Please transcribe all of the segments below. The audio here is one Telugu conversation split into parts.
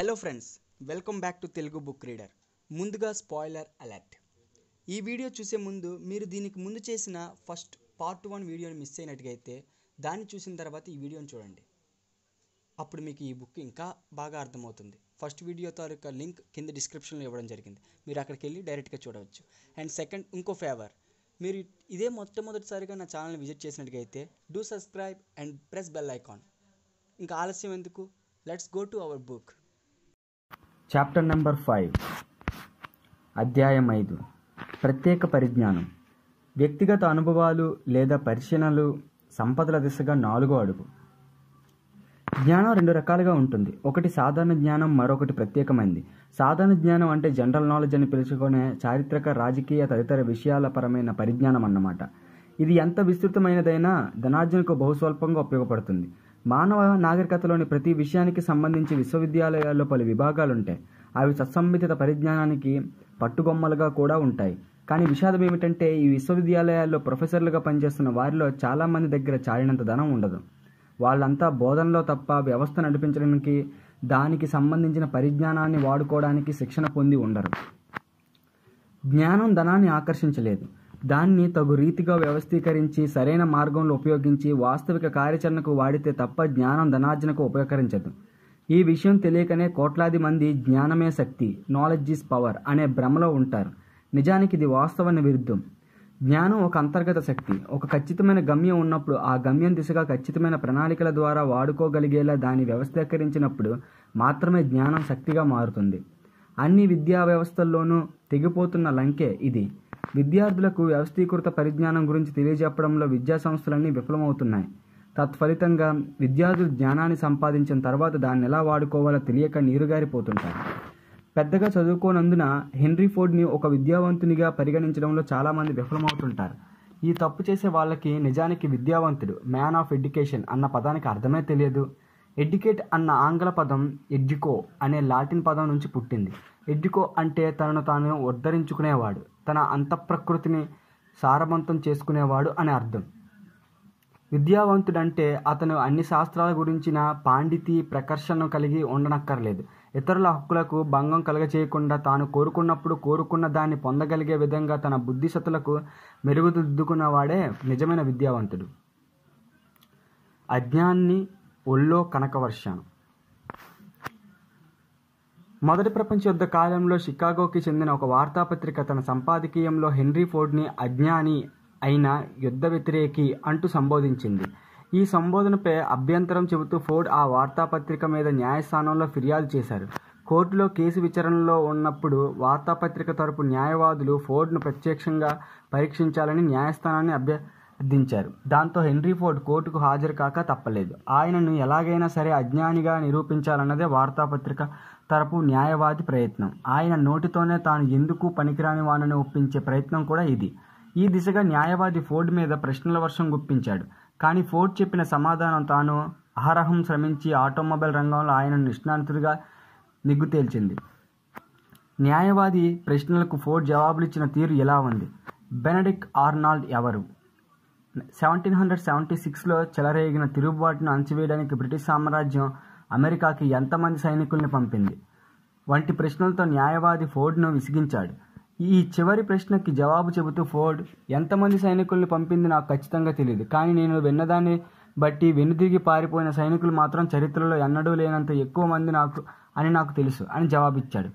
hello friends welcome back to Telugu book reader ముందుగా స్పాయిలర్ అలర్ట్ ఈ వీడియో చూసే ముందు మీరు దీనికి ముందు చేసిన ఫస్ట్ పార్ట్ వన్ వీడియోని మిస్ అయినట్టుగైతే దాన్ని చూసిన తర్వాత ఈ వీడియోని చూడండి అప్పుడు మీకు ఈ బుక్ ఇంకా బాగా అర్థమవుతుంది ఫస్ట్ వీడియో తాలూకా లింక్ కింద డిస్క్రిప్షన్లో ఇవ్వడం జరిగింది మీరు అక్కడికి వెళ్ళి డైరెక్ట్గా చూడవచ్చు అండ్ సెకండ్ ఇంకో ఫేవర్ మీరు ఇదే మొట్టమొదటిసారిగా నా ఛానల్ని విజిట్ చేసినట్టుగైతే do subscribe and press bell icon ఇంకా ఆలస్యం ఎందుకు let's go to our book chapter number five అధ్యాయం ఐదు ప్రత్యేక పరిజ్ఞానం వ్యక్తిగత అనుభవాలు లేదా పరిశీలనలు సంపదల దిశగా నాలుగో అడుగు జ్ఞానం రెండు రకాలుగా ఉంటుంది ఒకటి సాధారణ జ్ఞానం మరొకటి ప్రత్యేకమైనది సాధారణ జ్ఞానం అంటే జనరల్ నాలెడ్జ్ అని పిలుచుకునే చారిత్రక రాజకీయ తదితర విషయాల పరమైన పరిజ్ఞానం అన్నమాట ఇది ఎంత విస్తృతమైనదైనా ధనార్జనకు బహుస్వల్పంగా ఉపయోగపడుతుంది మానవ నాగరికతలోని ప్రతి విషయానికి సంబంధించి విశ్వవిద్యాలయాల్లో పలు విభాగాలు ఉంటాయి అవి సత్సంబిత పరిజ్ఞానానికి పట్టుగొమ్మలుగా కూడా ఉంటాయి కానీ విషాదం ఏమిటంటే ఈ విశ్వవిద్యాలయాల్లో ప్రొఫెసర్లుగా పనిచేస్తున్న వారిలో చాలామంది దగ్గర చాలినంత ధనం ఉండదు వాళ్ళంతా బోధనలో తప్ప వ్యవస్థ నడిపించడానికి దానికి సంబంధించిన పరిజ్ఞానాన్ని వాడుకోవడానికి శిక్షణ పొంది ఉండరు జ్ఞానం ధనాన్ని ఆకర్షించలేదు దాన్ని తగు రీతిగా వ్యవస్థీకరించి సరైన మార్గంలో ఉపయోగించి వాస్తవిక కార్యాచరణకు వాడితే తప్ప జ్ఞానం ధనార్జనకు ఉపయోగించదు ఈ విషయం తెలియకనే కోట్లాది మంది జ్ఞానమే శక్తి నాలెడ్జ్ ఈజ్ పవర్ అనే భ్రమలో ఉంటారు నిజానికి ఇది వాస్తవాన్ని విరుద్ధం జ్ఞానం ఒక అంతర్గత శక్తి ఒక ఖచ్చితమైన గమ్యం ఉన్నప్పుడు ఆ గమ్యం దిశగా ఖచ్చితమైన ప్రణాళికల ద్వారా వాడుకోగలిగేలా దాన్ని వ్యవస్థీకరించినప్పుడు మాత్రమే జ్ఞానం శక్తిగా మారుతుంది అన్ని విద్యా వ్యవస్థల్లోనూ తెగిపోతున్న లంకే ఇది విద్యార్థులకు వ్యవస్థీకృత పరిజ్ఞానం గురించి తెలియజెప్పడంలో సంస్థలన్నీ విఫలమవుతున్నాయి తత్ఫలితంగా విద్యార్థులు జ్ఞానాన్ని సంపాదించిన తర్వాత దాన్ని ఎలా వాడుకోవాలో తెలియక నీరుగారిపోతుంటారు పెద్దగా చదువుకోనందున హెన్రీ ఫోర్డ్ని ఒక విద్యావంతునిగా పరిగణించడంలో చాలామంది విఫలమవుతుంటారు ఈ తప్పు చేసే వాళ్ళకి నిజానికి విద్యావంతుడు మ్యాన్ ఆఫ్ ఎడ్యుకేషన్ అన్న పదానికి అర్థమే తెలియదు ఎడ్యుకేట్ అన్న ఆంగ్ల పదం ఎడ్యుకో అనే లాటిన్ పదం నుంచి పుట్టింది ఎడ్యుకో అంటే తనను తాను ఉద్ధరించుకునేవాడు తన అంతఃప్రకృతిని సారవంతం చేసుకునేవాడు అని అర్థం విద్యావంతుడంటే అతను అన్ని శాస్త్రాల గురించిన పాండితి ప్రకర్షణ కలిగి ఉండనక్కర్లేదు ఇతరుల హక్కులకు భంగం కలగచేయకుండా తాను కోరుకున్నప్పుడు కోరుకున్న దాన్ని పొందగలిగే విధంగా తన బుద్ధిశతులకు మెరుగుదిద్దుకున్నవాడే నిజమైన విద్యావంతుడు అజ్ఞాన్ని ఒళ్ళో కనకవర్షాను మొదటి ప్రపంచ యుద్ధ కాలంలో షికాగోకి చెందిన ఒక వార్తాపత్రిక తన సంపాదకీయంలో హెన్రీ ఫోర్డ్ని అజ్ఞాని అయిన యుద్ధ వ్యతిరేకి అంటూ సంబోధించింది ఈ సంబోధనపై అభ్యంతరం చెబుతూ ఫోర్డ్ ఆ వార్తాపత్రిక మీద న్యాయస్థానంలో ఫిర్యాదు చేశారు కోర్టులో కేసు విచారణలో ఉన్నప్పుడు వార్తాపత్రిక తరపు న్యాయవాదులు ఫోర్డ్ను ప్రత్యక్షంగా పరీక్షించాలని న్యాయస్థానాన్ని అభ్యర్థించారు దాంతో హెన్రీ ఫోర్డ్ కోర్టుకు హాజరు కాక తప్పలేదు ఆయనను ఎలాగైనా సరే అజ్ఞానిగా నిరూపించాలన్నదే వార్తాపత్రిక తరపు న్యాయవాది ప్రయత్నం ఆయన నోటితోనే తాను ఎందుకు పనికిరాని వానని ఒప్పించే ప్రయత్నం కూడా ఇది ఈ దిశగా న్యాయవాది ఫోర్డ్ మీద ప్రశ్నల వర్షం గుప్పించాడు కానీ ఫోర్డ్ చెప్పిన సమాధానం తాను అహరహం శ్రమించి ఆటోమొబైల్ రంగంలో ఆయనను నిష్ణాంతుడిగా నిగ్గు తేల్చింది న్యాయవాది ప్రశ్నలకు ఫోర్డ్ జవాబులిచ్చిన తీరు ఎలా ఉంది బెనడిక్ ఆర్నాల్డ్ ఎవరు సెవెంటీన్ హండ్రెడ్ సెవెంటీ సిక్స్లో చెలరేగిన తిరుగుబాటును అణచివేయడానికి బ్రిటిష్ సామ్రాజ్యం అమెరికాకి ఎంతమంది సైనికుల్ని పంపింది వంటి ప్రశ్నలతో న్యాయవాది ఫోర్డ్ను విసిగించాడు ఈ చివరి ప్రశ్నకి జవాబు చెబుతూ ఫోర్డ్ ఎంతమంది సైనికుల్ని పంపింది నాకు ఖచ్చితంగా తెలియదు కానీ నేను విన్నదాన్ని బట్టి వెనుదిరిగి పారిపోయిన సైనికులు మాత్రం చరిత్రలో ఎన్నడూ లేనంత ఎక్కువ మంది నాకు అని నాకు తెలుసు అని జవాబిచ్చాడు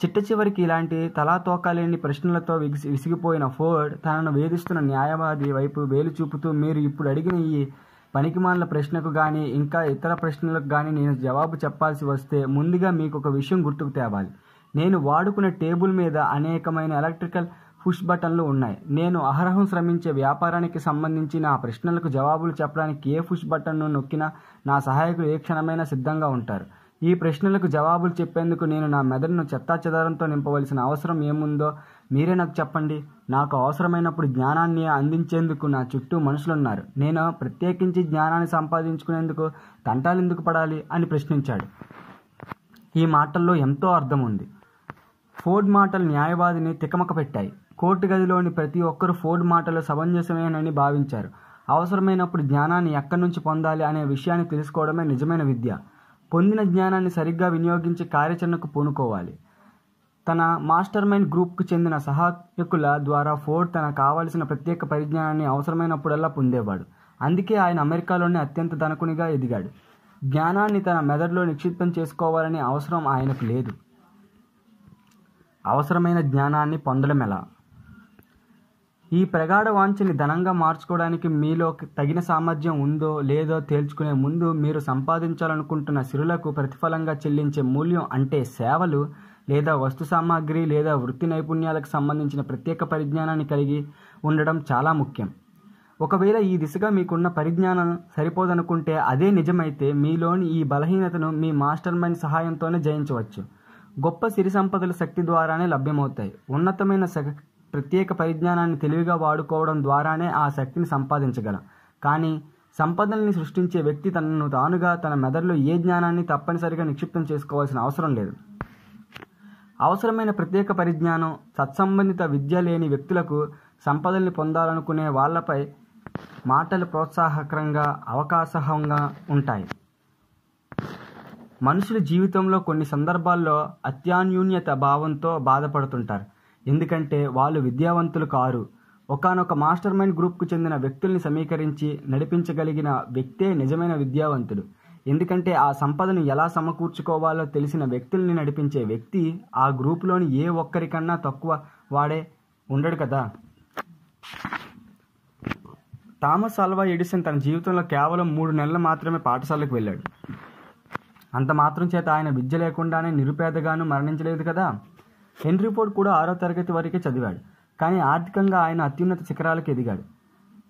చిట్ట చివరికి ఇలాంటి తలాతోకాలేని ప్రశ్నలతో విసిగిపోయిన ఫోర్డ్ తనను వేధిస్తున్న న్యాయవాది వైపు వేలు చూపుతూ మీరు ఇప్పుడు అడిగిన ఈ పనికిమాలిన ప్రశ్నకు కానీ ఇంకా ఇతర ప్రశ్నలకు కానీ నేను జవాబు చెప్పాల్సి వస్తే ముందుగా మీకు ఒక విషయం గుర్తుకు తేవాలి నేను వాడుకునే టేబుల్ మీద అనేకమైన ఎలక్ట్రికల్ పుష్ బటన్లు ఉన్నాయి నేను అహరహం శ్రమించే వ్యాపారానికి సంబంధించి నా ప్రశ్నలకు జవాబులు చెప్పడానికి ఏ పుష్ బటన్ను నొక్కినా నా సహాయకులు ఏ క్షణమైనా సిద్ధంగా ఉంటారు ఈ ప్రశ్నలకు జవాబులు చెప్పేందుకు నేను నా మెదడును చెత్తాచెదారంతో నింపవలసిన అవసరం ఏముందో మీరే నాకు చెప్పండి నాకు అవసరమైనప్పుడు జ్ఞానాన్ని అందించేందుకు నా చుట్టూ మనుషులున్నారు నేను ప్రత్యేకించి జ్ఞానాన్ని సంపాదించుకునేందుకు తంటాలు ఎందుకు పడాలి అని ప్రశ్నించాడు ఈ మాటల్లో ఎంతో అర్థం ఉంది ఫోర్డ్ మాటలు న్యాయవాదిని తికమక పెట్టాయి కోర్టు గదిలోని ప్రతి ఒక్కరూ ఫోర్డ్ మాటలు సమంజసమేనని భావించారు అవసరమైనప్పుడు జ్ఞానాన్ని ఎక్కడి నుంచి పొందాలి అనే విషయాన్ని తెలుసుకోవడమే నిజమైన విద్య పొందిన జ్ఞానాన్ని సరిగ్గా వినియోగించి కార్యాచరణకు పూనుకోవాలి తన మాస్టర్ మైండ్ గ్రూప్కు చెందిన సహాయకుల ద్వారా ఫోర్డ్ తన కావలసిన ప్రత్యేక పరిజ్ఞానాన్ని అవసరమైనప్పుడల్లా పొందేవాడు అందుకే ఆయన అమెరికాలోనే అత్యంత ధనకునిగా ఎదిగాడు జ్ఞానాన్ని తన మెదడులో నిక్షిప్తం చేసుకోవాలనే అవసరం ఆయనకు లేదు అవసరమైన జ్ఞానాన్ని పొందడం ఎలా ఈ ప్రగాఢ వాంఛని ధనంగా మార్చుకోవడానికి మీలో తగిన సామర్థ్యం ఉందో లేదో తేల్చుకునే ముందు మీరు సంపాదించాలనుకుంటున్న సిరులకు ప్రతిఫలంగా చెల్లించే మూల్యం అంటే సేవలు లేదా వస్తు సామాగ్రి లేదా వృత్తి నైపుణ్యాలకు సంబంధించిన ప్రత్యేక పరిజ్ఞానాన్ని కలిగి ఉండడం చాలా ముఖ్యం ఒకవేళ ఈ దిశగా మీకున్న పరిజ్ఞానం సరిపోదనుకుంటే అదే నిజమైతే మీలోని ఈ బలహీనతను మీ మాస్టర్ మైండ్ సహాయంతోనే జయించవచ్చు గొప్ప సిరి సంపదల శక్తి ద్వారానే లభ్యమవుతాయి ఉన్నతమైన ప్రత్యేక పరిజ్ఞానాన్ని తెలివిగా వాడుకోవడం ద్వారానే ఆ శక్తిని సంపాదించగలం కానీ సంపదల్ని సృష్టించే వ్యక్తి తనను తానుగా తన మెదడులో ఏ జ్ఞానాన్ని తప్పనిసరిగా నిక్షిప్తం చేసుకోవాల్సిన అవసరం లేదు అవసరమైన ప్రత్యేక పరిజ్ఞానం సత్సంబంధిత విద్య లేని వ్యక్తులకు సంపదల్ని పొందాలనుకునే వాళ్లపై మాటలు ప్రోత్సాహకరంగా అవకాశంగా ఉంటాయి మనుషుల జీవితంలో కొన్ని సందర్భాల్లో అత్యాన్యూన్యత భావంతో బాధపడుతుంటారు ఎందుకంటే వాళ్ళు విద్యావంతులు కారు ఒకనొక మాస్టర్ మైండ్ గ్రూప్కు చెందిన వ్యక్తుల్ని సమీకరించి నడిపించగలిగిన వ్యక్తే నిజమైన విద్యావంతుడు ఎందుకంటే ఆ సంపదను ఎలా సమకూర్చుకోవాలో తెలిసిన వ్యక్తుల్ని నడిపించే వ్యక్తి ఆ గ్రూపులోని ఏ ఒక్కరికన్నా తక్కువ వాడే ఉండడు కదా థామస్ అల్వా ఎడిసన్ తన జీవితంలో కేవలం మూడు నెలలు మాత్రమే పాఠశాలకు వెళ్ళాడు అంత మాత్రం చేత ఆయన విద్య లేకుండానే నిరుపేదగాను మరణించలేదు కదా హెన్రీ ఫోర్డ్ కూడా ఆరో తరగతి వరకే చదివాడు కానీ ఆర్థికంగా ఆయన అత్యున్నత శిఖరాలకు ఎదిగాడు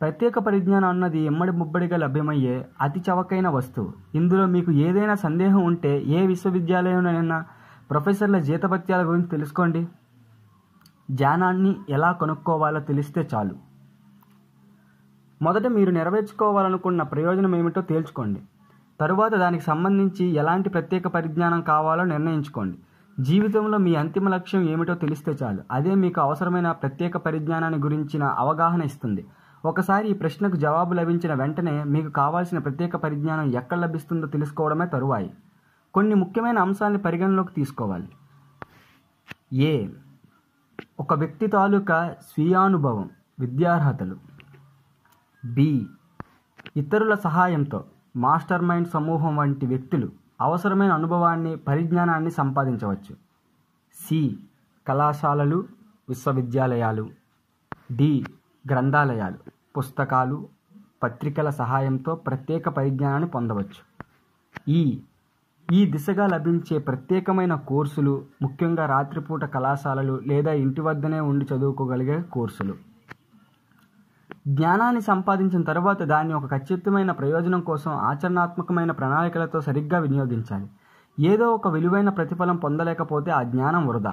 ప్రత్యేక పరిజ్ఞానం అన్నది ఎమ్మడి ముబ్బడిగా లభ్యమయ్యే అతి చవకైన వస్తువు ఇందులో మీకు ఏదైనా సందేహం ఉంటే ఏ విశ్వవిద్యాలయంలోనైనా ప్రొఫెసర్ల జీతభత్యాల గురించి తెలుసుకోండి జ్ఞానాన్ని ఎలా కొనుక్కోవాలో తెలిస్తే చాలు మొదట మీరు నెరవేర్చుకోవాలనుకున్న ప్రయోజనం ఏమిటో తేల్చుకోండి తరువాత దానికి సంబంధించి ఎలాంటి ప్రత్యేక పరిజ్ఞానం కావాలో నిర్ణయించుకోండి జీవితంలో మీ అంతిమ లక్ష్యం ఏమిటో తెలిస్తే చాలు అదే మీకు అవసరమైన ప్రత్యేక పరిజ్ఞానాన్ని గురించిన అవగాహన ఇస్తుంది ఒకసారి ఈ ప్రశ్నకు జవాబు లభించిన వెంటనే మీకు కావాల్సిన ప్రత్యేక పరిజ్ఞానం ఎక్కడ లభిస్తుందో తెలుసుకోవడమే తరువాయి కొన్ని ముఖ్యమైన అంశాలను పరిగణలోకి తీసుకోవాలి ఏ ఒక వ్యక్తి తాలూకా స్వీయానుభవం విద్యార్హతలు బి ఇతరుల సహాయంతో మాస్టర్ మైండ్ సమూహం వంటి వ్యక్తులు అవసరమైన అనుభవాన్ని పరిజ్ఞానాన్ని సంపాదించవచ్చు సి కళాశాలలు విశ్వవిద్యాలయాలు డి గ్రంథాలయాలు పుస్తకాలు పత్రికల సహాయంతో ప్రత్యేక పరిజ్ఞానాన్ని పొందవచ్చు ఈ ఈ దిశగా లభించే ప్రత్యేకమైన కోర్సులు ముఖ్యంగా రాత్రిపూట కళాశాలలు లేదా ఇంటి వద్దనే ఉండి చదువుకోగలిగే కోర్సులు జ్ఞానాన్ని సంపాదించిన తర్వాత దాన్ని ఒక ఖచ్చితమైన ప్రయోజనం కోసం ఆచరణాత్మకమైన ప్రణాళికలతో సరిగ్గా వినియోగించాలి ఏదో ఒక విలువైన ప్రతిఫలం పొందలేకపోతే ఆ జ్ఞానం వృధా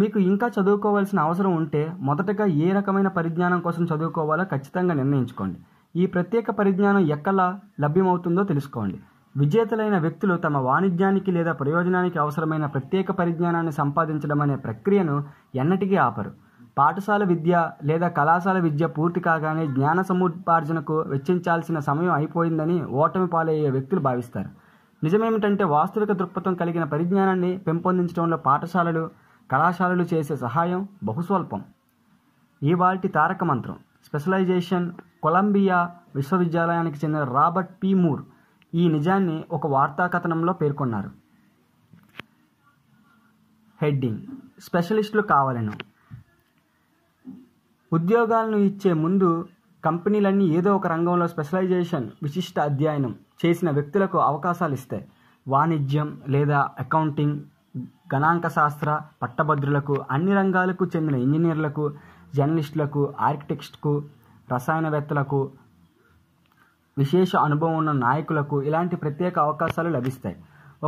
మీకు ఇంకా చదువుకోవాల్సిన అవసరం ఉంటే మొదటగా ఏ రకమైన పరిజ్ఞానం కోసం చదువుకోవాలో ఖచ్చితంగా నిర్ణయించుకోండి ఈ ప్రత్యేక పరిజ్ఞానం ఎక్కలా లభ్యమవుతుందో తెలుసుకోండి విజేతలైన వ్యక్తులు తమ వాణిజ్యానికి లేదా ప్రయోజనానికి అవసరమైన ప్రత్యేక పరిజ్ఞానాన్ని సంపాదించడం అనే ప్రక్రియను ఎన్నటికీ ఆపరు పాఠశాల విద్య లేదా కళాశాల విద్య పూర్తి కాగానే జ్ఞాన సముపార్జనకు వెచ్చించాల్సిన సమయం అయిపోయిందని ఓటమి పాలయ్యే వ్యక్తులు భావిస్తారు నిజమేమిటంటే వాస్తవిక దృక్పథం కలిగిన పరిజ్ఞానాన్ని పెంపొందించడంలో పాఠశాలలు కళాశాలలు చేసే సహాయం బహుస్వల్పం ఈవాల్టి తారక మంత్రం స్పెషలైజేషన్ కొలంబియా విశ్వవిద్యాలయానికి చెందిన రాబర్ట్ పి మూర్ ఈ నిజాన్ని ఒక వార్తా కథనంలో పేర్కొన్నారు హెడ్డింగ్ స్పెషలిస్టులు కావాలను ఉద్యోగాలను ఇచ్చే ముందు కంపెనీలన్నీ ఏదో ఒక రంగంలో స్పెషలైజేషన్ విశిష్ట అధ్యయనం చేసిన వ్యక్తులకు అవకాశాలు ఇస్తాయి వాణిజ్యం లేదా అకౌంటింగ్ గణాంక శాస్త్ర పట్టభద్రులకు అన్ని రంగాలకు చెందిన ఇంజనీర్లకు జర్నలిస్టులకు ఆర్కిటెక్ట్కు రసాయనవేత్తలకు విశేష అనుభవం ఉన్న నాయకులకు ఇలాంటి ప్రత్యేక అవకాశాలు లభిస్తాయి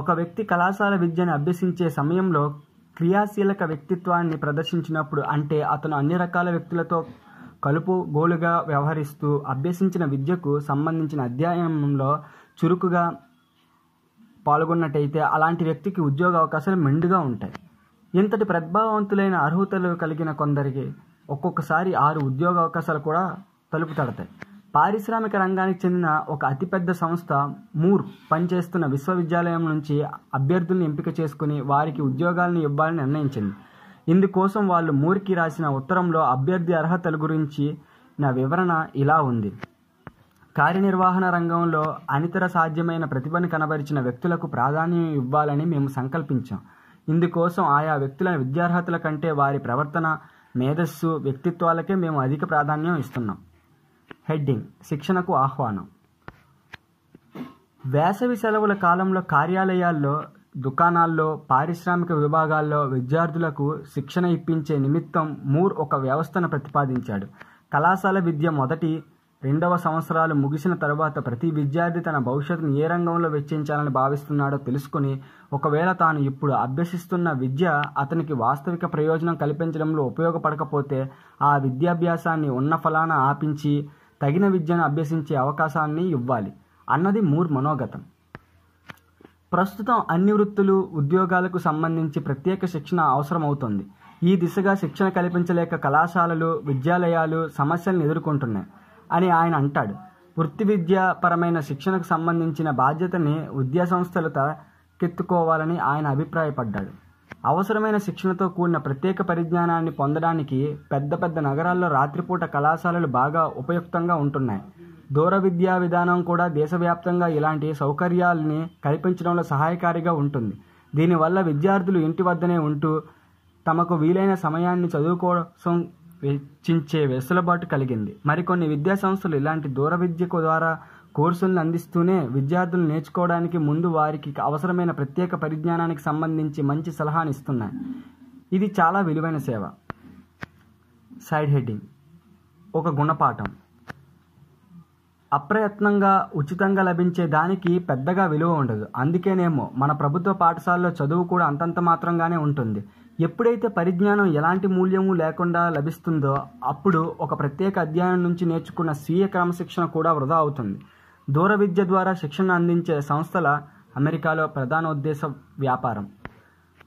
ఒక వ్యక్తి కళాశాల విద్యను అభ్యసించే సమయంలో క్రియాశీలక వ్యక్తిత్వాన్ని ప్రదర్శించినప్పుడు అంటే అతను అన్ని రకాల వ్యక్తులతో కలుపు గోలుగా వ్యవహరిస్తూ అభ్యసించిన విద్యకు సంబంధించిన అధ్యాయంలో చురుకుగా పాల్గొన్నట్టయితే అలాంటి వ్యక్తికి ఉద్యోగ అవకాశాలు మెండుగా ఉంటాయి ఇంతటి ప్రతిభావంతులైన అర్హతలు కలిగిన కొందరికి ఒక్కొక్కసారి ఆరు ఉద్యోగ అవకాశాలు కూడా తలుపు తడతాయి పారిశ్రామిక రంగానికి చెందిన ఒక అతిపెద్ద సంస్థ మూర్ పనిచేస్తున్న విశ్వవిద్యాలయం నుంచి అభ్యర్థులను ఎంపిక చేసుకుని వారికి ఉద్యోగాలను ఇవ్వాలని నిర్ణయించింది ఇందుకోసం వాళ్ళు మూర్కి రాసిన ఉత్తరంలో అభ్యర్థి అర్హతల గురించి నా వివరణ ఇలా ఉంది కార్యనిర్వహణ రంగంలో అనితర సాధ్యమైన ప్రతిభను కనబరిచిన వ్యక్తులకు ప్రాధాన్యం ఇవ్వాలని మేము సంకల్పించాం ఇందుకోసం ఆయా వ్యక్తుల విద్యార్హతల కంటే వారి ప్రవర్తన మేధస్సు వ్యక్తిత్వాలకే మేము అధిక ప్రాధాన్యం ఇస్తున్నాం హెడ్డింగ్ శిక్షణకు ఆహ్వానం వేసవి సెలవుల కాలంలో కార్యాలయాల్లో దుకాణాల్లో పారిశ్రామిక విభాగాల్లో విద్యార్థులకు శిక్షణ ఇప్పించే నిమిత్తం మూర్ ఒక వ్యవస్థను ప్రతిపాదించాడు కళాశాల విద్య మొదటి రెండవ సంవత్సరాలు ముగిసిన తర్వాత ప్రతి విద్యార్థి తన భవిష్యత్తును ఏ రంగంలో వెచ్చించాలని భావిస్తున్నాడో తెలుసుకుని ఒకవేళ తాను ఇప్పుడు అభ్యసిస్తున్న విద్య అతనికి వాస్తవిక ప్రయోజనం కల్పించడంలో ఉపయోగపడకపోతే ఆ విద్యాభ్యాసాన్ని ఉన్న ఫలాన ఆపించి తగిన విద్యను అభ్యసించే అవకాశాన్ని ఇవ్వాలి అన్నది మూర్ మనోగతం ప్రస్తుతం అన్ని వృత్తులు ఉద్యోగాలకు సంబంధించి ప్రత్యేక శిక్షణ అవుతుంది ఈ దిశగా శిక్షణ కల్పించలేక కళాశాలలు విద్యాలయాలు సమస్యలను ఎదుర్కొంటున్నాయి అని ఆయన అంటాడు వృత్తి విద్యాపరమైన శిక్షణకు సంబంధించిన బాధ్యతని విద్యాసంస్థలు తలకెత్తుకోవాలని ఆయన అభిప్రాయపడ్డాడు అవసరమైన శిక్షణతో కూడిన ప్రత్యేక పరిజ్ఞానాన్ని పొందడానికి పెద్ద పెద్ద నగరాల్లో రాత్రిపూట కళాశాలలు బాగా ఉపయుక్తంగా ఉంటున్నాయి దూర విద్యా విధానం కూడా దేశవ్యాప్తంగా ఇలాంటి సౌకర్యాలని కల్పించడంలో సహాయకారిగా ఉంటుంది దీనివల్ల విద్యార్థులు ఇంటి వద్దనే ఉంటూ తమకు వీలైన సమయాన్ని చదువుకోసం వెచ్చించే వెసులుబాటు కలిగింది మరికొన్ని విద్యాసంస్థలు ఇలాంటి దూర విద్యకు ద్వారా కోర్సులను అందిస్తూనే విద్యార్థులు నేర్చుకోవడానికి ముందు వారికి అవసరమైన ప్రత్యేక పరిజ్ఞానానికి సంబంధించి మంచి సలహాను ఇస్తున్నాయి ఇది చాలా విలువైన సేవ సైడ్ హెడ్డింగ్ ఒక గుణపాఠం అప్రయత్నంగా ఉచితంగా లభించే దానికి పెద్దగా విలువ ఉండదు అందుకేనేమో మన ప్రభుత్వ పాఠశాలలో చదువు కూడా అంతంత మాత్రంగానే ఉంటుంది ఎప్పుడైతే పరిజ్ఞానం ఎలాంటి మూల్యము లేకుండా లభిస్తుందో అప్పుడు ఒక ప్రత్యేక అధ్యయనం నుంచి నేర్చుకున్న స్వీయ క్రమశిక్షణ కూడా వృధా అవుతుంది దూర విద్య ద్వారా శిక్షణ అందించే సంస్థల అమెరికాలో ప్రధాన ఉద్దేశం వ్యాపారం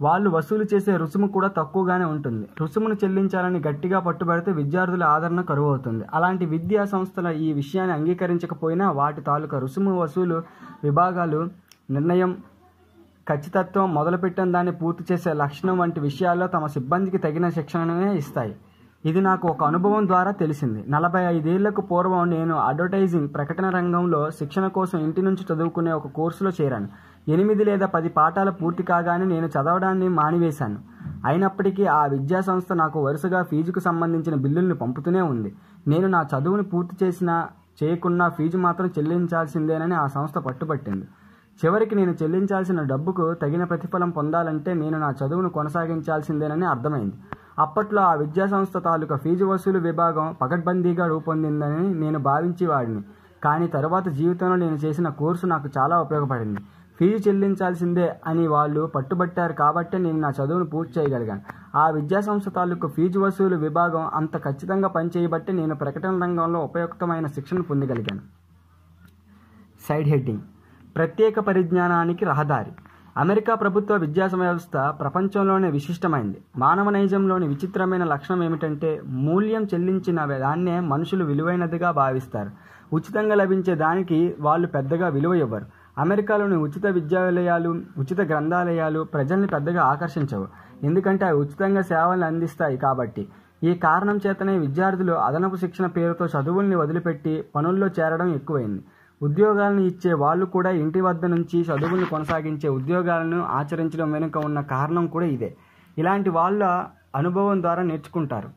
వాళ్ళు వసూలు చేసే రుసుము కూడా తక్కువగానే ఉంటుంది రుసుమును చెల్లించాలని గట్టిగా పట్టుబడితే విద్యార్థుల ఆదరణ కరువు అవుతుంది అలాంటి విద్యా సంస్థల ఈ విషయాన్ని అంగీకరించకపోయినా వాటి తాలూకా రుసుము వసూలు విభాగాలు నిర్ణయం ఖచ్చితత్వం మొదలుపెట్టిన దాన్ని పూర్తి చేసే లక్షణం వంటి విషయాల్లో తమ సిబ్బందికి తగిన శిక్షణనే ఇస్తాయి ఇది నాకు ఒక అనుభవం ద్వారా తెలిసింది నలభై ఐదేళ్లకు పూర్వం నేను అడ్వర్టైజింగ్ ప్రకటన రంగంలో శిక్షణ కోసం ఇంటి నుంచి చదువుకునే ఒక కోర్సులో చేరాను ఎనిమిది లేదా పది పాఠాలు పూర్తి కాగానే నేను చదవడాన్ని మానివేశాను అయినప్పటికీ ఆ విద్యా సంస్థ నాకు వరుసగా ఫీజుకు సంబంధించిన బిల్లుల్ని పంపుతూనే ఉంది నేను నా చదువును పూర్తి చేసిన చేయకున్నా ఫీజు మాత్రం చెల్లించాల్సిందేనని ఆ సంస్థ పట్టుబట్టింది చివరికి నేను చెల్లించాల్సిన డబ్బుకు తగిన ప్రతిఫలం పొందాలంటే నేను నా చదువును కొనసాగించాల్సిందేనని అర్థమైంది అప్పట్లో ఆ విద్యాసంస్థ తాలూకా ఫీజు వసూలు విభాగం పకడ్బందీగా రూపొందిందని నేను భావించేవాడిని కానీ తరువాత జీవితంలో నేను చేసిన కోర్సు నాకు చాలా ఉపయోగపడింది ఫీజు చెల్లించాల్సిందే అని వాళ్ళు పట్టుబట్టారు కాబట్టే నేను నా చదువును పూర్తి చేయగలిగాను ఆ విద్యాసంస్థ తాలూకు ఫీజు వసూలు విభాగం అంత ఖచ్చితంగా పనిచేయబట్టి నేను ప్రకటన రంగంలో ఉపయుక్తమైన శిక్షణ పొందగలిగాను సైడ్ హెడ్డింగ్ ప్రత్యేక పరిజ్ఞానానికి రహదారి అమెరికా ప్రభుత్వ విద్యా వ్యవస్థ ప్రపంచంలోనే విశిష్టమైంది మానవ నైజంలోని విచిత్రమైన లక్షణం ఏమిటంటే మూల్యం చెల్లించిన దాన్నే మనుషులు విలువైనదిగా భావిస్తారు ఉచితంగా లభించే దానికి వాళ్ళు పెద్దగా విలువ ఇవ్వరు అమెరికాలోని ఉచిత విద్యాలయాలు ఉచిత గ్రంథాలయాలు ప్రజల్ని పెద్దగా ఆకర్షించవు ఎందుకంటే అవి ఉచితంగా సేవలను అందిస్తాయి కాబట్టి ఈ కారణం చేతనే విద్యార్థులు అదనపు శిక్షణ పేరుతో చదువుల్ని వదిలిపెట్టి పనుల్లో చేరడం ఎక్కువైంది ఉద్యోగాలను ఇచ్చే వాళ్ళు కూడా ఇంటి వద్ద నుంచి చదువులను కొనసాగించే ఉద్యోగాలను ఆచరించడం వెనుక ఉన్న కారణం కూడా ఇదే ఇలాంటి వాళ్ళ అనుభవం ద్వారా నేర్చుకుంటారు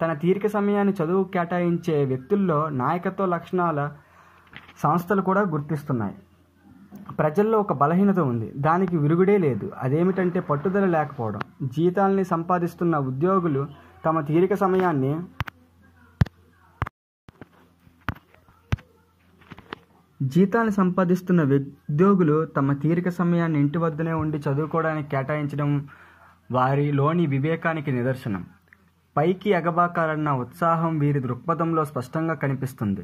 తన తీరిక సమయాన్ని చదువు కేటాయించే వ్యక్తుల్లో నాయకత్వ లక్షణాల సంస్థలు కూడా గుర్తిస్తున్నాయి ప్రజల్లో ఒక బలహీనత ఉంది దానికి విరుగుడే లేదు అదేమిటంటే పట్టుదల లేకపోవడం జీతాలని సంపాదిస్తున్న ఉద్యోగులు తమ తీరిక సమయాన్ని జీతాలు సంపాదిస్తున్న ఉద్యోగులు తమ తీరిక సమయాన్ని ఇంటి వద్దనే ఉండి చదువుకోవడానికి కేటాయించడం వారిలోని వివేకానికి నిదర్శనం పైకి ఎగబాకాలన్న ఉత్సాహం వీరి దృక్పథంలో స్పష్టంగా కనిపిస్తుంది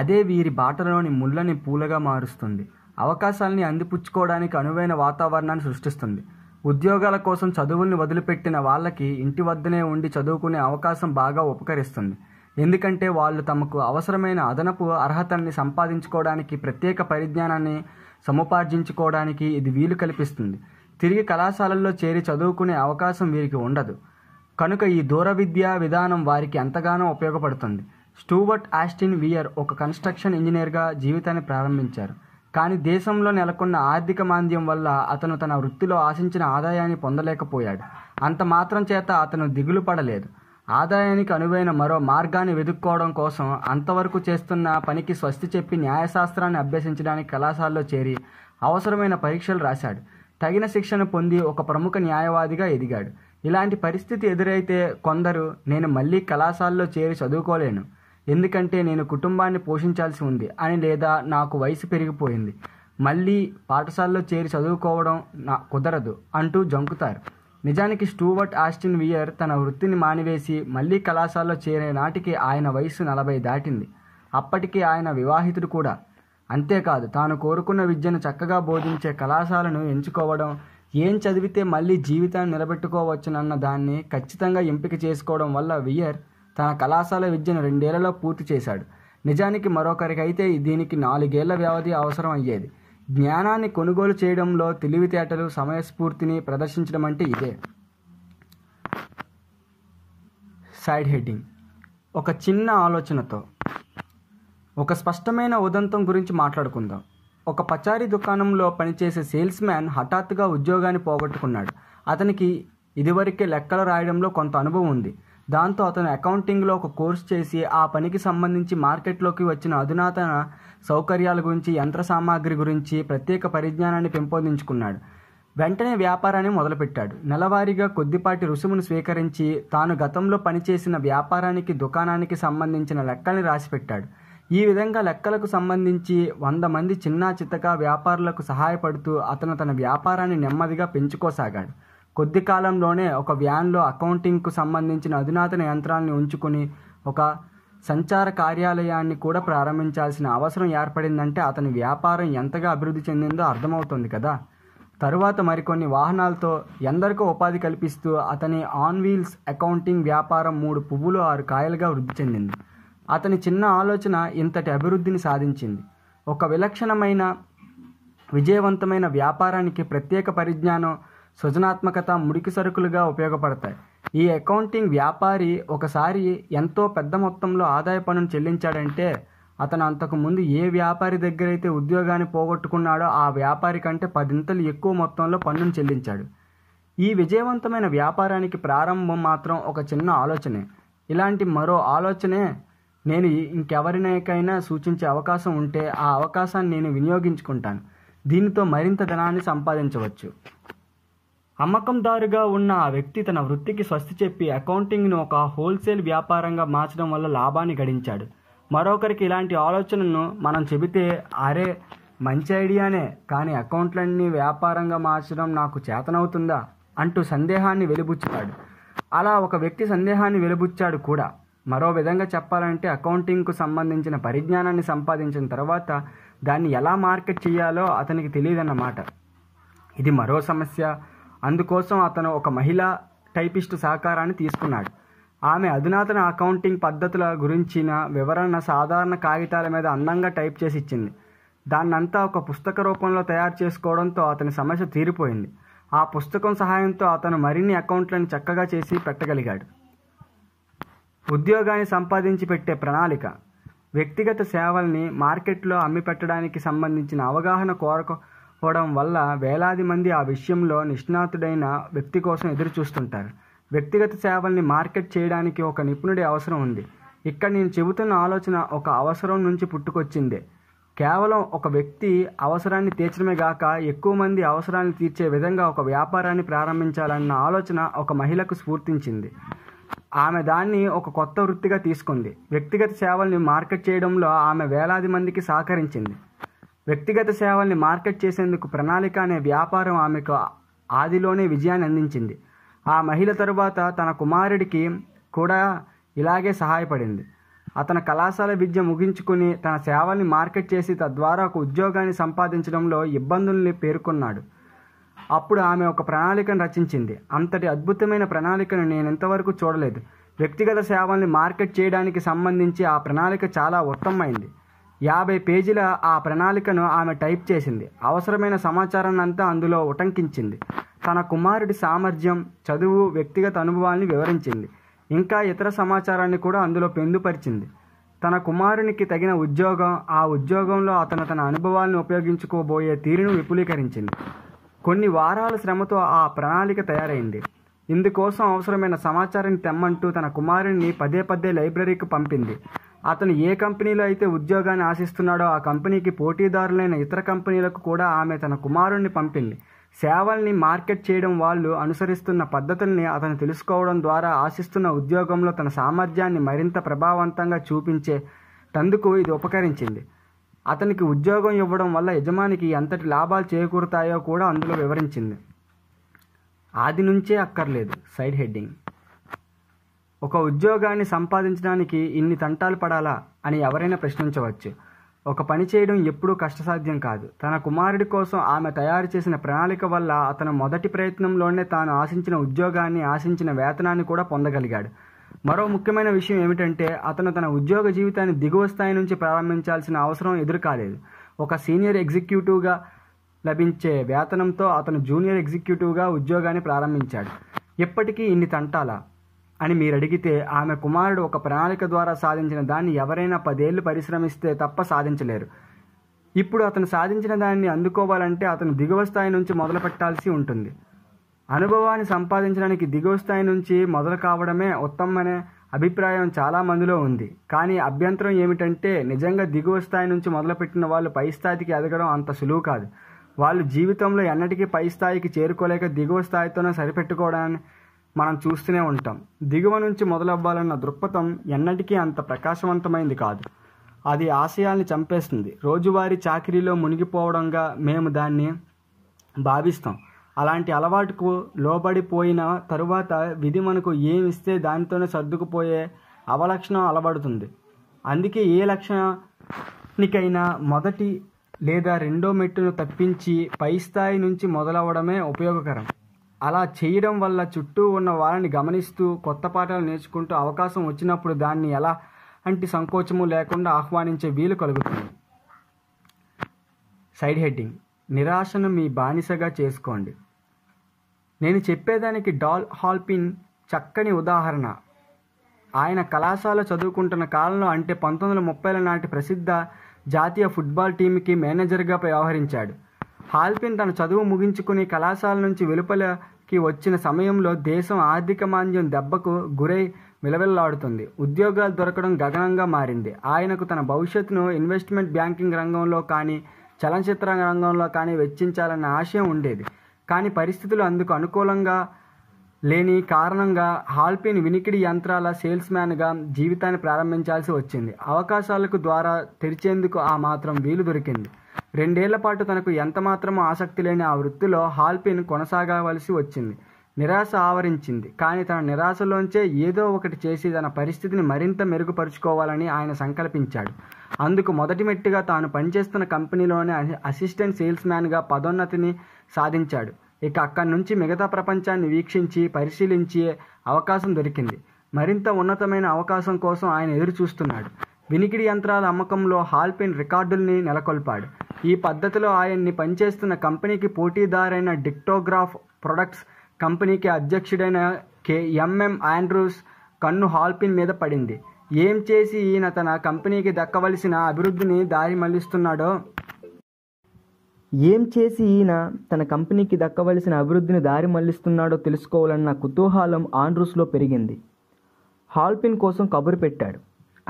అదే వీరి బాటలోని ముళ్ళని పూలగా మారుస్తుంది అవకాశాలని అందిపుచ్చుకోవడానికి అనువైన వాతావరణాన్ని సృష్టిస్తుంది ఉద్యోగాల కోసం చదువుల్ని వదిలిపెట్టిన వాళ్ళకి ఇంటి వద్దనే ఉండి చదువుకునే అవకాశం బాగా ఉపకరిస్తుంది ఎందుకంటే వాళ్ళు తమకు అవసరమైన అదనపు అర్హతల్ని సంపాదించుకోవడానికి ప్రత్యేక పరిజ్ఞానాన్ని సముపార్జించుకోవడానికి ఇది వీలు కల్పిస్తుంది తిరిగి కళాశాలల్లో చేరి చదువుకునే అవకాశం వీరికి ఉండదు కనుక ఈ దూర విద్యా విధానం వారికి ఎంతగానో ఉపయోగపడుతుంది స్టూవర్ట్ ఆస్టిన్ వియర్ ఒక కన్స్ట్రక్షన్ ఇంజనీర్గా జీవితాన్ని ప్రారంభించారు కానీ దేశంలో నెలకొన్న ఆర్థిక మాంద్యం వల్ల అతను తన వృత్తిలో ఆశించిన ఆదాయాన్ని పొందలేకపోయాడు అంత మాత్రం చేత అతను దిగులు పడలేదు ఆదాయానికి అనువైన మరో మార్గాన్ని వెతుక్కోవడం కోసం అంతవరకు చేస్తున్న పనికి స్వస్తి చెప్పి న్యాయశాస్త్రాన్ని అభ్యసించడానికి కళాశాలలో చేరి అవసరమైన పరీక్షలు రాశాడు తగిన శిక్షణ పొంది ఒక ప్రముఖ న్యాయవాదిగా ఎదిగాడు ఇలాంటి పరిస్థితి ఎదురైతే కొందరు నేను మళ్ళీ కళాశాలలో చేరి చదువుకోలేను ఎందుకంటే నేను కుటుంబాన్ని పోషించాల్సి ఉంది అని లేదా నాకు వయసు పెరిగిపోయింది మళ్ళీ పాఠశాలలో చేరి చదువుకోవడం నా కుదరదు అంటూ జంకుతారు నిజానికి స్టూవర్ట్ ఆస్టిన్ వియర్ తన వృత్తిని మానివేసి మళ్లీ కళాశాలలో చేరే నాటికి ఆయన వయసు నలభై దాటింది అప్పటికి ఆయన వివాహితుడు కూడా అంతేకాదు తాను కోరుకున్న విద్యను చక్కగా బోధించే కళాశాలను ఎంచుకోవడం ఏం చదివితే మళ్ళీ జీవితాన్ని నిలబెట్టుకోవచ్చునన్న దాన్ని ఖచ్చితంగా ఎంపిక చేసుకోవడం వల్ల వియర్ తన కళాశాల విద్యను రెండేళ్లలో పూర్తి చేశాడు నిజానికి మరొకరికైతే దీనికి నాలుగేళ్ల వ్యవధి అవసరం అయ్యేది జ్ఞానాన్ని కొనుగోలు చేయడంలో తెలివితేటలు సమయస్ఫూర్తిని ప్రదర్శించడం అంటే ఇదే సైడ్ హెడ్డింగ్ ఒక చిన్న ఆలోచనతో ఒక స్పష్టమైన ఉదంతం గురించి మాట్లాడుకుందాం ఒక పచారీ దుకాణంలో పనిచేసే సేల్స్ మ్యాన్ హఠాత్తుగా ఉద్యోగాన్ని పోగొట్టుకున్నాడు అతనికి ఇదివరకే లెక్కలు రాయడంలో కొంత అనుభవం ఉంది దాంతో అతను అకౌంటింగ్లో ఒక కోర్స్ చేసి ఆ పనికి సంబంధించి మార్కెట్లోకి వచ్చిన అధునాతన సౌకర్యాల గురించి యంత్ర సామాగ్రి గురించి ప్రత్యేక పరిజ్ఞానాన్ని పెంపొందించుకున్నాడు వెంటనే వ్యాపారాన్ని మొదలుపెట్టాడు నెలవారీగా కొద్దిపాటి రుసుమును స్వీకరించి తాను గతంలో పనిచేసిన వ్యాపారానికి దుకాణానికి సంబంధించిన లెక్కల్ని రాసిపెట్టాడు ఈ విధంగా లెక్కలకు సంబంధించి వంద మంది చిన్న చిత్తక వ్యాపారులకు సహాయపడుతూ అతను తన వ్యాపారాన్ని నెమ్మదిగా పెంచుకోసాగాడు కొద్ది కాలంలోనే ఒక వ్యాన్లో అకౌంటింగ్కు సంబంధించిన అధునాతన యంత్రాలను ఉంచుకుని ఒక సంచార కార్యాలయాన్ని కూడా ప్రారంభించాల్సిన అవసరం ఏర్పడిందంటే అతని వ్యాపారం ఎంతగా అభివృద్ధి చెందిందో అర్థమవుతుంది కదా తరువాత మరికొన్ని వాహనాలతో ఎందరికో ఉపాధి కల్పిస్తూ అతని ఆన్ వీల్స్ అకౌంటింగ్ వ్యాపారం మూడు పువ్వులు ఆరు కాయలుగా వృద్ధి చెందింది అతని చిన్న ఆలోచన ఇంతటి అభివృద్ధిని సాధించింది ఒక విలక్షణమైన విజయవంతమైన వ్యాపారానికి ప్రత్యేక పరిజ్ఞానం సృజనాత్మకత ముడికి సరుకులుగా ఉపయోగపడతాయి ఈ అకౌంటింగ్ వ్యాపారి ఒకసారి ఎంతో పెద్ద మొత్తంలో ఆదాయ పన్నును చెల్లించాడంటే అతను అంతకు ముందు ఏ వ్యాపారి దగ్గర అయితే ఉద్యోగాన్ని పోగొట్టుకున్నాడో ఆ వ్యాపారి కంటే పదింతలు ఎక్కువ మొత్తంలో పన్నును చెల్లించాడు ఈ విజయవంతమైన వ్యాపారానికి ప్రారంభం మాత్రం ఒక చిన్న ఆలోచనే ఇలాంటి మరో ఆలోచనే నేను ఇంకెవరినైకైనా సూచించే అవకాశం ఉంటే ఆ అవకాశాన్ని నేను వినియోగించుకుంటాను దీనితో మరింత ధనాన్ని సంపాదించవచ్చు అమ్మకందారుగా ఉన్న ఆ వ్యక్తి తన వృత్తికి స్వస్తి చెప్పి అకౌంటింగ్ను ఒక హోల్సేల్ వ్యాపారంగా మార్చడం వల్ల లాభాన్ని గడించాడు మరొకరికి ఇలాంటి ఆలోచనను మనం చెబితే అరే మంచి ఐడియానే కానీ అకౌంట్లన్నీ వ్యాపారంగా మార్చడం నాకు చేతనవుతుందా అంటూ సందేహాన్ని వెలుబుచ్చుతాడు అలా ఒక వ్యక్తి సందేహాన్ని వెలిబుచ్చాడు కూడా మరో విధంగా చెప్పాలంటే అకౌంటింగ్కు సంబంధించిన పరిజ్ఞానాన్ని సంపాదించిన తర్వాత దాన్ని ఎలా మార్కెట్ చేయాలో అతనికి తెలియదన్నమాట ఇది మరో సమస్య అందుకోసం అతను ఒక మహిళా టైపిస్ట్ సహకారాన్ని తీసుకున్నాడు ఆమె అధునాతన అకౌంటింగ్ పద్ధతుల గురించిన వివరణ సాధారణ కాగితాల మీద అందంగా టైప్ చేసి ఇచ్చింది దాన్నంతా ఒక పుస్తక రూపంలో తయారు చేసుకోవడంతో అతని సమస్య తీరిపోయింది ఆ పుస్తకం సహాయంతో అతను మరిన్ని అకౌంట్లను చక్కగా చేసి పెట్టగలిగాడు ఉద్యోగాన్ని సంపాదించి పెట్టే ప్రణాళిక వ్యక్తిగత సేవల్ని మార్కెట్లో అమ్మి పెట్టడానికి సంబంధించిన అవగాహన కోరక పోవడం వల్ల వేలాది మంది ఆ విషయంలో నిష్ణాతుడైన వ్యక్తి కోసం ఎదురు చూస్తుంటారు వ్యక్తిగత సేవల్ని మార్కెట్ చేయడానికి ఒక నిపుణుడి అవసరం ఉంది ఇక్కడ నేను చెబుతున్న ఆలోచన ఒక అవసరం నుంచి పుట్టుకొచ్చిందే కేవలం ఒక వ్యక్తి అవసరాన్ని తీర్చడమే గాక ఎక్కువ మంది అవసరాన్ని తీర్చే విధంగా ఒక వ్యాపారాన్ని ప్రారంభించాలన్న ఆలోచన ఒక మహిళకు స్ఫూర్తించింది ఆమె దాన్ని ఒక కొత్త వృత్తిగా తీసుకుంది వ్యక్తిగత సేవల్ని మార్కెట్ చేయడంలో ఆమె వేలాది మందికి సహకరించింది వ్యక్తిగత సేవల్ని మార్కెట్ చేసేందుకు ప్రణాళిక అనే వ్యాపారం ఆమెకు ఆదిలోనే విజయాన్ని అందించింది ఆ మహిళ తరువాత తన కుమారుడికి కూడా ఇలాగే సహాయపడింది అతను కళాశాల విద్య ముగించుకుని తన సేవల్ని మార్కెట్ చేసి తద్వారా ఒక ఉద్యోగాన్ని సంపాదించడంలో ఇబ్బందుల్ని పేర్కొన్నాడు అప్పుడు ఆమె ఒక ప్రణాళికను రచించింది అంతటి అద్భుతమైన ప్రణాళికను నేను ఇంతవరకు చూడలేదు వ్యక్తిగత సేవల్ని మార్కెట్ చేయడానికి సంబంధించి ఆ ప్రణాళిక చాలా ఉత్తమమైంది యాభై పేజీల ఆ ప్రణాళికను ఆమె టైప్ చేసింది అవసరమైన సమాచారాన్ని అంతా అందులో ఉటంకించింది తన కుమారుడి సామర్థ్యం చదువు వ్యక్తిగత అనుభవాల్ని వివరించింది ఇంకా ఇతర సమాచారాన్ని కూడా అందులో పొందుపరిచింది తన కుమారునికి తగిన ఉద్యోగం ఆ ఉద్యోగంలో అతను తన అనుభవాలను ఉపయోగించుకోబోయే తీరును విపులీకరించింది కొన్ని వారాల శ్రమతో ఆ ప్రణాళిక తయారైంది ఇందుకోసం అవసరమైన సమాచారాన్ని తెమ్మంటూ తన కుమారుణ్ణి పదే పదే లైబ్రరీకి పంపింది అతను ఏ కంపెనీలో అయితే ఉద్యోగాన్ని ఆశిస్తున్నాడో ఆ కంపెనీకి పోటీదారులైన ఇతర కంపెనీలకు కూడా ఆమె తన కుమారుణ్ణి పంపింది సేవల్ని మార్కెట్ చేయడం వాళ్ళు అనుసరిస్తున్న పద్ధతుల్ని అతను తెలుసుకోవడం ద్వారా ఆశిస్తున్న ఉద్యోగంలో తన సామర్థ్యాన్ని మరింత ప్రభావవంతంగా చూపించే తందుకు ఇది ఉపకరించింది అతనికి ఉద్యోగం ఇవ్వడం వల్ల యజమానికి ఎంతటి లాభాలు చేకూరుతాయో కూడా అందులో వివరించింది ఆది నుంచే అక్కర్లేదు సైడ్ హెడ్డింగ్ ఒక ఉద్యోగాన్ని సంపాదించడానికి ఇన్ని తంటాలు పడాలా అని ఎవరైనా ప్రశ్నించవచ్చు ఒక పని చేయడం ఎప్పుడూ కష్టసాధ్యం కాదు తన కుమారుడి కోసం ఆమె తయారు చేసిన ప్రణాళిక వల్ల అతను మొదటి ప్రయత్నంలోనే తాను ఆశించిన ఉద్యోగాన్ని ఆశించిన వేతనాన్ని కూడా పొందగలిగాడు మరో ముఖ్యమైన విషయం ఏమిటంటే అతను తన ఉద్యోగ జీవితాన్ని దిగువ స్థాయి నుంచి ప్రారంభించాల్సిన అవసరం ఎదురు కాలేదు ఒక సీనియర్ ఎగ్జిక్యూటివ్గా లభించే వేతనంతో అతను జూనియర్ ఎగ్జిక్యూటివ్గా ఉద్యోగాన్ని ప్రారంభించాడు ఇప్పటికీ ఇన్ని తంటాల అని మీరడిగితే ఆమె కుమారుడు ఒక ప్రణాళిక ద్వారా సాధించిన దాన్ని ఎవరైనా పదేళ్లు పరిశ్రమిస్తే తప్ప సాధించలేరు ఇప్పుడు అతను సాధించిన దాన్ని అందుకోవాలంటే అతను దిగువ స్థాయి నుంచి మొదలు పెట్టాల్సి ఉంటుంది అనుభవాన్ని సంపాదించడానికి దిగువ స్థాయి నుంచి మొదలు కావడమే ఉత్తమనే అభిప్రాయం చాలా మందిలో ఉంది కానీ అభ్యంతరం ఏమిటంటే నిజంగా దిగువ స్థాయి నుంచి మొదలుపెట్టిన వాళ్ళు పై స్థాయికి ఎదగడం అంత సులువు కాదు వాళ్ళు జీవితంలో ఎన్నటికీ పై స్థాయికి చేరుకోలేక దిగువ స్థాయితోనే సరిపెట్టుకోవడానికి మనం చూస్తూనే ఉంటాం దిగువ నుంచి మొదలవ్వాలన్న దృక్పథం ఎన్నటికీ అంత ప్రకాశవంతమైంది కాదు అది ఆశయాల్ని చంపేస్తుంది రోజువారీ చాకరీలో మునిగిపోవడంగా మేము దాన్ని భావిస్తాం అలాంటి అలవాటుకు లోబడిపోయిన తరువాత విధి మనకు ఏమిస్తే దానితోనే సర్దుకుపోయే అవలక్షణం అలవడుతుంది అందుకే ఏ లక్షణానికైనా మొదటి లేదా రెండో మెట్టును తప్పించి పై స్థాయి నుంచి మొదలవడమే ఉపయోగకరం అలా చేయడం వల్ల చుట్టూ ఉన్న వారిని గమనిస్తూ కొత్త పాఠాలు నేర్చుకుంటూ అవకాశం వచ్చినప్పుడు దాన్ని ఎలా అంటే సంకోచము లేకుండా ఆహ్వానించే వీలు కలుగుతుంది సైడ్ హెడ్డింగ్ నిరాశను మీ బానిసగా చేసుకోండి నేను చెప్పేదానికి డాల్ హాల్పిన్ చక్కని ఉదాహరణ ఆయన కళాశాల చదువుకుంటున్న కాలంలో అంటే పంతొమ్మిది వందల ముప్పైల నాటి ప్రసిద్ధ జాతీయ ఫుట్బాల్ టీంకి మేనేజర్గా వ్యవహరించాడు హాల్పిన్ తన చదువు ముగించుకుని కళాశాల నుంచి వెలుపలకి వచ్చిన సమయంలో దేశం ఆర్థిక మాంద్యం దెబ్బకు గురై విలవిల్లాడుతుంది ఉద్యోగాలు దొరకడం గగనంగా మారింది ఆయనకు తన భవిష్యత్తును ఇన్వెస్ట్మెంట్ బ్యాంకింగ్ రంగంలో కానీ చలనచిత్ర రంగంలో కానీ వెచ్చించాలన్న ఆశయం ఉండేది కానీ పరిస్థితులు అందుకు అనుకూలంగా లేని కారణంగా హాల్పిన్ వినికిడి యంత్రాల సేల్స్ మ్యాన్గా జీవితాన్ని ప్రారంభించాల్సి వచ్చింది అవకాశాలకు ద్వారా తెరిచేందుకు ఆ మాత్రం వీలు దొరికింది రెండేళ్ల పాటు తనకు ఎంతమాత్రం ఆసక్తి లేని ఆ వృత్తిలో హాల్పిన్ కొనసాగవలసి వచ్చింది నిరాశ ఆవరించింది కానీ తన నిరాశలోంచే ఏదో ఒకటి చేసి తన పరిస్థితిని మరింత మెరుగుపరుచుకోవాలని ఆయన సంకల్పించాడు అందుకు మొదటి మెట్టుగా తాను పనిచేస్తున్న కంపెనీలోనే అసిస్టెంట్ సేల్స్ మ్యాన్గా పదోన్నతిని సాధించాడు ఇక అక్కడి నుంచి మిగతా ప్రపంచాన్ని వీక్షించి పరిశీలించే అవకాశం దొరికింది మరింత ఉన్నతమైన అవకాశం కోసం ఆయన ఎదురు చూస్తున్నాడు వినికిడి యంత్రాల అమ్మకంలో హాల్పిన్ రికార్డుల్ని నెలకొల్పాడు ఈ పద్ధతిలో ఆయన్ని పనిచేస్తున్న కంపెనీకి పోటీదారైన డిక్టోగ్రాఫ్ ప్రొడక్ట్స్ కంపెనీకి అధ్యక్షుడైన కే ఎంఎం ఆండ్రూస్ కన్ను హాల్పిన్ మీద పడింది ఏం చేసి ఈయన తన కంపెనీకి దక్కవలసిన అభివృద్ధిని దారి మళ్లిస్తున్నాడో ఏం చేసి ఈయన తన కంపెనీకి దక్కవలసిన అభివృద్ధిని దారి మళ్లిస్తున్నాడో తెలుసుకోవాలన్న కుతూహలం ఆండ్రూస్లో పెరిగింది హాల్పిన్ కోసం కబురు పెట్టాడు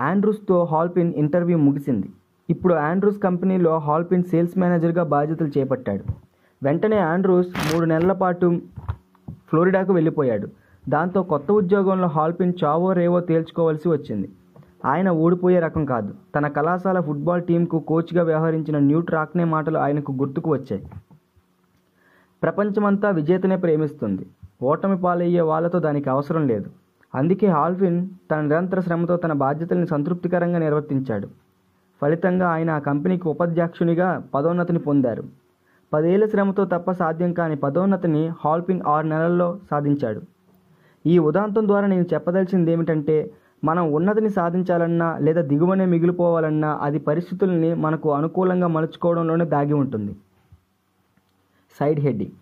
ఆండ్రూస్తో హాల్పిన్ ఇంటర్వ్యూ ముగిసింది ఇప్పుడు ఆండ్రూస్ కంపెనీలో హాల్పిన్ సేల్స్ మేనేజర్గా బాధ్యతలు చేపట్టాడు వెంటనే ఆండ్రూస్ మూడు నెలల పాటు ఫ్లోరిడాకు వెళ్ళిపోయాడు దాంతో కొత్త ఉద్యోగంలో హాల్పిన్ చావో రేవో తేల్చుకోవాల్సి వచ్చింది ఆయన ఓడిపోయే రకం కాదు తన కళాశాల ఫుట్బాల్ టీంకు కోచ్గా వ్యవహరించిన న్యూట్ రాక్నే మాటలు ఆయనకు గుర్తుకు వచ్చాయి ప్రపంచమంతా విజేతనే ప్రేమిస్తుంది ఓటమి పాలయ్యే వాళ్ళతో దానికి అవసరం లేదు అందుకే హాల్ఫిన్ తన నిరంతర శ్రమతో తన బాధ్యతల్ని సంతృప్తికరంగా నిర్వర్తించాడు ఫలితంగా ఆయన ఆ కంపెనీకి ఉపాధ్యక్షునిగా పదోన్నతిని పొందారు పదేళ్ల శ్రమతో తప్ప సాధ్యం కాని పదోన్నతిని హాల్పిన్ ఆరు నెలల్లో సాధించాడు ఈ ఉదాంతం ద్వారా నేను చెప్పదలిచింది ఏమిటంటే మనం ఉన్నతిని సాధించాలన్నా లేదా దిగువనే మిగిలిపోవాలన్నా అది పరిస్థితుల్ని మనకు అనుకూలంగా మలుచుకోవడంలోనే దాగి ఉంటుంది సైడ్ హెడ్డింగ్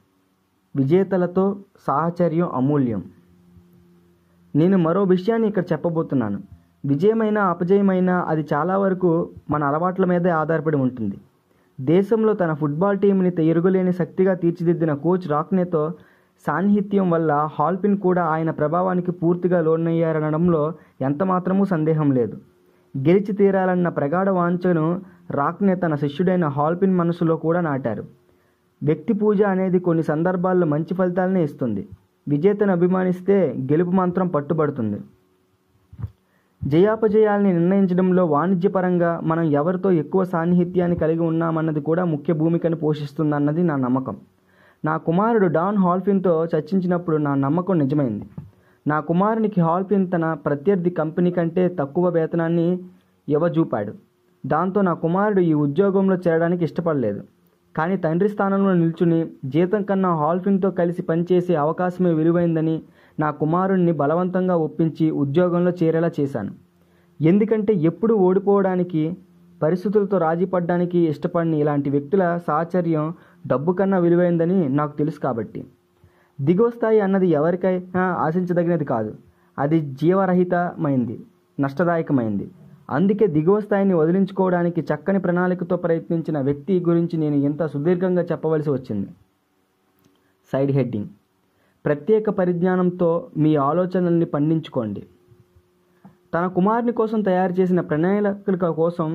విజేతలతో సాహచర్యం అమూల్యం నేను మరో విషయాన్ని ఇక్కడ చెప్పబోతున్నాను విజయమైన అపజయమైన అది చాలా వరకు మన అలవాట్ల మీదే ఆధారపడి ఉంటుంది దేశంలో తన ఫుట్బాల్ టీంని ఎరుగులేని శక్తిగా తీర్చిదిద్దిన కోచ్ రాక్నేతో సాన్నిహిత్యం వల్ల హాల్పిన్ కూడా ఆయన ప్రభావానికి పూర్తిగా లోనయ్యారనడంలో ఎంతమాత్రమూ సందేహం లేదు గెలిచి తీరాలన్న ప్రగాఢ వాంఛను రాక్నే తన శిష్యుడైన హాల్పిన్ మనసులో కూడా నాటారు వ్యక్తి పూజ అనేది కొన్ని సందర్భాల్లో మంచి ఫలితాలనే ఇస్తుంది విజేతను అభిమానిస్తే గెలుపు మంత్రం పట్టుబడుతుంది జయాపజయాల్ని నిర్ణయించడంలో వాణిజ్యపరంగా మనం ఎవరితో ఎక్కువ సాన్నిహిత్యాన్ని కలిగి ఉన్నామన్నది కూడా ముఖ్య భూమికను పోషిస్తుందన్నది నా నమ్మకం నా కుమారుడు డాన్ హాల్ఫిన్తో చర్చించినప్పుడు నా నమ్మకం నిజమైంది నా కుమారునికి హాల్ఫిన్ తన ప్రత్యర్థి కంపెనీ కంటే తక్కువ వేతనాన్ని ఇవ్వజూపాడు దాంతో నా కుమారుడు ఈ ఉద్యోగంలో చేరడానికి ఇష్టపడలేదు కానీ తండ్రి స్థానంలో నిల్చుని జీతం కన్నా హాల్ఫిన్తో కలిసి పనిచేసే అవకాశమే విలువైందని నా కుమారుణ్ణి బలవంతంగా ఒప్పించి ఉద్యోగంలో చేరేలా చేశాను ఎందుకంటే ఎప్పుడు ఓడిపోవడానికి పరిస్థితులతో రాజీ పడ్డానికి ఇష్టపడిన ఇలాంటి వ్యక్తుల సాహచర్యం డబ్బు కన్నా విలువైందని నాకు తెలుసు కాబట్టి దిగువ స్థాయి అన్నది ఎవరికైనా ఆశించదగినది కాదు అది జీవరహితమైంది నష్టదాయకమైంది అందుకే దిగువ స్థాయిని వదిలించుకోవడానికి చక్కని ప్రణాళికతో ప్రయత్నించిన వ్యక్తి గురించి నేను ఇంత సుదీర్ఘంగా చెప్పవలసి వచ్చింది సైడ్ హెడ్డింగ్ ప్రత్యేక పరిజ్ఞానంతో మీ ఆలోచనల్ని పండించుకోండి తన కుమారుని కోసం తయారు చేసిన ప్రణాళికల కోసం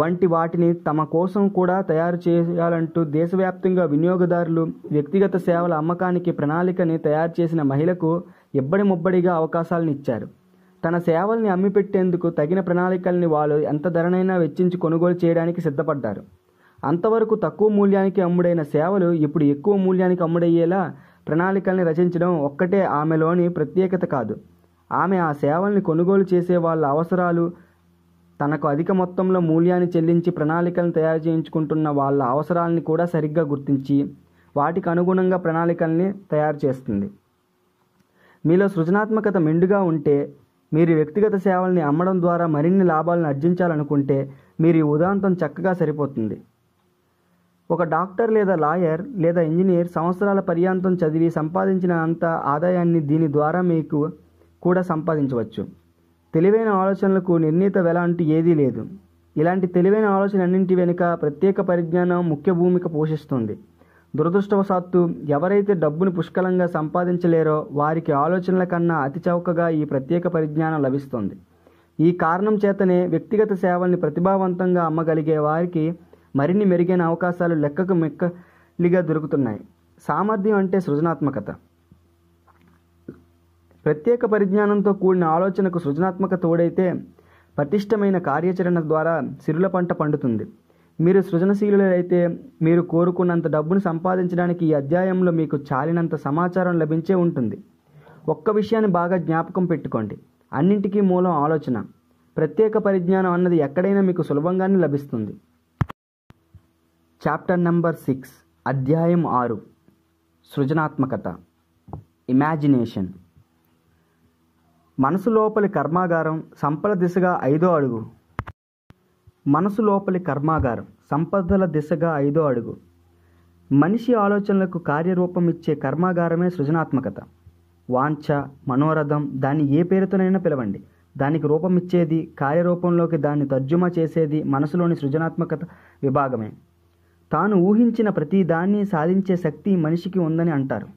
వంటి వాటిని తమ కోసం కూడా తయారు చేయాలంటూ దేశవ్యాప్తంగా వినియోగదారులు వ్యక్తిగత సేవల అమ్మకానికి ప్రణాళికని తయారు చేసిన మహిళకు ఇబ్బడి ముబ్బడిగా అవకాశాలను ఇచ్చారు తన సేవల్ని అమ్మిపెట్టేందుకు తగిన ప్రణాళికల్ని వాళ్ళు ఎంత ధరనైనా వెచ్చించి కొనుగోలు చేయడానికి సిద్ధపడ్డారు అంతవరకు తక్కువ మూల్యానికి అమ్ముడైన సేవలు ఇప్పుడు ఎక్కువ మూల్యానికి అమ్ముడయ్యేలా ప్రణాళికల్ని రచించడం ఒక్కటే ఆమెలోని ప్రత్యేకత కాదు ఆమె ఆ సేవల్ని కొనుగోలు చేసే వాళ్ళ అవసరాలు తనకు అధిక మొత్తంలో మూల్యాన్ని చెల్లించి ప్రణాళికలను తయారు చేయించుకుంటున్న వాళ్ళ అవసరాలని కూడా సరిగ్గా గుర్తించి వాటికి అనుగుణంగా ప్రణాళికల్ని తయారు చేస్తుంది మీలో సృజనాత్మకత మెండుగా ఉంటే మీరు వ్యక్తిగత సేవల్ని అమ్మడం ద్వారా మరిన్ని లాభాలను అర్జించాలనుకుంటే మీరు ఈ ఉదాంతం చక్కగా సరిపోతుంది ఒక డాక్టర్ లేదా లాయర్ లేదా ఇంజనీర్ సంవత్సరాల పర్యాంతం చదివి సంపాదించిన అంత ఆదాయాన్ని దీని ద్వారా మీకు కూడా సంపాదించవచ్చు తెలివైన ఆలోచనలకు నిర్ణీత వెల అంటూ ఏదీ లేదు ఇలాంటి తెలివైన ఆలోచన అన్నింటి వెనుక ప్రత్యేక పరిజ్ఞానం ముఖ్య భూమిక పోషిస్తుంది దురదృష్టవశాత్తు ఎవరైతే డబ్బును పుష్కలంగా సంపాదించలేరో వారికి ఆలోచనల కన్నా అతి చౌకగా ఈ ప్రత్యేక పరిజ్ఞానం లభిస్తుంది ఈ కారణం చేతనే వ్యక్తిగత సేవల్ని ప్రతిభావంతంగా అమ్మగలిగే వారికి మరిన్ని మెరుగైన అవకాశాలు లెక్కకు మెక్కలిగా దొరుకుతున్నాయి సామర్థ్యం అంటే సృజనాత్మకత ప్రత్యేక పరిజ్ఞానంతో కూడిన ఆలోచనకు సృజనాత్మక తోడైతే పటిష్టమైన కార్యాచరణ ద్వారా సిరుల పంట పండుతుంది మీరు అయితే మీరు కోరుకున్నంత డబ్బును సంపాదించడానికి ఈ అధ్యాయంలో మీకు చాలినంత సమాచారం లభించే ఉంటుంది ఒక్క విషయాన్ని బాగా జ్ఞాపకం పెట్టుకోండి అన్నింటికీ మూలం ఆలోచన ప్రత్యేక పరిజ్ఞానం అన్నది ఎక్కడైనా మీకు సులభంగానే లభిస్తుంది చాప్టర్ నెంబర్ సిక్స్ అధ్యాయం ఆరు సృజనాత్మకత ఇమాజినేషన్ మనసు లోపలి కర్మాగారం సంపద దిశగా ఐదో అడుగు మనసు లోపలి కర్మాగారం సంపదల దిశగా ఐదో అడుగు మనిషి ఆలోచనలకు కార్యరూపం ఇచ్చే కర్మాగారమే సృజనాత్మకత వాంఛ మనోరథం దాన్ని ఏ పేరుతోనైనా పిలవండి దానికి రూపం ఇచ్చేది కార్యరూపంలోకి దాన్ని తర్జుమా చేసేది మనసులోని సృజనాత్మకత విభాగమే తాను ఊహించిన ప్రతి దాన్ని సాధించే శక్తి మనిషికి ఉందని అంటారు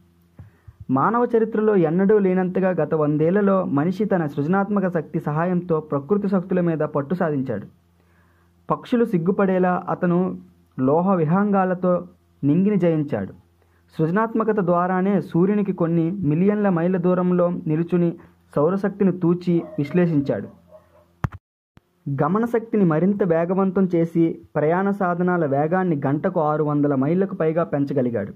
మానవ చరిత్రలో ఎన్నడూ లేనంతగా గత వందేళ్లలో మనిషి తన సృజనాత్మక శక్తి సహాయంతో ప్రకృతి శక్తుల మీద పట్టు సాధించాడు పక్షులు సిగ్గుపడేలా అతను లోహ విహంగాలతో నింగిని జయించాడు సృజనాత్మకత ద్వారానే సూర్యునికి కొన్ని మిలియన్ల మైళ్ళ దూరంలో నిలుచుని సౌరశక్తిని తూచి విశ్లేషించాడు గమనశక్తిని మరింత వేగవంతం చేసి ప్రయాణ సాధనాల వేగాన్ని గంటకు ఆరు వందల మైళ్ళకు పైగా పెంచగలిగాడు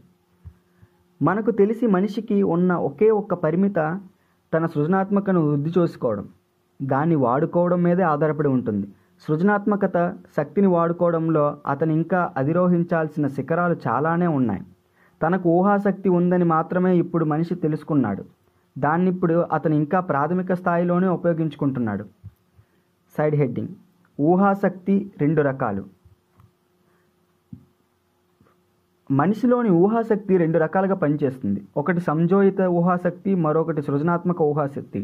మనకు తెలిసి మనిషికి ఉన్న ఒకే ఒక్క పరిమిత తన సృజనాత్మకను వృద్ధి చేసుకోవడం దాన్ని వాడుకోవడం మీదే ఆధారపడి ఉంటుంది సృజనాత్మకత శక్తిని వాడుకోవడంలో అతను ఇంకా అధిరోహించాల్సిన శిఖరాలు చాలానే ఉన్నాయి తనకు ఊహాశక్తి ఉందని మాత్రమే ఇప్పుడు మనిషి తెలుసుకున్నాడు దాన్నిప్పుడు అతను ఇంకా ప్రాథమిక స్థాయిలోనే ఉపయోగించుకుంటున్నాడు సైడ్ హెడ్డింగ్ ఊహాశక్తి రెండు రకాలు మనిషిలోని ఊహాశక్తి రెండు రకాలుగా పనిచేస్తుంది ఒకటి సంయోజిత ఊహాశక్తి మరొకటి సృజనాత్మక ఊహాశక్తి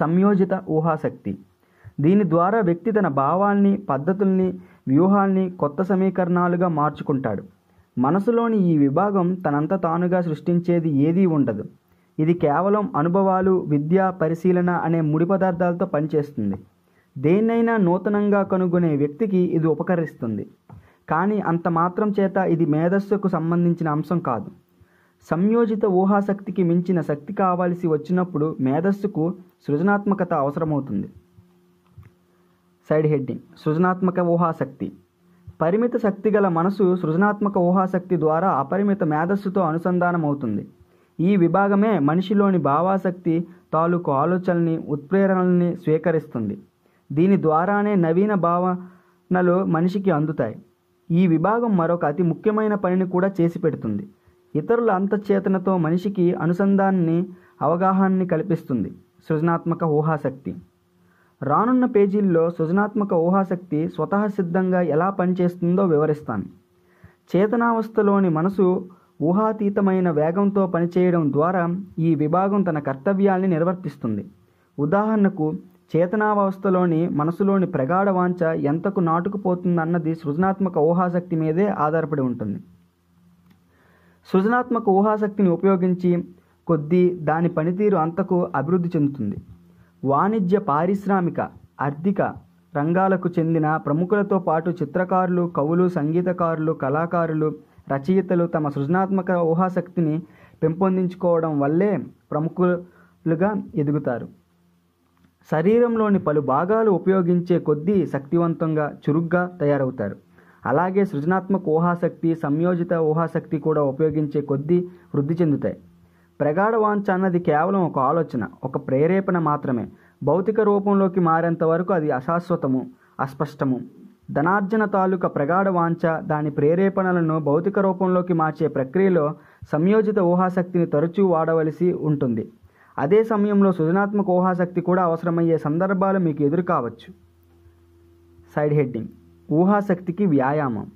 సంయోజిత ఊహాశక్తి దీని ద్వారా వ్యక్తి తన భావాల్ని పద్ధతుల్ని వ్యూహాల్ని కొత్త సమీకరణాలుగా మార్చుకుంటాడు మనసులోని ఈ విభాగం తనంత తానుగా సృష్టించేది ఏదీ ఉండదు ఇది కేవలం అనుభవాలు విద్య పరిశీలన అనే ముడి పదార్థాలతో పనిచేస్తుంది దేన్నైనా నూతనంగా కనుగొనే వ్యక్తికి ఇది ఉపకరిస్తుంది కానీ అంత మాత్రం చేత ఇది మేధస్సుకు సంబంధించిన అంశం కాదు సంయోజిత ఊహాశక్తికి మించిన శక్తి కావాల్సి వచ్చినప్పుడు మేధస్సుకు సృజనాత్మకత అవసరమవుతుంది సైడ్ హెడ్డింగ్ సృజనాత్మక ఊహాశక్తి పరిమిత శక్తి గల మనసు సృజనాత్మక ఊహాశక్తి ద్వారా అపరిమిత మేధస్సుతో అనుసంధానం అవుతుంది ఈ విభాగమే మనిషిలోని భావాశక్తి తాలూకు ఆలోచనల్ని ఉత్ప్రేరణల్ని స్వీకరిస్తుంది దీని ద్వారానే నవీన భావనలు మనిషికి అందుతాయి ఈ విభాగం మరొక అతి ముఖ్యమైన పనిని కూడా చేసి పెడుతుంది ఇతరుల అంతచేతనతో మనిషికి అనుసంధాన్ని అవగాహనని కల్పిస్తుంది సృజనాత్మక ఊహాశక్తి రానున్న పేజీల్లో సృజనాత్మక ఊహాశక్తి సిద్ధంగా ఎలా పనిచేస్తుందో వివరిస్తాను చేతనావస్థలోని మనసు ఊహాతీతమైన వేగంతో పనిచేయడం ద్వారా ఈ విభాగం తన కర్తవ్యాల్ని నిర్వర్తిస్తుంది ఉదాహరణకు చేతనావస్థలోని మనసులోని ప్రగాఢ వాంఛ ఎంతకు నాటుకుపోతుందన్నది సృజనాత్మక ఊహాశక్తి మీదే ఆధారపడి ఉంటుంది సృజనాత్మక ఊహాశక్తిని ఉపయోగించి కొద్దీ దాని పనితీరు అంతకు అభివృద్ధి చెందుతుంది వాణిజ్య పారిశ్రామిక ఆర్థిక రంగాలకు చెందిన ప్రముఖులతో పాటు చిత్రకారులు కవులు సంగీతకారులు కళాకారులు రచయితలు తమ సృజనాత్మక ఊహాశక్తిని పెంపొందించుకోవడం వల్లే ప్రముఖులుగా ఎదుగుతారు శరీరంలోని పలు భాగాలు ఉపయోగించే కొద్దీ శక్తివంతంగా చురుగ్గా తయారవుతారు అలాగే సృజనాత్మక ఊహాశక్తి సంయోజిత ఊహాశక్తి కూడా ఉపయోగించే కొద్దీ వృద్ధి చెందుతాయి ప్రగాఢ వాంఛ అన్నది కేవలం ఒక ఆలోచన ఒక ప్రేరేపణ మాత్రమే భౌతిక రూపంలోకి మారేంత వరకు అది అశాశ్వతము అస్పష్టము ధనార్జన తాలూకా ప్రగాఢ వాంఛ దాని ప్రేరేపణలను భౌతిక రూపంలోకి మార్చే ప్రక్రియలో సంయోజిత ఊహాశక్తిని తరచూ వాడవలసి ఉంటుంది అదే సమయంలో సృజనాత్మక ఊహాశక్తి కూడా అవసరమయ్యే సందర్భాలు మీకు ఎదురు కావచ్చు సైడ్ హెడ్డింగ్ ఊహాశక్తికి వ్యాయామం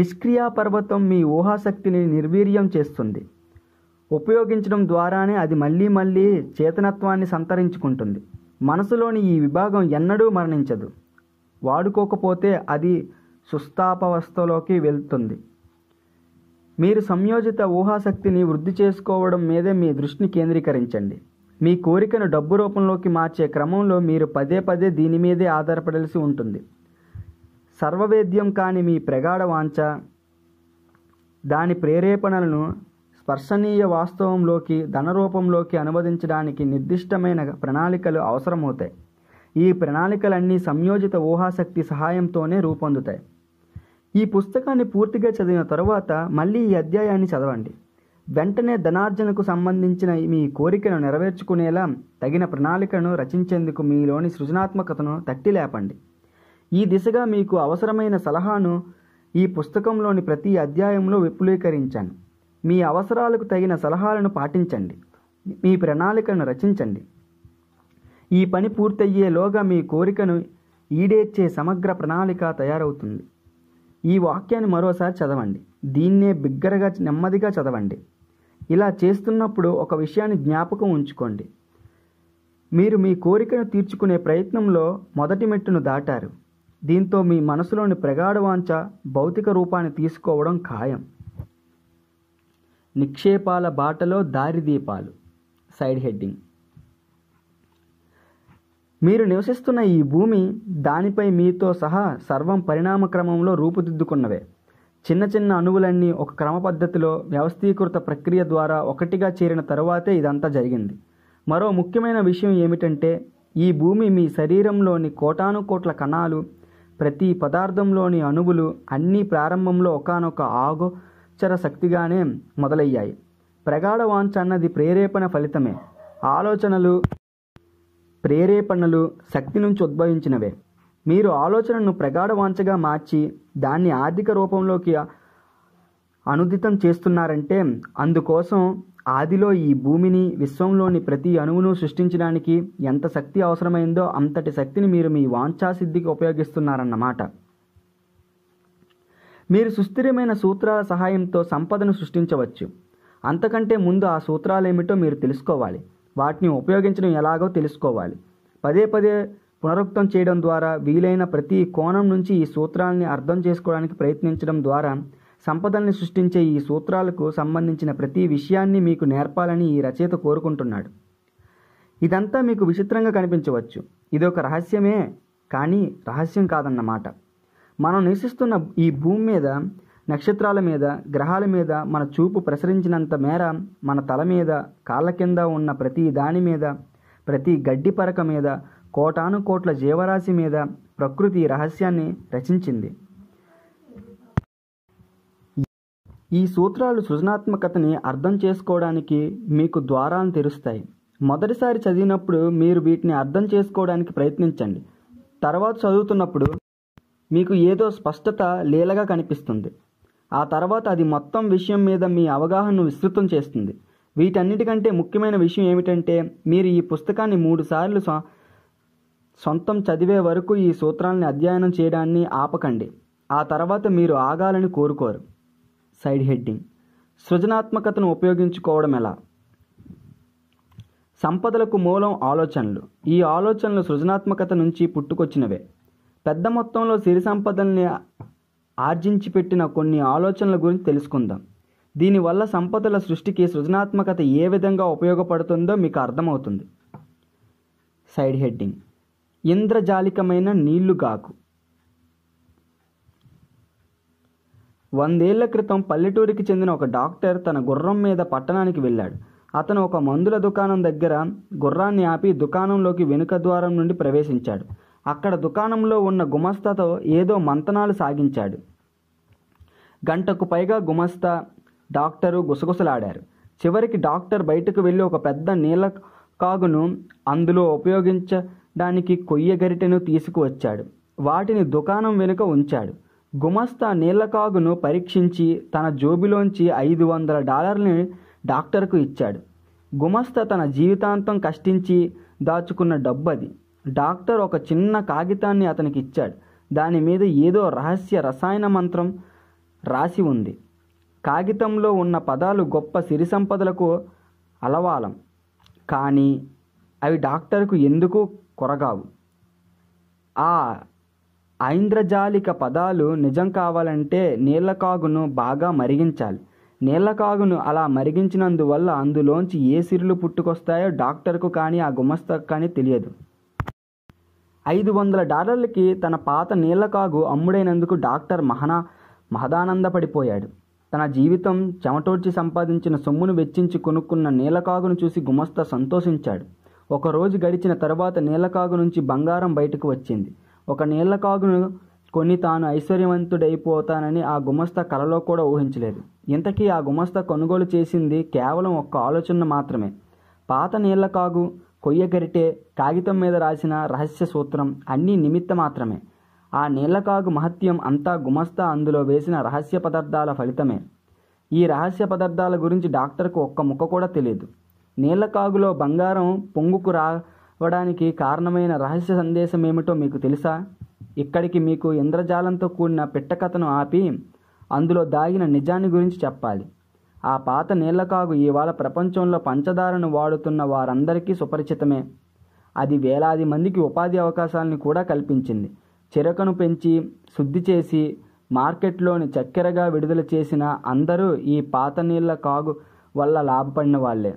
నిష్క్రియా పర్వతం మీ ఊహాశక్తిని నిర్వీర్యం చేస్తుంది ఉపయోగించడం ద్వారానే అది మళ్ళీ మళ్ళీ చేతనత్వాన్ని సంతరించుకుంటుంది మనసులోని ఈ విభాగం ఎన్నడూ మరణించదు వాడుకోకపోతే అది సుస్థాపవస్థలోకి వెళ్తుంది మీరు సంయోజిత ఊహాశక్తిని వృద్ధి చేసుకోవడం మీదే మీ దృష్టిని కేంద్రీకరించండి మీ కోరికను డబ్బు రూపంలోకి మార్చే క్రమంలో మీరు పదే పదే దీని మీదే ఆధారపడాల్సి ఉంటుంది సర్వవేద్యం కాని మీ ప్రగాఢ వాంఛ దాని ప్రేరేపణలను స్పర్శనీయ వాస్తవంలోకి ధనరూపంలోకి అనువదించడానికి నిర్దిష్టమైన ప్రణాళికలు అవసరమవుతాయి ఈ ప్రణాళికలన్నీ సంయోజిత ఊహాశక్తి సహాయంతోనే రూపొందుతాయి ఈ పుస్తకాన్ని పూర్తిగా చదివిన తరువాత మళ్ళీ ఈ అధ్యాయాన్ని చదవండి వెంటనే ధనార్జనకు సంబంధించిన మీ కోరికను నెరవేర్చుకునేలా తగిన ప్రణాళికను రచించేందుకు మీలోని సృజనాత్మకతను తట్టి లేపండి ఈ దిశగా మీకు అవసరమైన సలహాను ఈ పుస్తకంలోని ప్రతి అధ్యాయంలో విపులీకరించాను మీ అవసరాలకు తగిన సలహాలను పాటించండి మీ ప్రణాళికను రచించండి ఈ పని పూర్తయ్యేలోగా మీ కోరికను ఈడేర్చే సమగ్ర ప్రణాళిక తయారవుతుంది ఈ వాక్యాన్ని మరోసారి చదవండి దీన్నే బిగ్గరగా నెమ్మదిగా చదవండి ఇలా చేస్తున్నప్పుడు ఒక విషయాన్ని జ్ఞాపకం ఉంచుకోండి మీరు మీ కోరికను తీర్చుకునే ప్రయత్నంలో మొదటి మెట్టును దాటారు దీంతో మీ మనసులోని ప్రగాఢవాంఛ భౌతిక రూపాన్ని తీసుకోవడం ఖాయం నిక్షేపాల బాటలో దారిదీపాలు సైడ్ హెడ్డింగ్ మీరు నివసిస్తున్న ఈ భూమి దానిపై మీతో సహా సర్వం పరిణామ క్రమంలో రూపుదిద్దుకున్నవే చిన్న చిన్న అణువులన్నీ ఒక క్రమ పద్ధతిలో వ్యవస్థీకృత ప్రక్రియ ద్వారా ఒకటిగా చేరిన తరువాతే ఇదంతా జరిగింది మరో ముఖ్యమైన విషయం ఏమిటంటే ఈ భూమి మీ శరీరంలోని కోటానుకోట్ల కణాలు ప్రతి పదార్థంలోని అణువులు అన్నీ ప్రారంభంలో ఒకనొక ఆగో నిశ్చర శక్తిగానే మొదలయ్యాయి ప్రగాఢ వాంఛ అన్నది ప్రేరేపణ ఫలితమే ఆలోచనలు ప్రేరేపణలు శక్తి నుంచి ఉద్భవించినవే మీరు ఆలోచనను ప్రగాఢ వాంఛగా మార్చి దాన్ని ఆర్థిక రూపంలోకి అనుదితం చేస్తున్నారంటే అందుకోసం ఆదిలో ఈ భూమిని విశ్వంలోని ప్రతి అణువును సృష్టించడానికి ఎంత శక్తి అవసరమైందో అంతటి శక్తిని మీరు మీ వాంఛాసిద్ధికి ఉపయోగిస్తున్నారన్నమాట మీరు సుస్థిరమైన సూత్రాల సహాయంతో సంపదను సృష్టించవచ్చు అంతకంటే ముందు ఆ సూత్రాలు ఏమిటో మీరు తెలుసుకోవాలి వాటిని ఉపయోగించడం ఎలాగో తెలుసుకోవాలి పదే పదే పునరుక్తం చేయడం ద్వారా వీలైన ప్రతి కోణం నుంచి ఈ సూత్రాలని అర్థం చేసుకోవడానికి ప్రయత్నించడం ద్వారా సంపదల్ని సృష్టించే ఈ సూత్రాలకు సంబంధించిన ప్రతి విషయాన్ని మీకు నేర్పాలని ఈ రచయిత కోరుకుంటున్నాడు ఇదంతా మీకు విచిత్రంగా కనిపించవచ్చు ఇదొక రహస్యమే కానీ రహస్యం కాదన్నమాట మనం నివసిస్తున్న ఈ భూమి మీద నక్షత్రాల మీద గ్రహాల మీద మన చూపు ప్రసరించినంత మేర మన తల మీద కాళ్ళ కింద ఉన్న ప్రతి దాని మీద ప్రతి గడ్డి పరక మీద కోటాను కోట్ల జీవరాశి మీద ప్రకృతి రహస్యాన్ని రచించింది ఈ సూత్రాలు సృజనాత్మకతని అర్థం చేసుకోవడానికి మీకు ద్వారాలను తెరుస్తాయి మొదటిసారి చదివినప్పుడు మీరు వీటిని అర్థం చేసుకోవడానికి ప్రయత్నించండి తర్వాత చదువుతున్నప్పుడు మీకు ఏదో స్పష్టత లీలగా కనిపిస్తుంది ఆ తర్వాత అది మొత్తం విషయం మీద మీ అవగాహనను విస్తృతం చేస్తుంది వీటన్నిటికంటే ముఖ్యమైన విషయం ఏమిటంటే మీరు ఈ పుస్తకాన్ని మూడుసార్లు స్వ సొంతం చదివే వరకు ఈ సూత్రాలని అధ్యయనం చేయడాన్ని ఆపకండి ఆ తర్వాత మీరు ఆగాలని కోరుకోరు సైడ్ హెడ్డింగ్ సృజనాత్మకతను ఉపయోగించుకోవడం ఎలా సంపదలకు మూలం ఆలోచనలు ఈ ఆలోచనలు సృజనాత్మకత నుంచి పుట్టుకొచ్చినవే పెద్ద మొత్తంలో సిరి సంపదల్ని ఆర్జించి పెట్టిన కొన్ని ఆలోచనల గురించి తెలుసుకుందాం దీనివల్ల సంపదల సృష్టికి సృజనాత్మకత ఏ విధంగా ఉపయోగపడుతుందో మీకు అర్థమవుతుంది సైడ్ హెడ్డింగ్ ఇంద్రజాలికమైన గాకు వందేళ్ల క్రితం పల్లెటూరికి చెందిన ఒక డాక్టర్ తన గుర్రం మీద పట్టణానికి వెళ్ళాడు అతను ఒక మందుల దుకాణం దగ్గర గుర్రాన్ని ఆపి దుకాణంలోకి వెనుక ద్వారం నుండి ప్రవేశించాడు అక్కడ దుకాణంలో ఉన్న గుమస్తాతో ఏదో మంతనాలు సాగించాడు గంటకు పైగా గుమస్తా డాక్టరు గుసగుసలాడారు చివరికి డాక్టర్ బయటకు వెళ్ళి ఒక పెద్ద నీల కాగును అందులో ఉపయోగించడానికి కొయ్య గరిటెను తీసుకువచ్చాడు వాటిని దుకాణం వెనుక ఉంచాడు గుమస్తా నీళ్ళ కాగును పరీక్షించి తన జోబిలోంచి ఐదు వందల డాలర్ని డాక్టర్కు ఇచ్చాడు గుమస్తా తన జీవితాంతం కష్టించి దాచుకున్న డబ్బు అది డాక్టర్ ఒక చిన్న కాగితాన్ని అతనికి ఇచ్చాడు దాని మీద ఏదో రహస్య రసాయన మంత్రం రాసి ఉంది కాగితంలో ఉన్న పదాలు గొప్ప సిరి సంపదలకు అలవాలం కానీ అవి డాక్టర్కు ఎందుకు కొరగావు ఆ ఐంద్రజాలిక పదాలు నిజం కావాలంటే నీళ్ళకాగును బాగా మరిగించాలి నీళ్ళకాగును అలా మరిగించినందువల్ల అందులోంచి ఏ సిరులు పుట్టుకొస్తాయో డాక్టర్కు కానీ ఆ గుమస్తకు కానీ తెలియదు ఐదు వందల డాలర్లకి తన పాత నీళ్లకాగు అమ్ముడైనందుకు డాక్టర్ మహనా మహదానందపడిపోయాడు తన జీవితం చెమటోడ్చి సంపాదించిన సొమ్మును వెచ్చించి కొనుక్కున్న నీలకాగును చూసి గుమస్తా సంతోషించాడు ఒకరోజు గడిచిన తర్వాత నీలకాగు నుంచి బంగారం బయటకు వచ్చింది ఒక నీళ్లకాగును కొని తాను ఐశ్వర్యవంతుడైపోతానని ఆ గుమస్తా కలలో కూడా ఊహించలేదు ఇంతకీ ఆ గుమస్తా కొనుగోలు చేసింది కేవలం ఒక్క ఆలోచన మాత్రమే పాత నీళ్లకాగు కొయ్యగరిటే కాగితం మీద రాసిన రహస్య సూత్రం అన్నీ నిమిత్త మాత్రమే ఆ నీళ్లకాగు మహత్యం అంతా గుమస్తా అందులో వేసిన రహస్య పదార్థాల ఫలితమే ఈ రహస్య పదార్థాల గురించి డాక్టర్కు ఒక్క ముక్క కూడా తెలియదు నీళ్లకాగులో బంగారం పొంగుకు రావడానికి కారణమైన రహస్య సందేశం ఏమిటో మీకు తెలుసా ఇక్కడికి మీకు ఇంద్రజాలంతో కూడిన పిట్టకథను ఆపి అందులో దాగిన నిజాన్ని గురించి చెప్పాలి ఆ పాత నీళ్లకాగు ఇవాళ ప్రపంచంలో పంచదారను వాడుతున్న వారందరికీ సుపరిచితమే అది వేలాది మందికి ఉపాధి అవకాశాలను కూడా కల్పించింది చిరకను పెంచి శుద్ధి చేసి మార్కెట్లోని చక్కెరగా విడుదల చేసిన అందరూ ఈ పాత నీళ్ల కాగు వల్ల లాభపడిన వాళ్ళే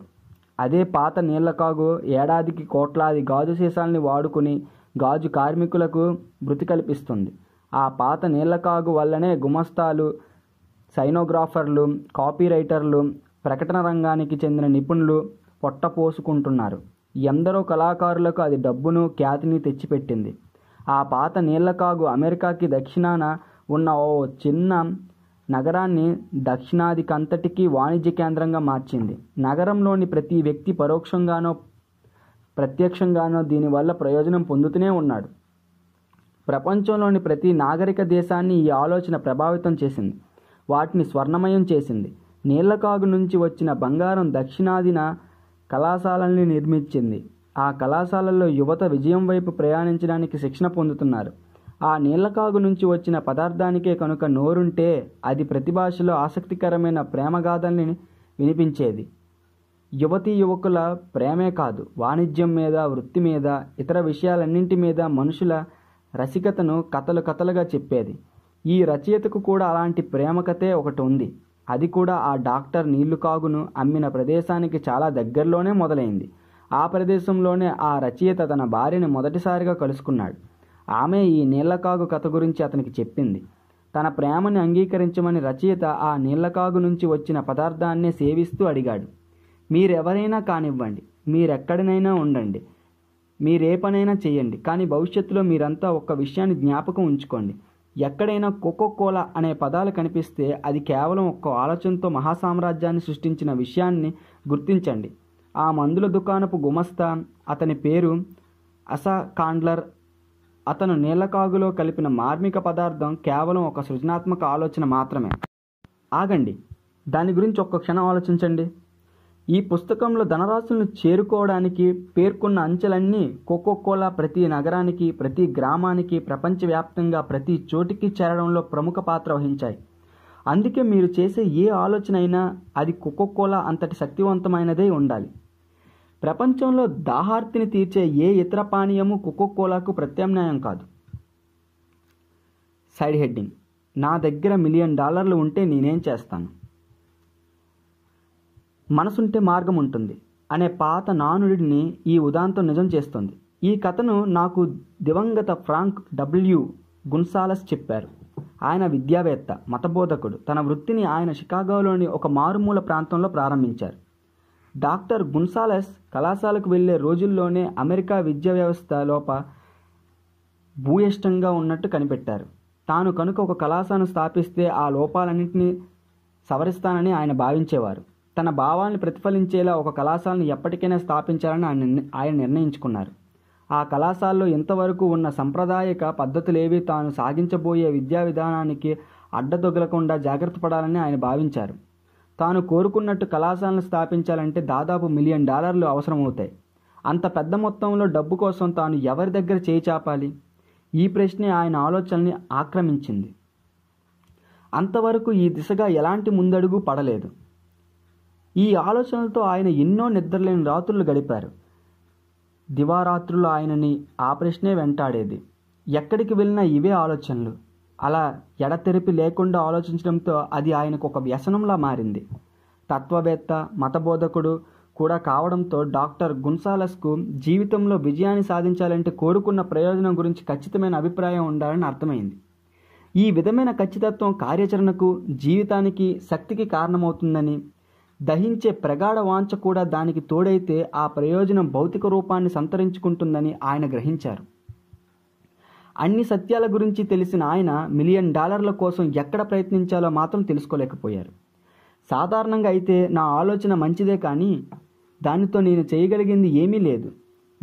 అదే పాత నీళ్ల కాగు ఏడాదికి కోట్లాది గాజు సీసాల్ని వాడుకుని గాజు కార్మికులకు మృతి కల్పిస్తుంది ఆ పాత నీళ్ల కాగు వల్లనే గుమస్తాలు సైనోగ్రాఫర్లు కాపీరైటర్లు ప్రకటన రంగానికి చెందిన నిపుణులు పొట్టపోసుకుంటున్నారు ఎందరో కళాకారులకు అది డబ్బును ఖ్యాతిని తెచ్చిపెట్టింది ఆ పాత నీళ్లకాగు అమెరికాకి దక్షిణాన ఉన్న ఓ చిన్న నగరాన్ని దక్షిణాదికంతటికీ వాణిజ్య కేంద్రంగా మార్చింది నగరంలోని ప్రతి వ్యక్తి పరోక్షంగానో ప్రత్యక్షంగానో దీనివల్ల ప్రయోజనం పొందుతూనే ఉన్నాడు ప్రపంచంలోని ప్రతి నాగరిక దేశాన్ని ఈ ఆలోచన ప్రభావితం చేసింది వాటిని స్వర్ణమయం చేసింది నీళ్లకాగు నుంచి వచ్చిన బంగారం దక్షిణాదిన కళాశాలల్ని నిర్మించింది ఆ కళాశాలల్లో యువత విజయం వైపు ప్రయాణించడానికి శిక్షణ పొందుతున్నారు ఆ నీళ్లకాగు నుంచి వచ్చిన పదార్థానికే కనుక నోరుంటే అది ప్రతిభాషలో ఆసక్తికరమైన ప్రేమగాథల్ని వినిపించేది యువతీ యువకుల ప్రేమే కాదు వాణిజ్యం మీద వృత్తి మీద ఇతర విషయాలన్నింటి మీద మనుషుల రసికతను కథలు కథలుగా చెప్పేది ఈ రచయితకు కూడా అలాంటి ప్రేమకతే ఒకటి ఉంది అది కూడా ఆ డాక్టర్ నీళ్లు కాగును అమ్మిన ప్రదేశానికి చాలా దగ్గరలోనే మొదలైంది ఆ ప్రదేశంలోనే ఆ రచయిత తన భార్యని మొదటిసారిగా కలుసుకున్నాడు ఆమె ఈ నీళ్లకాగు కథ గురించి అతనికి చెప్పింది తన ప్రేమని అంగీకరించమని రచయిత ఆ నీళ్లకాగు నుంచి వచ్చిన పదార్థాన్నే సేవిస్తూ అడిగాడు మీరెవరైనా కానివ్వండి మీరెక్కడినైనా ఉండండి మీరే పనైనా చేయండి కానీ భవిష్యత్తులో మీరంతా ఒక్క విషయాన్ని జ్ఞాపకం ఉంచుకోండి ఎక్కడైనా కోకో కోలా అనే పదాలు కనిపిస్తే అది కేవలం ఒక్క ఆలోచనతో మహాసామ్రాజ్యాన్ని సృష్టించిన విషయాన్ని గుర్తించండి ఆ మందుల దుకాణపు గుమస్తా అతని పేరు అసా కాండ్లర్ అతను నీళ్ళకాగులో కలిపిన మార్మిక పదార్థం కేవలం ఒక సృజనాత్మక ఆలోచన మాత్రమే ఆగండి దాని గురించి ఒక్క క్షణం ఆలోచించండి ఈ పుస్తకంలో ధనరాశులను చేరుకోవడానికి పేర్కొన్న అంచెలన్నీ కోకోకోలా ప్రతి నగరానికి ప్రతి గ్రామానికి ప్రపంచవ్యాప్తంగా ప్రతి చోటికి చేరడంలో ప్రముఖ పాత్ర వహించాయి అందుకే మీరు చేసే ఏ ఆలోచన అయినా అది కోకోకోలా అంతటి శక్తివంతమైనదే ఉండాలి ప్రపంచంలో దాహార్తిని తీర్చే ఏ ఇతర పానీయము కోకోకోలాకు ప్రత్యామ్నాయం కాదు సైడ్ హెడ్డింగ్ నా దగ్గర మిలియన్ డాలర్లు ఉంటే నేనేం చేస్తాను మనసుంటే మార్గం ఉంటుంది అనే పాత నానుడిని ఈ ఉదాంతం నిజం చేస్తుంది ఈ కథను నాకు దివంగత ఫ్రాంక్ డబ్ల్యూ గున్సాలస్ చెప్పారు ఆయన విద్యావేత్త మతబోధకుడు తన వృత్తిని ఆయన షికాగోలోని ఒక మారుమూల ప్రాంతంలో ప్రారంభించారు డాక్టర్ గున్సాలస్ కళాశాలకు వెళ్ళే రోజుల్లోనే అమెరికా విద్యా వ్యవస్థ లోప భూయిష్టంగా ఉన్నట్టు కనిపెట్టారు తాను కనుక ఒక కళాశాలను స్థాపిస్తే ఆ లోపాలన్నింటినీ సవరిస్తానని ఆయన భావించేవారు తన భావాలను ప్రతిఫలించేలా ఒక కళాశాలను ఎప్పటికైనా స్థాపించాలని ఆయన ఆయన నిర్ణయించుకున్నారు ఆ కళాశాలలో ఇంతవరకు ఉన్న సంప్రదాయక పద్ధతులేవి తాను సాగించబోయే విద్యా విధానానికి అడ్డదొగలకుండా జాగ్రత్త పడాలని ఆయన భావించారు తాను కోరుకున్నట్టు కళాశాలను స్థాపించాలంటే దాదాపు మిలియన్ డాలర్లు అవసరమవుతాయి అంత పెద్ద మొత్తంలో డబ్బు కోసం తాను ఎవరి దగ్గర చేయి చాపాలి ఈ ప్రశ్నే ఆయన ఆలోచనని ఆక్రమించింది అంతవరకు ఈ దిశగా ఎలాంటి ముందడుగు పడలేదు ఈ ఆలోచనలతో ఆయన ఎన్నో నిద్రలేని రాత్రులు గడిపారు దివారాత్రులు ఆయనని ఆ ప్రశ్నే వెంటాడేది ఎక్కడికి వెళ్ళినా ఇవే ఆలోచనలు అలా ఎడతెరిపి లేకుండా ఆలోచించడంతో అది ఆయనకు ఒక వ్యసనంలా మారింది తత్వవేత్త మతబోధకుడు కూడా కావడంతో డాక్టర్ గున్సాలస్కు జీవితంలో విజయాన్ని సాధించాలంటే కోరుకున్న ప్రయోజనం గురించి ఖచ్చితమైన అభిప్రాయం ఉండాలని అర్థమైంది ఈ విధమైన ఖచ్చితత్వం కార్యాచరణకు జీవితానికి శక్తికి కారణమవుతుందని దహించే ప్రగాఢ వాంఛ కూడా దానికి తోడైతే ఆ ప్రయోజనం భౌతిక రూపాన్ని సంతరించుకుంటుందని ఆయన గ్రహించారు అన్ని సత్యాల గురించి తెలిసిన ఆయన మిలియన్ డాలర్ల కోసం ఎక్కడ ప్రయత్నించాలో మాత్రం తెలుసుకోలేకపోయారు సాధారణంగా అయితే నా ఆలోచన మంచిదే కానీ దానితో నేను చేయగలిగింది ఏమీ లేదు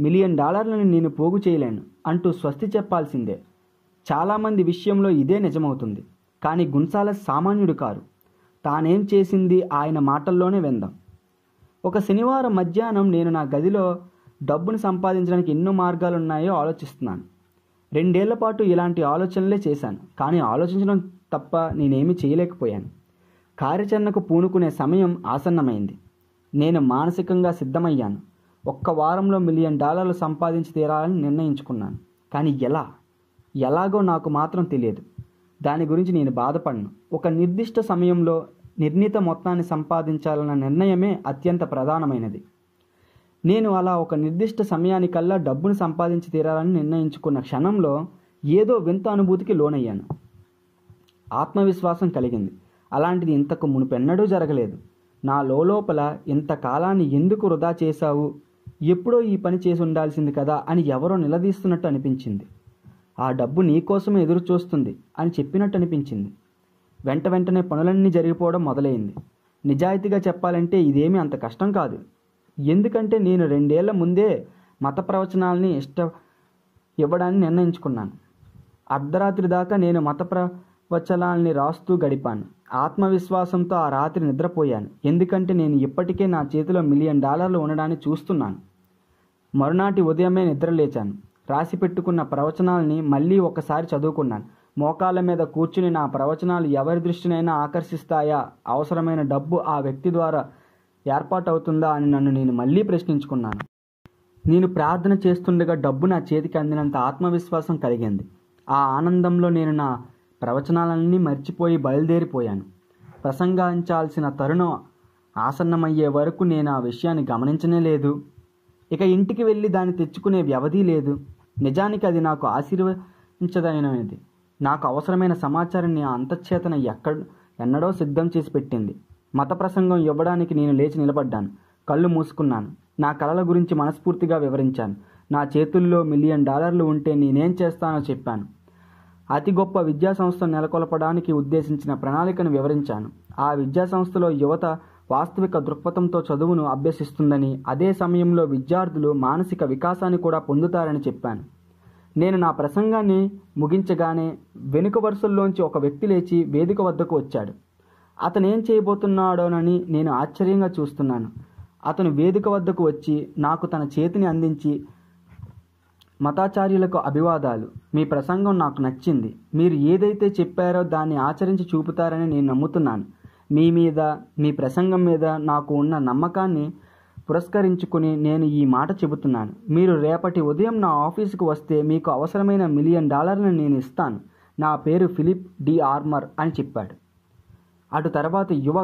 మిలియన్ డాలర్లను నేను పోగు చేయలేను అంటూ స్వస్తి చెప్పాల్సిందే చాలామంది విషయంలో ఇదే నిజమవుతుంది కానీ గున్సాలస్ సామాన్యుడు కారు తానేం చేసింది ఆయన మాటల్లోనే విందాం ఒక శనివారం మధ్యాహ్నం నేను నా గదిలో డబ్బును సంపాదించడానికి ఎన్నో మార్గాలు ఉన్నాయో ఆలోచిస్తున్నాను రెండేళ్ల పాటు ఇలాంటి ఆలోచనలే చేశాను కానీ ఆలోచించడం తప్ప నేనేమి చేయలేకపోయాను కార్యాచరణకు పూనుకునే సమయం ఆసన్నమైంది నేను మానసికంగా సిద్ధమయ్యాను ఒక్క వారంలో మిలియన్ డాలర్లు సంపాదించి తీరాలని నిర్ణయించుకున్నాను కానీ ఎలా ఎలాగో నాకు మాత్రం తెలియదు దాని గురించి నేను బాధపడను ఒక నిర్దిష్ట సమయంలో నిర్ణీత మొత్తాన్ని సంపాదించాలన్న నిర్ణయమే అత్యంత ప్రధానమైనది నేను అలా ఒక నిర్దిష్ట సమయానికల్లా డబ్బును సంపాదించి తీరాలని నిర్ణయించుకున్న క్షణంలో ఏదో వింత అనుభూతికి లోనయ్యాను ఆత్మవిశ్వాసం కలిగింది అలాంటిది ఇంతకు మునుపెన్నడూ జరగలేదు నా లోపల ఇంతకాలాన్ని ఎందుకు వృధా చేశావు ఎప్పుడో ఈ పని చేసి ఉండాల్సింది కదా అని ఎవరో నిలదీస్తున్నట్టు అనిపించింది ఆ డబ్బు నీకోసం ఎదురు చూస్తుంది అని చెప్పినట్టు అనిపించింది వెంట వెంటనే పనులన్నీ జరిగిపోవడం మొదలైంది నిజాయితీగా చెప్పాలంటే ఇదేమీ అంత కష్టం కాదు ఎందుకంటే నేను రెండేళ్ల ముందే మత ప్రవచనాలని ఇష్ట ఇవ్వడాన్ని నిర్ణయించుకున్నాను అర్ధరాత్రి దాకా నేను మత ప్రవచనాల్ని రాస్తూ గడిపాను ఆత్మవిశ్వాసంతో ఆ రాత్రి నిద్రపోయాను ఎందుకంటే నేను ఇప్పటికే నా చేతిలో మిలియన్ డాలర్లు ఉండడాన్ని చూస్తున్నాను మరునాటి ఉదయమే నిద్రలేచాను రాసి పెట్టుకున్న ప్రవచనాల్ని మళ్ళీ ఒకసారి చదువుకున్నాను మోకాళ్ళ మీద కూర్చుని నా ప్రవచనాలు ఎవరి దృష్టినైనా ఆకర్షిస్తాయా అవసరమైన డబ్బు ఆ వ్యక్తి ద్వారా ఏర్పాటవుతుందా అని నన్ను నేను మళ్ళీ ప్రశ్నించుకున్నాను నేను ప్రార్థన చేస్తుండగా డబ్బు నా చేతికి అందినంత ఆత్మవిశ్వాసం కలిగింది ఆ ఆనందంలో నేను నా ప్రవచనాలన్నీ మర్చిపోయి బయలుదేరిపోయాను ప్రసంగించాల్సిన తరుణం ఆసన్నమయ్యే వరకు నేను ఆ విషయాన్ని గమనించనే లేదు ఇక ఇంటికి వెళ్ళి దాన్ని తెచ్చుకునే వ్యవధి లేదు నిజానికి అది నాకు ఆశీర్వదించదైనది నాకు అవసరమైన సమాచారాన్ని ఆ అంతఃేతన ఎక్కడ ఎన్నడో సిద్ధం చేసి పెట్టింది మత ప్రసంగం ఇవ్వడానికి నేను లేచి నిలబడ్డాను కళ్ళు మూసుకున్నాను నా కళల గురించి మనస్ఫూర్తిగా వివరించాను నా చేతుల్లో మిలియన్ డాలర్లు ఉంటే నేనేం చేస్తానో చెప్పాను అతి గొప్ప విద్యాసంస్థను నెలకొల్పడానికి ఉద్దేశించిన ప్రణాళికను వివరించాను ఆ విద్యాసంస్థలో యువత వాస్తవిక దృక్పథంతో చదువును అభ్యసిస్తుందని అదే సమయంలో విద్యార్థులు మానసిక వికాసాన్ని కూడా పొందుతారని చెప్పాను నేను నా ప్రసంగాన్ని ముగించగానే వెనుక వరుసల్లోంచి ఒక వ్యక్తి లేచి వేదిక వద్దకు వచ్చాడు అతనేం చేయబోతున్నాడోనని నేను ఆశ్చర్యంగా చూస్తున్నాను అతను వేదిక వద్దకు వచ్చి నాకు తన చేతిని అందించి మతాచార్యులకు అభివాదాలు మీ ప్రసంగం నాకు నచ్చింది మీరు ఏదైతే చెప్పారో దాన్ని ఆచరించి చూపుతారని నేను నమ్ముతున్నాను మీ మీద మీ ప్రసంగం మీద నాకు ఉన్న నమ్మకాన్ని పురస్కరించుకుని నేను ఈ మాట చెబుతున్నాను మీరు రేపటి ఉదయం నా ఆఫీసుకు వస్తే మీకు అవసరమైన మిలియన్ డాలర్ని నేను ఇస్తాను నా పేరు ఫిలిప్ డి ఆర్మర్ అని చెప్పాడు అటు తర్వాత యువ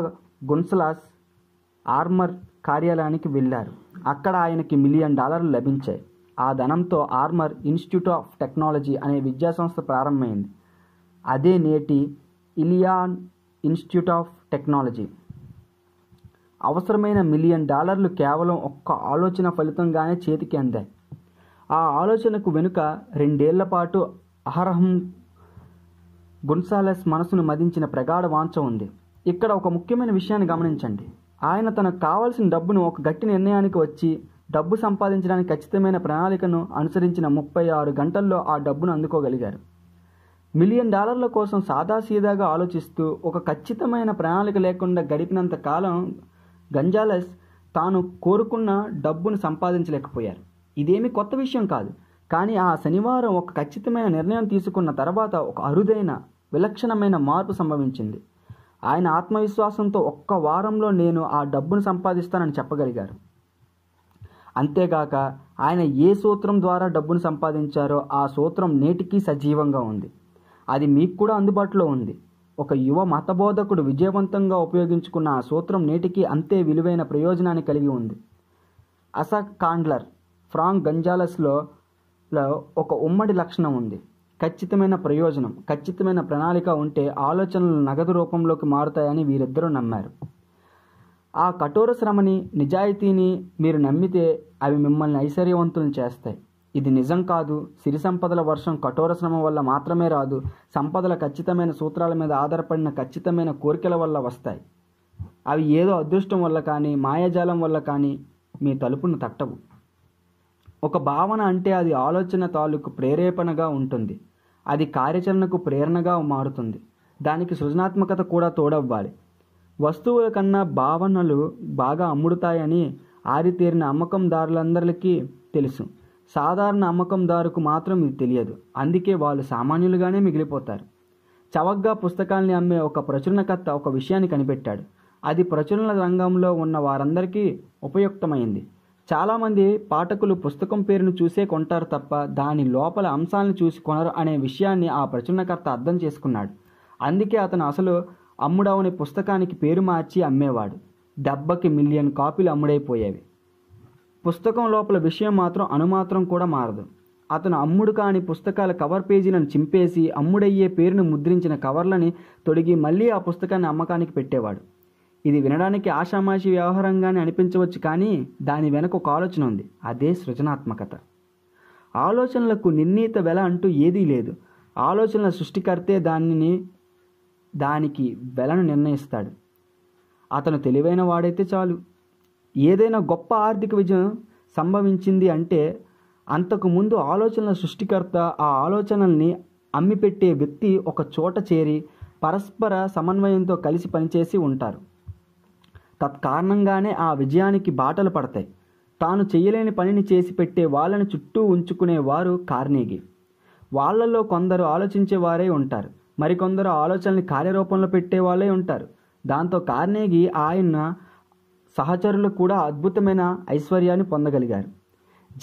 గున్సలాస్ ఆర్మర్ కార్యాలయానికి వెళ్ళారు అక్కడ ఆయనకి మిలియన్ డాలర్లు లభించాయి ఆ ధనంతో ఆర్మర్ ఇన్స్టిట్యూట్ ఆఫ్ టెక్నాలజీ అనే విద్యాసంస్థ ప్రారంభమైంది అదే నేటి ఇలియాన్ ఇన్స్టిట్యూట్ ఆఫ్ టెక్నాలజీ అవసరమైన మిలియన్ డాలర్లు కేవలం ఒక్క ఆలోచన ఫలితంగానే చేతికి అందాయి ఆ ఆలోచనకు వెనుక రెండేళ్ల పాటు అహర్హం గున్సాలెస్ మనసును మదించిన ప్రగాఢ వాంఛ ఉంది ఇక్కడ ఒక ముఖ్యమైన విషయాన్ని గమనించండి ఆయన తనకు కావాల్సిన డబ్బును ఒక గట్టి నిర్ణయానికి వచ్చి డబ్బు సంపాదించడానికి ఖచ్చితమైన ప్రణాళికను అనుసరించిన ముప్పై ఆరు గంటల్లో ఆ డబ్బును అందుకోగలిగారు మిలియన్ డాలర్ల కోసం సాదాసీదాగా ఆలోచిస్తూ ఒక ఖచ్చితమైన ప్రణాళిక లేకుండా గడిపినంత కాలం గంజాలెస్ తాను కోరుకున్న డబ్బును సంపాదించలేకపోయారు ఇదేమి కొత్త విషయం కాదు కానీ ఆ శనివారం ఒక ఖచ్చితమైన నిర్ణయం తీసుకున్న తర్వాత ఒక అరుదైన విలక్షణమైన మార్పు సంభవించింది ఆయన ఆత్మవిశ్వాసంతో ఒక్క వారంలో నేను ఆ డబ్బును సంపాదిస్తానని చెప్పగలిగారు అంతేగాక ఆయన ఏ సూత్రం ద్వారా డబ్బును సంపాదించారో ఆ సూత్రం నేటికీ సజీవంగా ఉంది అది మీకు కూడా అందుబాటులో ఉంది ఒక యువ మతబోధకుడు విజయవంతంగా ఉపయోగించుకున్న ఆ సూత్రం నేటికి అంతే విలువైన ప్రయోజనాన్ని కలిగి ఉంది అసా కాండ్లర్ ఫ్రాంక్ గంజాలస్లో ఒక ఉమ్మడి లక్షణం ఉంది ఖచ్చితమైన ప్రయోజనం ఖచ్చితమైన ప్రణాళిక ఉంటే ఆలోచనలు నగదు రూపంలోకి మారుతాయని వీరిద్దరూ నమ్మారు ఆ కఠోర శ్రమని నిజాయితీని మీరు నమ్మితే అవి మిమ్మల్ని ఐశ్వర్యవంతులను చేస్తాయి ఇది నిజం కాదు సిరి సంపదల వర్షం కఠోర శ్రమ వల్ల మాత్రమే రాదు సంపదల ఖచ్చితమైన సూత్రాల మీద ఆధారపడిన ఖచ్చితమైన కోరికల వల్ల వస్తాయి అవి ఏదో అదృష్టం వల్ల కానీ మాయాజాలం వల్ల కానీ మీ తలుపును తట్టవు ఒక భావన అంటే అది ఆలోచన తాలూకు ప్రేరేపణగా ఉంటుంది అది కార్యాచరణకు ప్రేరణగా మారుతుంది దానికి సృజనాత్మకత కూడా తోడవ్వాలి వస్తువుల కన్నా భావనలు బాగా అమ్ముడుతాయని ఆరితేరిన అమ్మకందారులందరికీ తెలుసు సాధారణ అమ్మకందారుకు మాత్రం ఇది తెలియదు అందుకే వాళ్ళు సామాన్యులుగానే మిగిలిపోతారు చవగ్గా పుస్తకాల్ని అమ్మే ఒక ప్రచురణకర్త ఒక విషయాన్ని కనిపెట్టాడు అది ప్రచురణ రంగంలో ఉన్న వారందరికీ ఉపయుక్తమైంది చాలామంది పాఠకులు పుస్తకం పేరును చూసే కొంటారు తప్ప దాని లోపల అంశాలను చూసి కొనరు అనే విషయాన్ని ఆ ప్రచురణకర్త అర్థం చేసుకున్నాడు అందుకే అతను అసలు అమ్ముడవని పుస్తకానికి పేరు మార్చి అమ్మేవాడు దెబ్బకి మిలియన్ కాపీలు అమ్ముడైపోయేవి పుస్తకం లోపల విషయం మాత్రం అనుమాత్రం కూడా మారదు అతను అమ్ముడు కాని పుస్తకాల కవర్ పేజీలను చింపేసి అమ్ముడయ్యే పేరును ముద్రించిన కవర్లని తొడిగి మళ్ళీ ఆ పుస్తకాన్ని అమ్మకానికి పెట్టేవాడు ఇది వినడానికి ఆషామాషి వ్యవహారంగానే అనిపించవచ్చు కానీ దాని వెనక ఒక ఆలోచన ఉంది అదే సృజనాత్మకత ఆలోచనలకు నిర్ణీత వెల అంటూ ఏదీ లేదు ఆలోచనల సృష్టికర్తే దానిని దానికి వెలను నిర్ణయిస్తాడు అతను తెలివైన వాడైతే చాలు ఏదైనా గొప్ప ఆర్థిక విజయం సంభవించింది అంటే అంతకుముందు ఆలోచనల సృష్టికర్త ఆ ఆలోచనల్ని అమ్మిపెట్టే వ్యక్తి ఒక చోట చేరి పరస్పర సమన్వయంతో కలిసి పనిచేసి ఉంటారు తత్కారణంగానే ఆ విజయానికి బాటలు పడతాయి తాను చేయలేని పనిని చేసి పెట్టే వాళ్ళని చుట్టూ ఉంచుకునే వారు కార్నేగి వాళ్ళల్లో కొందరు ఆలోచించేవారే ఉంటారు మరికొందరు ఆలోచనని కార్యరూపంలో పెట్టే వాళ్ళే ఉంటారు దాంతో కార్నేగి ఆయన సహచరులు కూడా అద్భుతమైన ఐశ్వర్యాన్ని పొందగలిగారు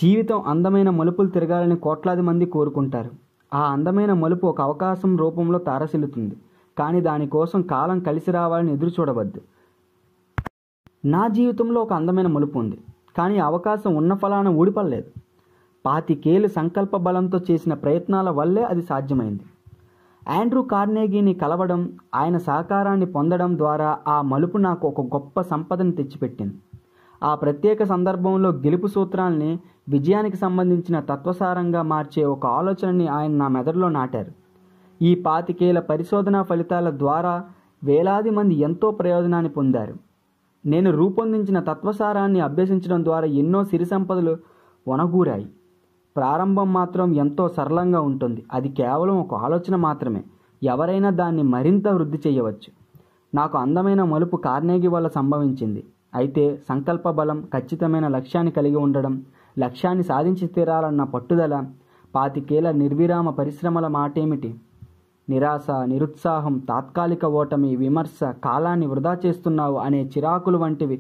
జీవితం అందమైన మలుపులు తిరగాలని కోట్లాది మంది కోరుకుంటారు ఆ అందమైన మలుపు ఒక అవకాశం రూపంలో తారసిల్లుతుంది కానీ దానికోసం కాలం కలిసి రావాలని ఎదురు చూడవద్దు నా జీవితంలో ఒక అందమైన మలుపు ఉంది కానీ అవకాశం ఉన్న ఫలాన ఊడిపడలేదు పాతికేలు సంకల్ప బలంతో చేసిన ప్రయత్నాల వల్లే అది సాధ్యమైంది ఆండ్రూ కార్నేగీని కలవడం ఆయన సహకారాన్ని పొందడం ద్వారా ఆ మలుపు నాకు ఒక గొప్ప సంపదను తెచ్చిపెట్టింది ఆ ప్రత్యేక సందర్భంలో గెలుపు సూత్రాల్ని విజయానికి సంబంధించిన తత్వసారంగా మార్చే ఒక ఆలోచనని ఆయన నా మెదడులో నాటారు ఈ పాతికేల పరిశోధనా ఫలితాల ద్వారా వేలాది మంది ఎంతో ప్రయోజనాన్ని పొందారు నేను రూపొందించిన తత్వసారాన్ని అభ్యసించడం ద్వారా ఎన్నో సిరి సంపదలు వనగూరాయి ప్రారంభం మాత్రం ఎంతో సరళంగా ఉంటుంది అది కేవలం ఒక ఆలోచన మాత్రమే ఎవరైనా దాన్ని మరింత వృద్ధి చేయవచ్చు నాకు అందమైన మలుపు కార్నేగి వల్ల సంభవించింది అయితే సంకల్ప బలం ఖచ్చితమైన లక్ష్యాన్ని కలిగి ఉండడం లక్ష్యాన్ని సాధించి తీరాలన్న పట్టుదల పాతికేల నిర్విరామ పరిశ్రమల మాటేమిటి నిరాశ నిరుత్సాహం తాత్కాలిక ఓటమి విమర్శ కాలాన్ని వృధా చేస్తున్నావు అనే చిరాకులు వంటివి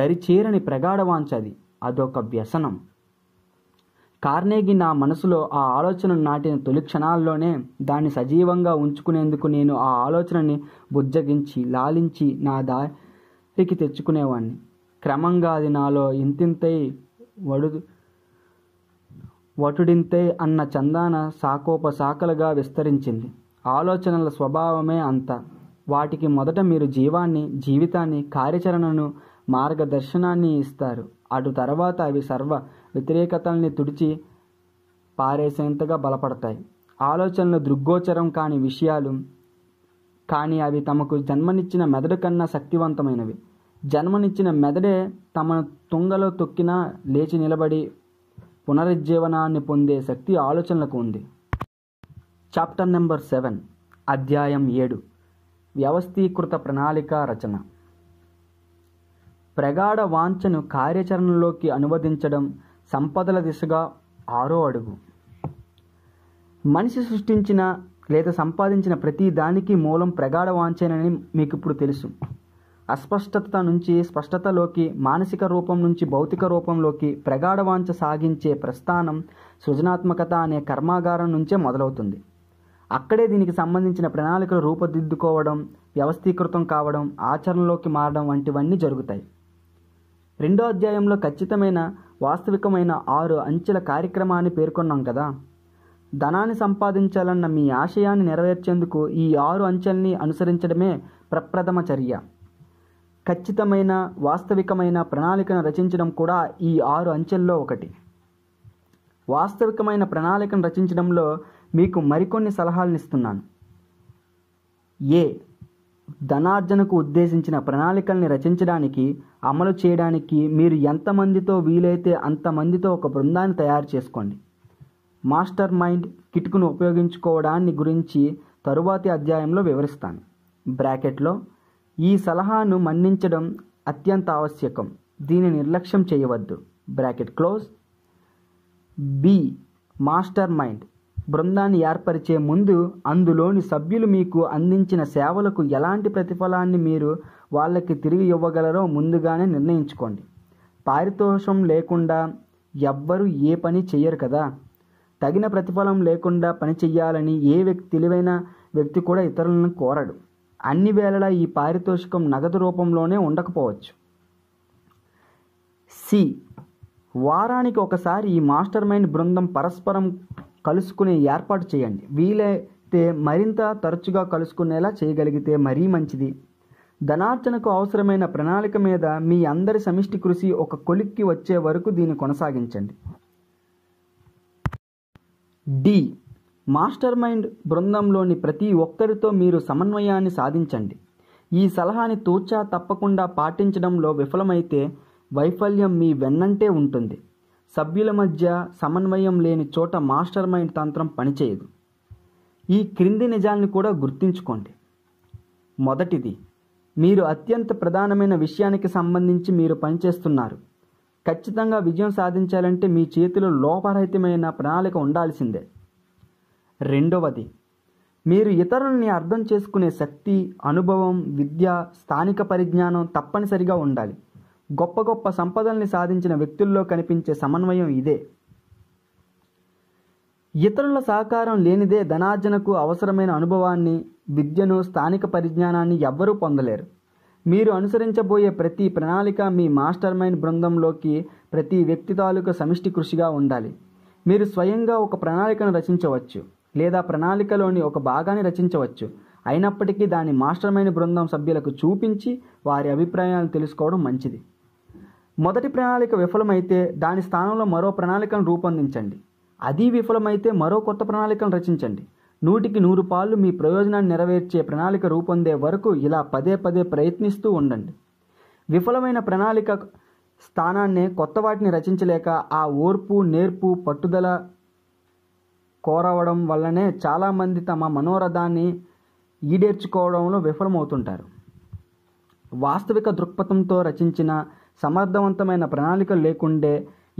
దరిచేరని ప్రగాఢవాంచది అదొక వ్యసనం కార్నేగి నా మనసులో ఆ ఆలోచన నాటిన తొలి క్షణాల్లోనే దాన్ని సజీవంగా ఉంచుకునేందుకు నేను ఆ ఆలోచనని బుజ్జగించి లాలించి నా దారికి తెచ్చుకునేవాడిని క్రమంగా అది నాలో ఇంతింతై వడు వటుడింతే అన్న చందాన సాకోపశాఖలుగా విస్తరించింది ఆలోచనల స్వభావమే అంత వాటికి మొదట మీరు జీవాన్ని జీవితాన్ని కార్యాచరణను మార్గదర్శనాన్ని ఇస్తారు అటు తర్వాత అవి సర్వ వ్యతిరేకతల్ని తుడిచి పారేసేంతగా బలపడతాయి ఆలోచనలు దృగ్గోచరం కాని విషయాలు కానీ అవి తమకు జన్మనిచ్చిన మెదడు కన్నా శక్తివంతమైనవి జన్మనిచ్చిన మెదడే తమ తుంగలో తొక్కినా లేచి నిలబడి పునరుజ్జీవనాన్ని పొందే శక్తి ఆలోచనలకు ఉంది చాప్టర్ నెంబర్ సెవెన్ అధ్యాయం ఏడు వ్యవస్థీకృత ప్రణాళిక రచన ప్రగాఢ వాంఛను కార్యాచరణలోకి అనువదించడం సంపదల దిశగా ఆరో అడుగు మనిషి సృష్టించిన లేదా సంపాదించిన ప్రతి దానికి మూలం ప్రగాఢ వాంఛనని మీకు ఇప్పుడు తెలుసు అస్పష్టత నుంచి స్పష్టతలోకి మానసిక రూపం నుంచి భౌతిక రూపంలోకి ప్రగాఢ వాంఛ సాగించే ప్రస్థానం సృజనాత్మకత అనే కర్మాగారం నుంచే మొదలవుతుంది అక్కడే దీనికి సంబంధించిన ప్రణాళికలు రూపుదిద్దుకోవడం వ్యవస్థీకృతం కావడం ఆచరణలోకి మారడం వంటివన్నీ జరుగుతాయి రెండో అధ్యాయంలో ఖచ్చితమైన వాస్తవికమైన ఆరు అంచెల కార్యక్రమాన్ని పేర్కొన్నాం కదా ధనాన్ని సంపాదించాలన్న మీ ఆశయాన్ని నెరవేర్చేందుకు ఈ ఆరు అంచెల్ని అనుసరించడమే ప్రప్రథమ చర్య ఖచ్చితమైన వాస్తవికమైన ప్రణాళికను రచించడం కూడా ఈ ఆరు అంచెల్లో ఒకటి వాస్తవికమైన ప్రణాళికను రచించడంలో మీకు మరికొన్ని సలహాలను ఇస్తున్నాను ఏ ధనార్జనకు ఉద్దేశించిన ప్రణాళికల్ని రచించడానికి అమలు చేయడానికి మీరు ఎంతమందితో వీలైతే అంతమందితో ఒక బృందాన్ని తయారు చేసుకోండి మాస్టర్ మైండ్ కిట్కును ఉపయోగించుకోవడాన్ని గురించి తరువాతి అధ్యాయంలో వివరిస్తాను బ్రాకెట్లో ఈ సలహాను మన్నించడం అత్యంత ఆవశ్యకం దీని నిర్లక్ష్యం చేయవద్దు బ్రాకెట్ క్లోజ్ బి మాస్టర్ మైండ్ బృందాన్ని ఏర్పరిచే ముందు అందులోని సభ్యులు మీకు అందించిన సేవలకు ఎలాంటి ప్రతిఫలాన్ని మీరు వాళ్ళకి తిరిగి ఇవ్వగలరో ముందుగానే నిర్ణయించుకోండి పారితోషం లేకుండా ఎవ్వరూ ఏ పని చెయ్యరు కదా తగిన ప్రతిఫలం లేకుండా పని చెయ్యాలని ఏ వ్యక్తి తెలివైన వ్యక్తి కూడా ఇతరులను కోరడు అన్ని వేళలా ఈ పారితోషికం నగదు రూపంలోనే ఉండకపోవచ్చు సి వారానికి ఒకసారి ఈ మాస్టర్ మైండ్ బృందం పరస్పరం కలుసుకునే ఏర్పాటు చేయండి వీలైతే మరింత తరచుగా కలుసుకునేలా చేయగలిగితే మరీ మంచిది ధనార్జనకు అవసరమైన ప్రణాళిక మీద మీ అందరి సమిష్టి కృషి ఒక కొలిక్కి వచ్చే వరకు దీన్ని కొనసాగించండి డి మాస్టర్ మైండ్ బృందంలోని ప్రతి ఒక్కరితో మీరు సమన్వయాన్ని సాధించండి ఈ సలహాని తూచా తప్పకుండా పాటించడంలో విఫలమైతే వైఫల్యం మీ వెన్నంటే ఉంటుంది సభ్యుల మధ్య సమన్వయం లేని చోట మాస్టర్ మైండ్ తంత్రం పనిచేయదు ఈ క్రింది నిజాల్ని కూడా గుర్తుంచుకోండి మొదటిది మీరు అత్యంత ప్రధానమైన విషయానికి సంబంధించి మీరు పనిచేస్తున్నారు ఖచ్చితంగా విజయం సాధించాలంటే మీ చేతిలో లోపరహితమైన ప్రణాళిక ఉండాల్సిందే రెండవది మీరు ఇతరులని అర్థం చేసుకునే శక్తి అనుభవం విద్య స్థానిక పరిజ్ఞానం తప్పనిసరిగా ఉండాలి గొప్ప గొప్ప సంపదల్ని సాధించిన వ్యక్తుల్లో కనిపించే సమన్వయం ఇదే ఇతరుల సహకారం లేనిదే ధనార్జనకు అవసరమైన అనుభవాన్ని విద్యను స్థానిక పరిజ్ఞానాన్ని ఎవ్వరూ పొందలేరు మీరు అనుసరించబోయే ప్రతి ప్రణాళిక మీ మాస్టర్ మైండ్ బృందంలోకి ప్రతి వ్యక్తి తాలూకు సమిష్టి కృషిగా ఉండాలి మీరు స్వయంగా ఒక ప్రణాళికను రచించవచ్చు లేదా ప్రణాళికలోని ఒక భాగాన్ని రచించవచ్చు అయినప్పటికీ దాని మాస్టర్ మైండ్ బృందం సభ్యులకు చూపించి వారి అభిప్రాయాలను తెలుసుకోవడం మంచిది మొదటి ప్రణాళిక విఫలమైతే దాని స్థానంలో మరో ప్రణాళికను రూపొందించండి అది విఫలమైతే మరో కొత్త ప్రణాళికను రచించండి నూటికి నూరు పాళ్ళు మీ ప్రయోజనాన్ని నెరవేర్చే ప్రణాళిక రూపొందే వరకు ఇలా పదే పదే ప్రయత్నిస్తూ ఉండండి విఫలమైన ప్రణాళిక స్థానాన్ని కొత్త వాటిని రచించలేక ఆ ఓర్పు నేర్పు పట్టుదల కోరవడం వల్లనే చాలామంది తమ మనోరథాన్ని ఈడేర్చుకోవడంలో విఫలమవుతుంటారు వాస్తవిక దృక్పథంతో రచించిన సమర్థవంతమైన ప్రణాళిక లేకుండే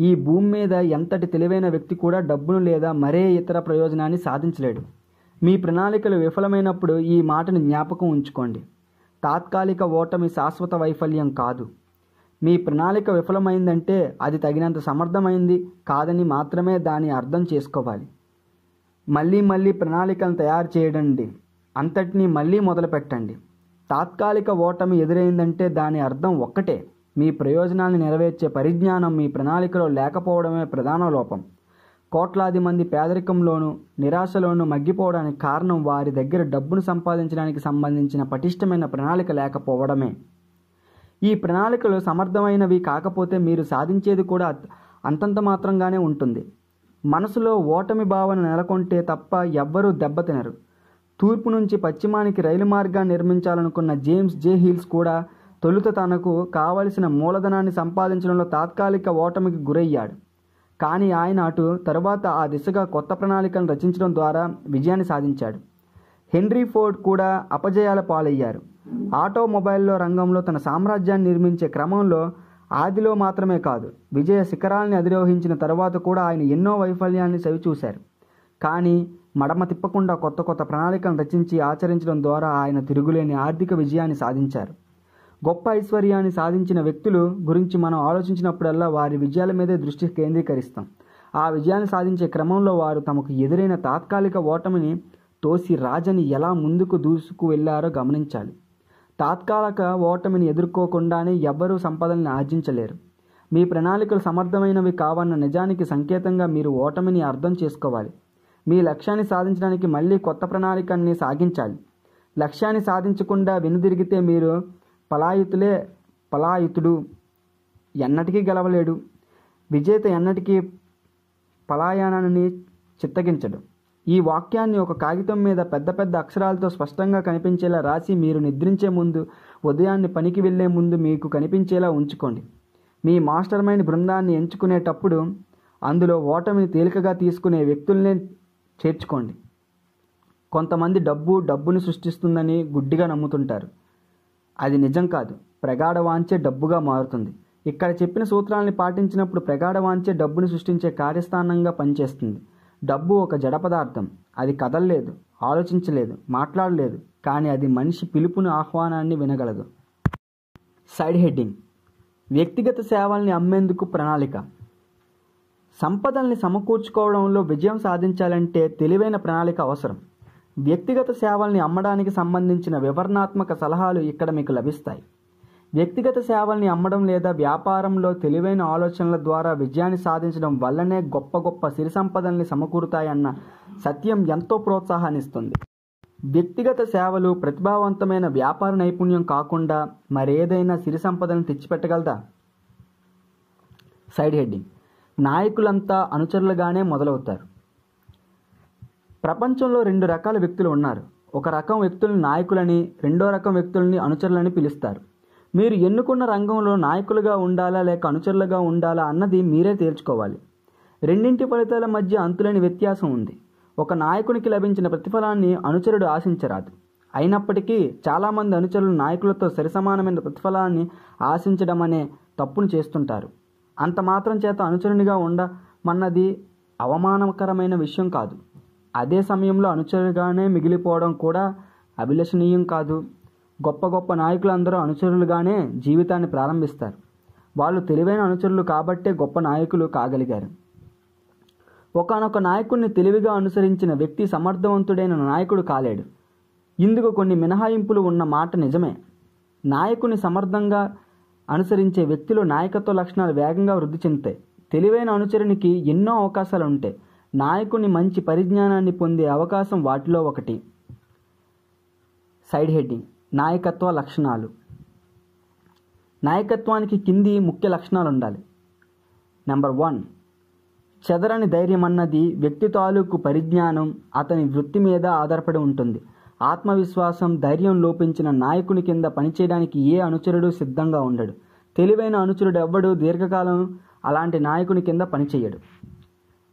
ఈ భూమి మీద ఎంతటి తెలివైన వ్యక్తి కూడా డబ్బును లేదా మరే ఇతర ప్రయోజనాన్ని సాధించలేడు మీ ప్రణాళికలు విఫలమైనప్పుడు ఈ మాటను జ్ఞాపకం ఉంచుకోండి తాత్కాలిక ఓటమి శాశ్వత వైఫల్యం కాదు మీ ప్రణాళిక విఫలమైందంటే అది తగినంత సమర్థమైంది కాదని మాత్రమే దాని అర్థం చేసుకోవాలి మళ్ళీ మళ్ళీ ప్రణాళికను తయారు చేయండి అంతటినీ మళ్ళీ మొదలుపెట్టండి తాత్కాలిక ఓటమి ఎదురైందంటే దాని అర్థం ఒక్కటే మీ ప్రయోజనాన్ని నెరవేర్చే పరిజ్ఞానం మీ ప్రణాళికలో లేకపోవడమే ప్రధాన లోపం కోట్లాది మంది పేదరికంలోనూ నిరాశలోనూ మగ్గిపోవడానికి కారణం వారి దగ్గర డబ్బును సంపాదించడానికి సంబంధించిన పటిష్టమైన ప్రణాళిక లేకపోవడమే ఈ ప్రణాళికలు సమర్థమైనవి కాకపోతే మీరు సాధించేది కూడా అంతంత మాత్రంగానే ఉంటుంది మనసులో ఓటమి భావన నెలకొంటే తప్ప ఎవ్వరూ దెబ్బతినరు తూర్పు నుంచి పశ్చిమానికి రైలు మార్గాన్ని నిర్మించాలనుకున్న జేమ్స్ జే హిల్స్ కూడా తొలుత తనకు కావలసిన మూలధనాన్ని సంపాదించడంలో తాత్కాలిక ఓటమికి గురయ్యాడు కానీ ఆయన అటు తరువాత ఆ దిశగా కొత్త ప్రణాళికలను రచించడం ద్వారా విజయాన్ని సాధించాడు హెన్రీ ఫోర్డ్ కూడా అపజయాల పాలయ్యారు ఆటోమొబైల్లో రంగంలో తన సామ్రాజ్యాన్ని నిర్మించే క్రమంలో ఆదిలో మాత్రమే కాదు విజయ శిఖరాల్ని అధిరోహించిన తర్వాత కూడా ఆయన ఎన్నో వైఫల్యాన్ని చవిచూశారు కానీ మడమ తిప్పకుండా కొత్త కొత్త ప్రణాళికలను రచించి ఆచరించడం ద్వారా ఆయన తిరుగులేని ఆర్థిక విజయాన్ని సాధించారు గొప్ప ఐశ్వర్యాన్ని సాధించిన వ్యక్తులు గురించి మనం ఆలోచించినప్పుడల్లా వారి విజయాల మీదే దృష్టి కేంద్రీకరిస్తాం ఆ విజయాన్ని సాధించే క్రమంలో వారు తమకు ఎదురైన తాత్కాలిక ఓటమిని తోసి రాజని ఎలా ముందుకు దూసుకు వెళ్లారో గమనించాలి తాత్కాలిక ఓటమిని ఎదుర్కోకుండానే ఎవ్వరూ సంపదల్ని ఆర్జించలేరు మీ ప్రణాళికలు సమర్థమైనవి కావన్న నిజానికి సంకేతంగా మీరు ఓటమిని అర్థం చేసుకోవాలి మీ లక్ష్యాన్ని సాధించడానికి మళ్ళీ కొత్త ప్రణాళికని సాగించాలి లక్ష్యాన్ని సాధించకుండా వెనుదిరిగితే మీరు పలాయితులే పలాయితుడు ఎన్నటికీ గెలవలేడు విజేత ఎన్నటికీ పలాయనాన్ని చిత్తగించడు ఈ వాక్యాన్ని ఒక కాగితం మీద పెద్ద పెద్ద అక్షరాలతో స్పష్టంగా కనిపించేలా రాసి మీరు నిద్రించే ముందు ఉదయాన్నే పనికి వెళ్లే ముందు మీకు కనిపించేలా ఉంచుకోండి మీ మాస్టర్ మైండ్ బృందాన్ని ఎంచుకునేటప్పుడు అందులో ఓటమిని తేలికగా తీసుకునే వ్యక్తులనే చేర్చుకోండి కొంతమంది డబ్బు డబ్బును సృష్టిస్తుందని గుడ్డిగా నమ్ముతుంటారు అది నిజం కాదు ప్రగాఢ వాంచే డబ్బుగా మారుతుంది ఇక్కడ చెప్పిన సూత్రాలని పాటించినప్పుడు ప్రగాఢ వాంచే డబ్బును సృష్టించే కార్యస్థానంగా పనిచేస్తుంది డబ్బు ఒక జడ పదార్థం అది కదల్లేదు ఆలోచించలేదు మాట్లాడలేదు కానీ అది మనిషి పిలుపుని ఆహ్వానాన్ని వినగలదు సైడ్ హెడ్డింగ్ వ్యక్తిగత సేవల్ని అమ్మేందుకు ప్రణాళిక సంపదల్ని సమకూర్చుకోవడంలో విజయం సాధించాలంటే తెలివైన ప్రణాళిక అవసరం వ్యక్తిగత సేవల్ని అమ్మడానికి సంబంధించిన వివరణాత్మక సలహాలు ఇక్కడ మీకు లభిస్తాయి వ్యక్తిగత సేవల్ని అమ్మడం లేదా వ్యాపారంలో తెలివైన ఆలోచనల ద్వారా విజయాన్ని సాధించడం వల్లనే గొప్ప గొప్ప సిరి సంపదల్ని సమకూరుతాయన్న సత్యం ఎంతో ప్రోత్సాహాన్నిస్తుంది వ్యక్తిగత సేవలు ప్రతిభావంతమైన వ్యాపార నైపుణ్యం కాకుండా మరేదైనా సిరి సంపదను తెచ్చిపెట్టగలదా సైడ్ హెడ్డింగ్ నాయకులంతా అనుచరులుగానే మొదలవుతారు ప్రపంచంలో రెండు రకాల వ్యక్తులు ఉన్నారు ఒక రకం వ్యక్తులను నాయకులని రెండో రకం వ్యక్తులని అనుచరులని పిలుస్తారు మీరు ఎన్నుకున్న రంగంలో నాయకులుగా ఉండాలా లేక అనుచరులుగా ఉండాలా అన్నది మీరే తేల్చుకోవాలి రెండింటి ఫలితాల మధ్య అంతులేని వ్యత్యాసం ఉంది ఒక నాయకునికి లభించిన ప్రతిఫలాన్ని అనుచరుడు ఆశించరాదు అయినప్పటికీ చాలామంది అనుచరులు నాయకులతో సరిసమానమైన ప్రతిఫలాన్ని ఆశించడం అనే తప్పును చేస్తుంటారు అంత మాత్రం చేత అనుచరునిగా ఉండమన్నది అవమానకరమైన విషయం కాదు అదే సమయంలో అనుచరులుగానే మిగిలిపోవడం కూడా అభిలషణీయం కాదు గొప్ప గొప్ప నాయకులందరూ అనుచరులుగానే జీవితాన్ని ప్రారంభిస్తారు వాళ్ళు తెలివైన అనుచరులు కాబట్టే గొప్ప నాయకులు కాగలిగారు ఒకనొక నాయకుడిని తెలివిగా అనుసరించిన వ్యక్తి సమర్థవంతుడైన నాయకుడు కాలేడు ఇందుకు కొన్ని మినహాయింపులు ఉన్న మాట నిజమే నాయకుని సమర్థంగా అనుసరించే వ్యక్తిలో నాయకత్వ లక్షణాలు వేగంగా వృద్ధి చెందుతాయి తెలివైన అనుచరునికి ఎన్నో అవకాశాలు ఉంటాయి నాయకుని మంచి పరిజ్ఞానాన్ని పొందే అవకాశం వాటిలో ఒకటి సైడ్ హెడ్డింగ్ నాయకత్వ లక్షణాలు నాయకత్వానికి కింది ముఖ్య లక్షణాలు ఉండాలి నెంబర్ వన్ చెదరని ధైర్యం అన్నది వ్యక్తి తాలూకు పరిజ్ఞానం అతని వృత్తి మీద ఆధారపడి ఉంటుంది ఆత్మవిశ్వాసం ధైర్యం లోపించిన నాయకుని కింద పనిచేయడానికి ఏ అనుచరుడు సిద్ధంగా ఉండడు తెలివైన అనుచరుడు ఎవ్వడు దీర్ఘకాలం అలాంటి నాయకుని కింద పనిచేయడు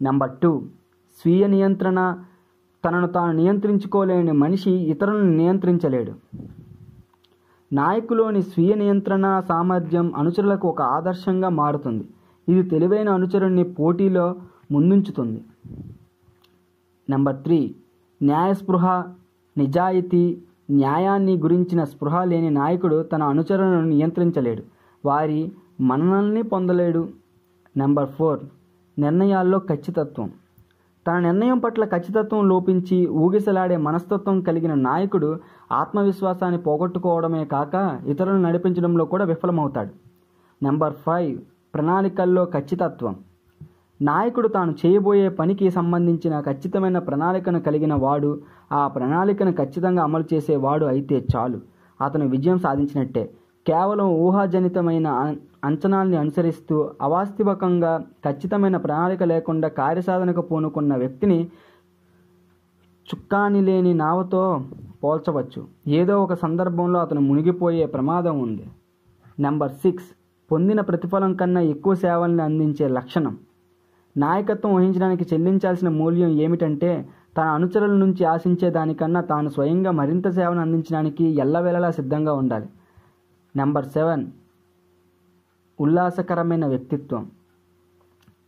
నెంబర్ టూ స్వీయ నియంత్రణ తనను తాను నియంత్రించుకోలేని మనిషి ఇతరులను నియంత్రించలేడు నాయకులోని స్వీయ నియంత్రణ సామర్థ్యం అనుచరులకు ఒక ఆదర్శంగా మారుతుంది ఇది తెలివైన అనుచరుణ్ణి పోటీలో ముందుంచుతుంది నెంబర్ త్రీ న్యాయస్పృహ నిజాయితీ న్యాయాన్ని గురించిన స్పృహ లేని నాయకుడు తన అనుచరులను నియంత్రించలేడు వారి మన్ననల్ని పొందలేడు నెంబర్ ఫోర్ నిర్ణయాల్లో ఖచ్చితత్వం తన నిర్ణయం పట్ల ఖచ్చితత్వం లోపించి ఊగిసలాడే మనస్తత్వం కలిగిన నాయకుడు ఆత్మవిశ్వాసాన్ని పోగొట్టుకోవడమే కాక ఇతరులను నడిపించడంలో కూడా విఫలమవుతాడు నెంబర్ ఫైవ్ ప్రణాళికల్లో ఖచ్చితత్వం నాయకుడు తాను చేయబోయే పనికి సంబంధించిన ఖచ్చితమైన ప్రణాళికను కలిగిన వాడు ఆ ప్రణాళికను ఖచ్చితంగా అమలు చేసేవాడు అయితే చాలు అతను విజయం సాధించినట్టే కేవలం ఊహాజనితమైన అంచనాల్ని అనుసరిస్తూ అవాస్తవకంగా ఖచ్చితమైన ప్రణాళిక లేకుండా కార్యసాధనకు పూనుకున్న వ్యక్తిని చుక్కాని లేని నావతో పోల్చవచ్చు ఏదో ఒక సందర్భంలో అతను మునిగిపోయే ప్రమాదం ఉంది నెంబర్ సిక్స్ పొందిన ప్రతిఫలం కన్నా ఎక్కువ సేవల్ని అందించే లక్షణం నాయకత్వం వహించడానికి చెల్లించాల్సిన మూల్యం ఏమిటంటే తన అనుచరుల నుంచి ఆశించే దానికన్నా తాను స్వయంగా మరింత సేవను అందించడానికి ఎల్లవేళలా సిద్ధంగా ఉండాలి నెంబర్ సెవెన్ ఉల్లాసకరమైన వ్యక్తిత్వం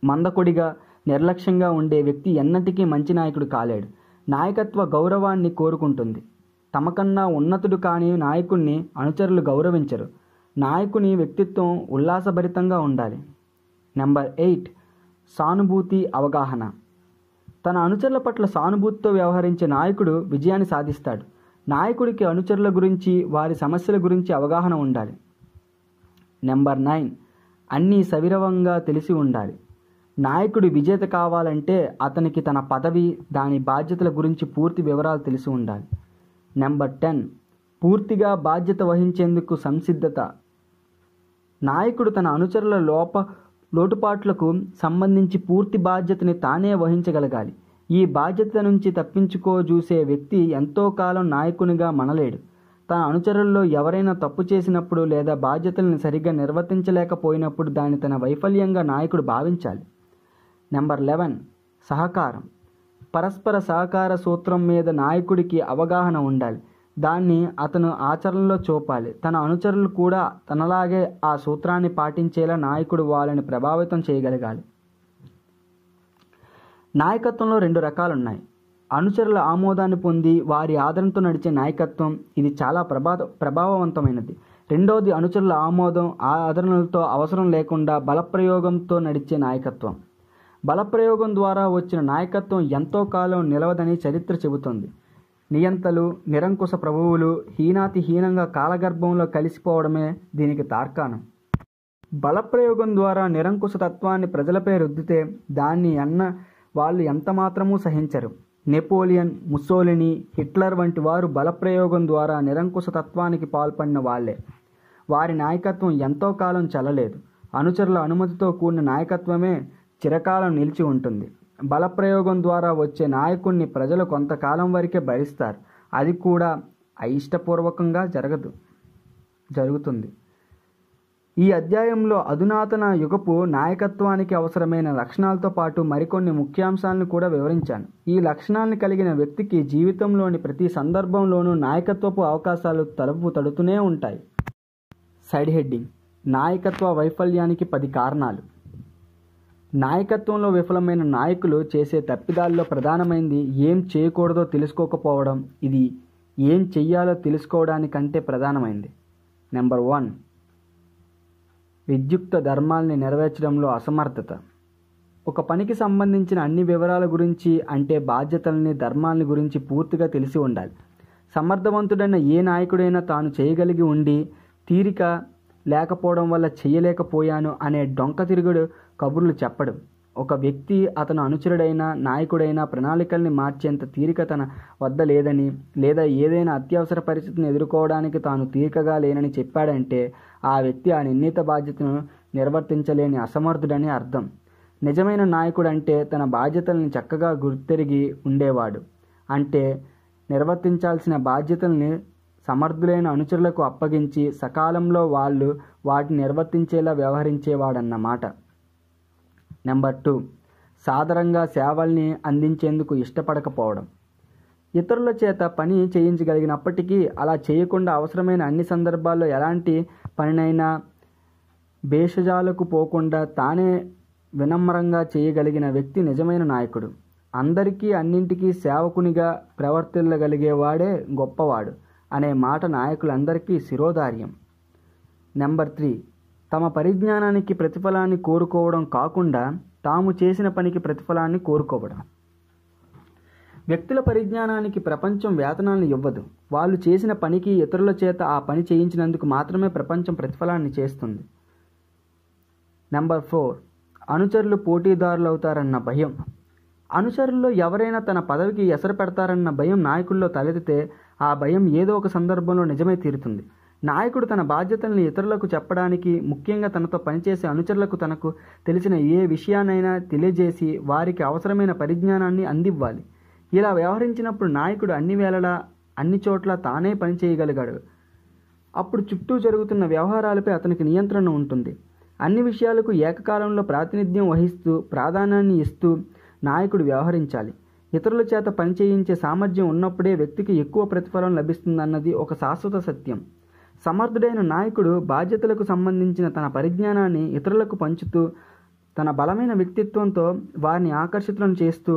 మందకొడిగా నిర్లక్ష్యంగా ఉండే వ్యక్తి ఎన్నటికీ మంచి నాయకుడు కాలేడు నాయకత్వ గౌరవాన్ని కోరుకుంటుంది తమకన్నా ఉన్నతుడు కాని నాయకుణ్ణి అనుచరులు గౌరవించరు నాయకుని వ్యక్తిత్వం ఉల్లాసభరితంగా ఉండాలి నెంబర్ ఎయిట్ సానుభూతి అవగాహన తన అనుచరుల పట్ల సానుభూతితో వ్యవహరించే నాయకుడు విజయాన్ని సాధిస్తాడు నాయకుడికి అనుచరుల గురించి వారి సమస్యల గురించి అవగాహన ఉండాలి నెంబర్ నైన్ అన్నీ సవిరవంగా తెలిసి ఉండాలి నాయకుడు విజేత కావాలంటే అతనికి తన పదవి దాని బాధ్యతల గురించి పూర్తి వివరాలు తెలిసి ఉండాలి నెంబర్ టెన్ పూర్తిగా బాధ్యత వహించేందుకు సంసిద్ధత నాయకుడు తన అనుచరుల లోప లోటుపాట్లకు సంబంధించి పూర్తి బాధ్యతని తానే వహించగలగాలి ఈ బాధ్యత నుంచి తప్పించుకో చూసే వ్యక్తి ఎంతో కాలం నాయకునిగా మనలేడు తన అనుచరుల్లో ఎవరైనా తప్పు చేసినప్పుడు లేదా బాధ్యతలను సరిగ్గా నిర్వర్తించలేకపోయినప్పుడు దాన్ని తన వైఫల్యంగా నాయకుడు భావించాలి నెంబర్ లెవెన్ సహకారం పరస్పర సహకార సూత్రం మీద నాయకుడికి అవగాహన ఉండాలి దాన్ని అతను ఆచరణలో చూపాలి తన అనుచరులు కూడా తనలాగే ఆ సూత్రాన్ని పాటించేలా నాయకుడు వాళ్ళని ప్రభావితం చేయగలగాలి నాయకత్వంలో రెండు రకాలున్నాయి అనుచరుల ఆమోదాన్ని పొంది వారి ఆదరణతో నడిచే నాయకత్వం ఇది చాలా ప్రభా ప్రభావవంతమైనది రెండవది అనుచరుల ఆమోదం ఆదరణలతో అవసరం లేకుండా బలప్రయోగంతో నడిచే నాయకత్వం బలప్రయోగం ద్వారా వచ్చిన నాయకత్వం ఎంతో కాలం నిలవదని చరిత్ర చెబుతోంది నియంతలు నిరంకుశ ప్రభువులు హీనాతిహీనంగా కాలగర్భంలో కలిసిపోవడమే దీనికి తార్కాణం బలప్రయోగం ద్వారా నిరంకుశ తత్వాన్ని ప్రజలపై రుద్దితే దాన్ని అన్న వాళ్ళు ఎంత మాత్రమూ సహించరు నెపోలియన్ ముస్సోలిని హిట్లర్ వంటి వారు బలప్రయోగం ద్వారా నిరంకుశ తత్వానికి పాల్పడిన వాళ్లే వారి నాయకత్వం ఎంతో కాలం చల్లలేదు అనుచరుల అనుమతితో కూడిన నాయకత్వమే చిరకాలం నిలిచి ఉంటుంది బలప్రయోగం ద్వారా వచ్చే నాయకుణ్ణి ప్రజలు కొంతకాలం వరకే భరిస్తారు అది కూడా అయిష్టపూర్వకంగా జరగదు జరుగుతుంది ఈ అధ్యాయంలో అధునాతన యుగపు నాయకత్వానికి అవసరమైన లక్షణాలతో పాటు మరికొన్ని ముఖ్యాంశాలను కూడా వివరించాను ఈ లక్షణాలను కలిగిన వ్యక్తికి జీవితంలోని ప్రతి సందర్భంలోనూ నాయకత్వపు అవకాశాలు తలుపు తడుతూనే ఉంటాయి సైడ్ హెడ్డింగ్ నాయకత్వ వైఫల్యానికి పది కారణాలు నాయకత్వంలో విఫలమైన నాయకులు చేసే తప్పిదాల్లో ప్రధానమైంది ఏం చేయకూడదో తెలుసుకోకపోవడం ఇది ఏం చెయ్యాలో తెలుసుకోవడానికంటే ప్రధానమైంది నెంబర్ వన్ విద్యుక్త ధర్మాల్ని నెరవేర్చడంలో అసమర్థత ఒక పనికి సంబంధించిన అన్ని వివరాల గురించి అంటే బాధ్యతల్ని ధర్మాల్ని గురించి పూర్తిగా తెలిసి ఉండాలి సమర్థవంతుడైన ఏ నాయకుడైనా తాను చేయగలిగి ఉండి తీరిక లేకపోవడం వల్ల చేయలేకపోయాను అనే డొంక తిరుగుడు కబుర్లు చెప్పడం ఒక వ్యక్తి అతను అనుచరుడైన నాయకుడైన ప్రణాళికల్ని మార్చేంత తీరిక తన వద్ద లేదని లేదా ఏదైనా అత్యవసర పరిస్థితిని ఎదుర్కోవడానికి తాను తీరికగా లేనని చెప్పాడంటే ఆ వ్యక్తి ఆ నిర్ణీత బాధ్యతను నిర్వర్తించలేని అసమర్థుడని అర్థం నిజమైన నాయకుడు అంటే తన బాధ్యతల్ని చక్కగా గుర్తెరిగి ఉండేవాడు అంటే నిర్వర్తించాల్సిన బాధ్యతల్ని సమర్థులైన అనుచరులకు అప్పగించి సకాలంలో వాళ్ళు వాటిని నిర్వర్తించేలా వ్యవహరించేవాడన్నమాట నెంబర్ టూ సాధారణంగా సేవల్ని అందించేందుకు ఇష్టపడకపోవడం ఇతరుల చేత పని చేయించగలిగినప్పటికీ అలా చేయకుండా అవసరమైన అన్ని సందర్భాల్లో ఎలాంటి పనినైనా భేషజాలకు పోకుండా తానే వినమ్రంగా చేయగలిగిన వ్యక్తి నిజమైన నాయకుడు అందరికీ అన్నింటికీ సేవకునిగా ప్రవర్తిల్లగలిగేవాడే గొప్పవాడు అనే మాట నాయకులందరికీ శిరోధార్యం నెంబర్ త్రీ తమ పరిజ్ఞానానికి ప్రతిఫలాన్ని కోరుకోవడం కాకుండా తాము చేసిన పనికి ప్రతిఫలాన్ని కోరుకోవడం వ్యక్తుల పరిజ్ఞానానికి ప్రపంచం వేతనాలను ఇవ్వదు వాళ్ళు చేసిన పనికి ఇతరుల చేత ఆ పని చేయించినందుకు మాత్రమే ప్రపంచం ప్రతిఫలాన్ని చేస్తుంది నెంబర్ ఫోర్ అనుచరులు పోటీదారులు అవుతారన్న భయం అనుచరుల్లో ఎవరైనా తన పదవికి ఎసరు పెడతారన్న భయం నాయకుల్లో తలెత్తితే ఆ భయం ఏదో ఒక సందర్భంలో నిజమే తీరుతుంది నాయకుడు తన బాధ్యతలను ఇతరులకు చెప్పడానికి ముఖ్యంగా తనతో పనిచేసే అనుచరులకు తనకు తెలిసిన ఏ విషయానైనా తెలియజేసి వారికి అవసరమైన పరిజ్ఞానాన్ని అందివ్వాలి ఇలా వ్యవహరించినప్పుడు నాయకుడు అన్ని వేళలా అన్ని చోట్ల తానే పనిచేయగలిగాడు అప్పుడు చుట్టూ జరుగుతున్న వ్యవహారాలపై అతనికి నియంత్రణ ఉంటుంది అన్ని విషయాలకు ఏకకాలంలో ప్రాతినిధ్యం వహిస్తూ ప్రాధాన్యాన్ని ఇస్తూ నాయకుడు వ్యవహరించాలి ఇతరుల చేత పనిచేయించే సామర్థ్యం ఉన్నప్పుడే వ్యక్తికి ఎక్కువ ప్రతిఫలం లభిస్తుందన్నది ఒక శాశ్వత సత్యం సమర్థుడైన నాయకుడు బాధ్యతలకు సంబంధించిన తన పరిజ్ఞానాన్ని ఇతరులకు పంచుతూ తన బలమైన వ్యక్తిత్వంతో వారిని ఆకర్షితులను చేస్తూ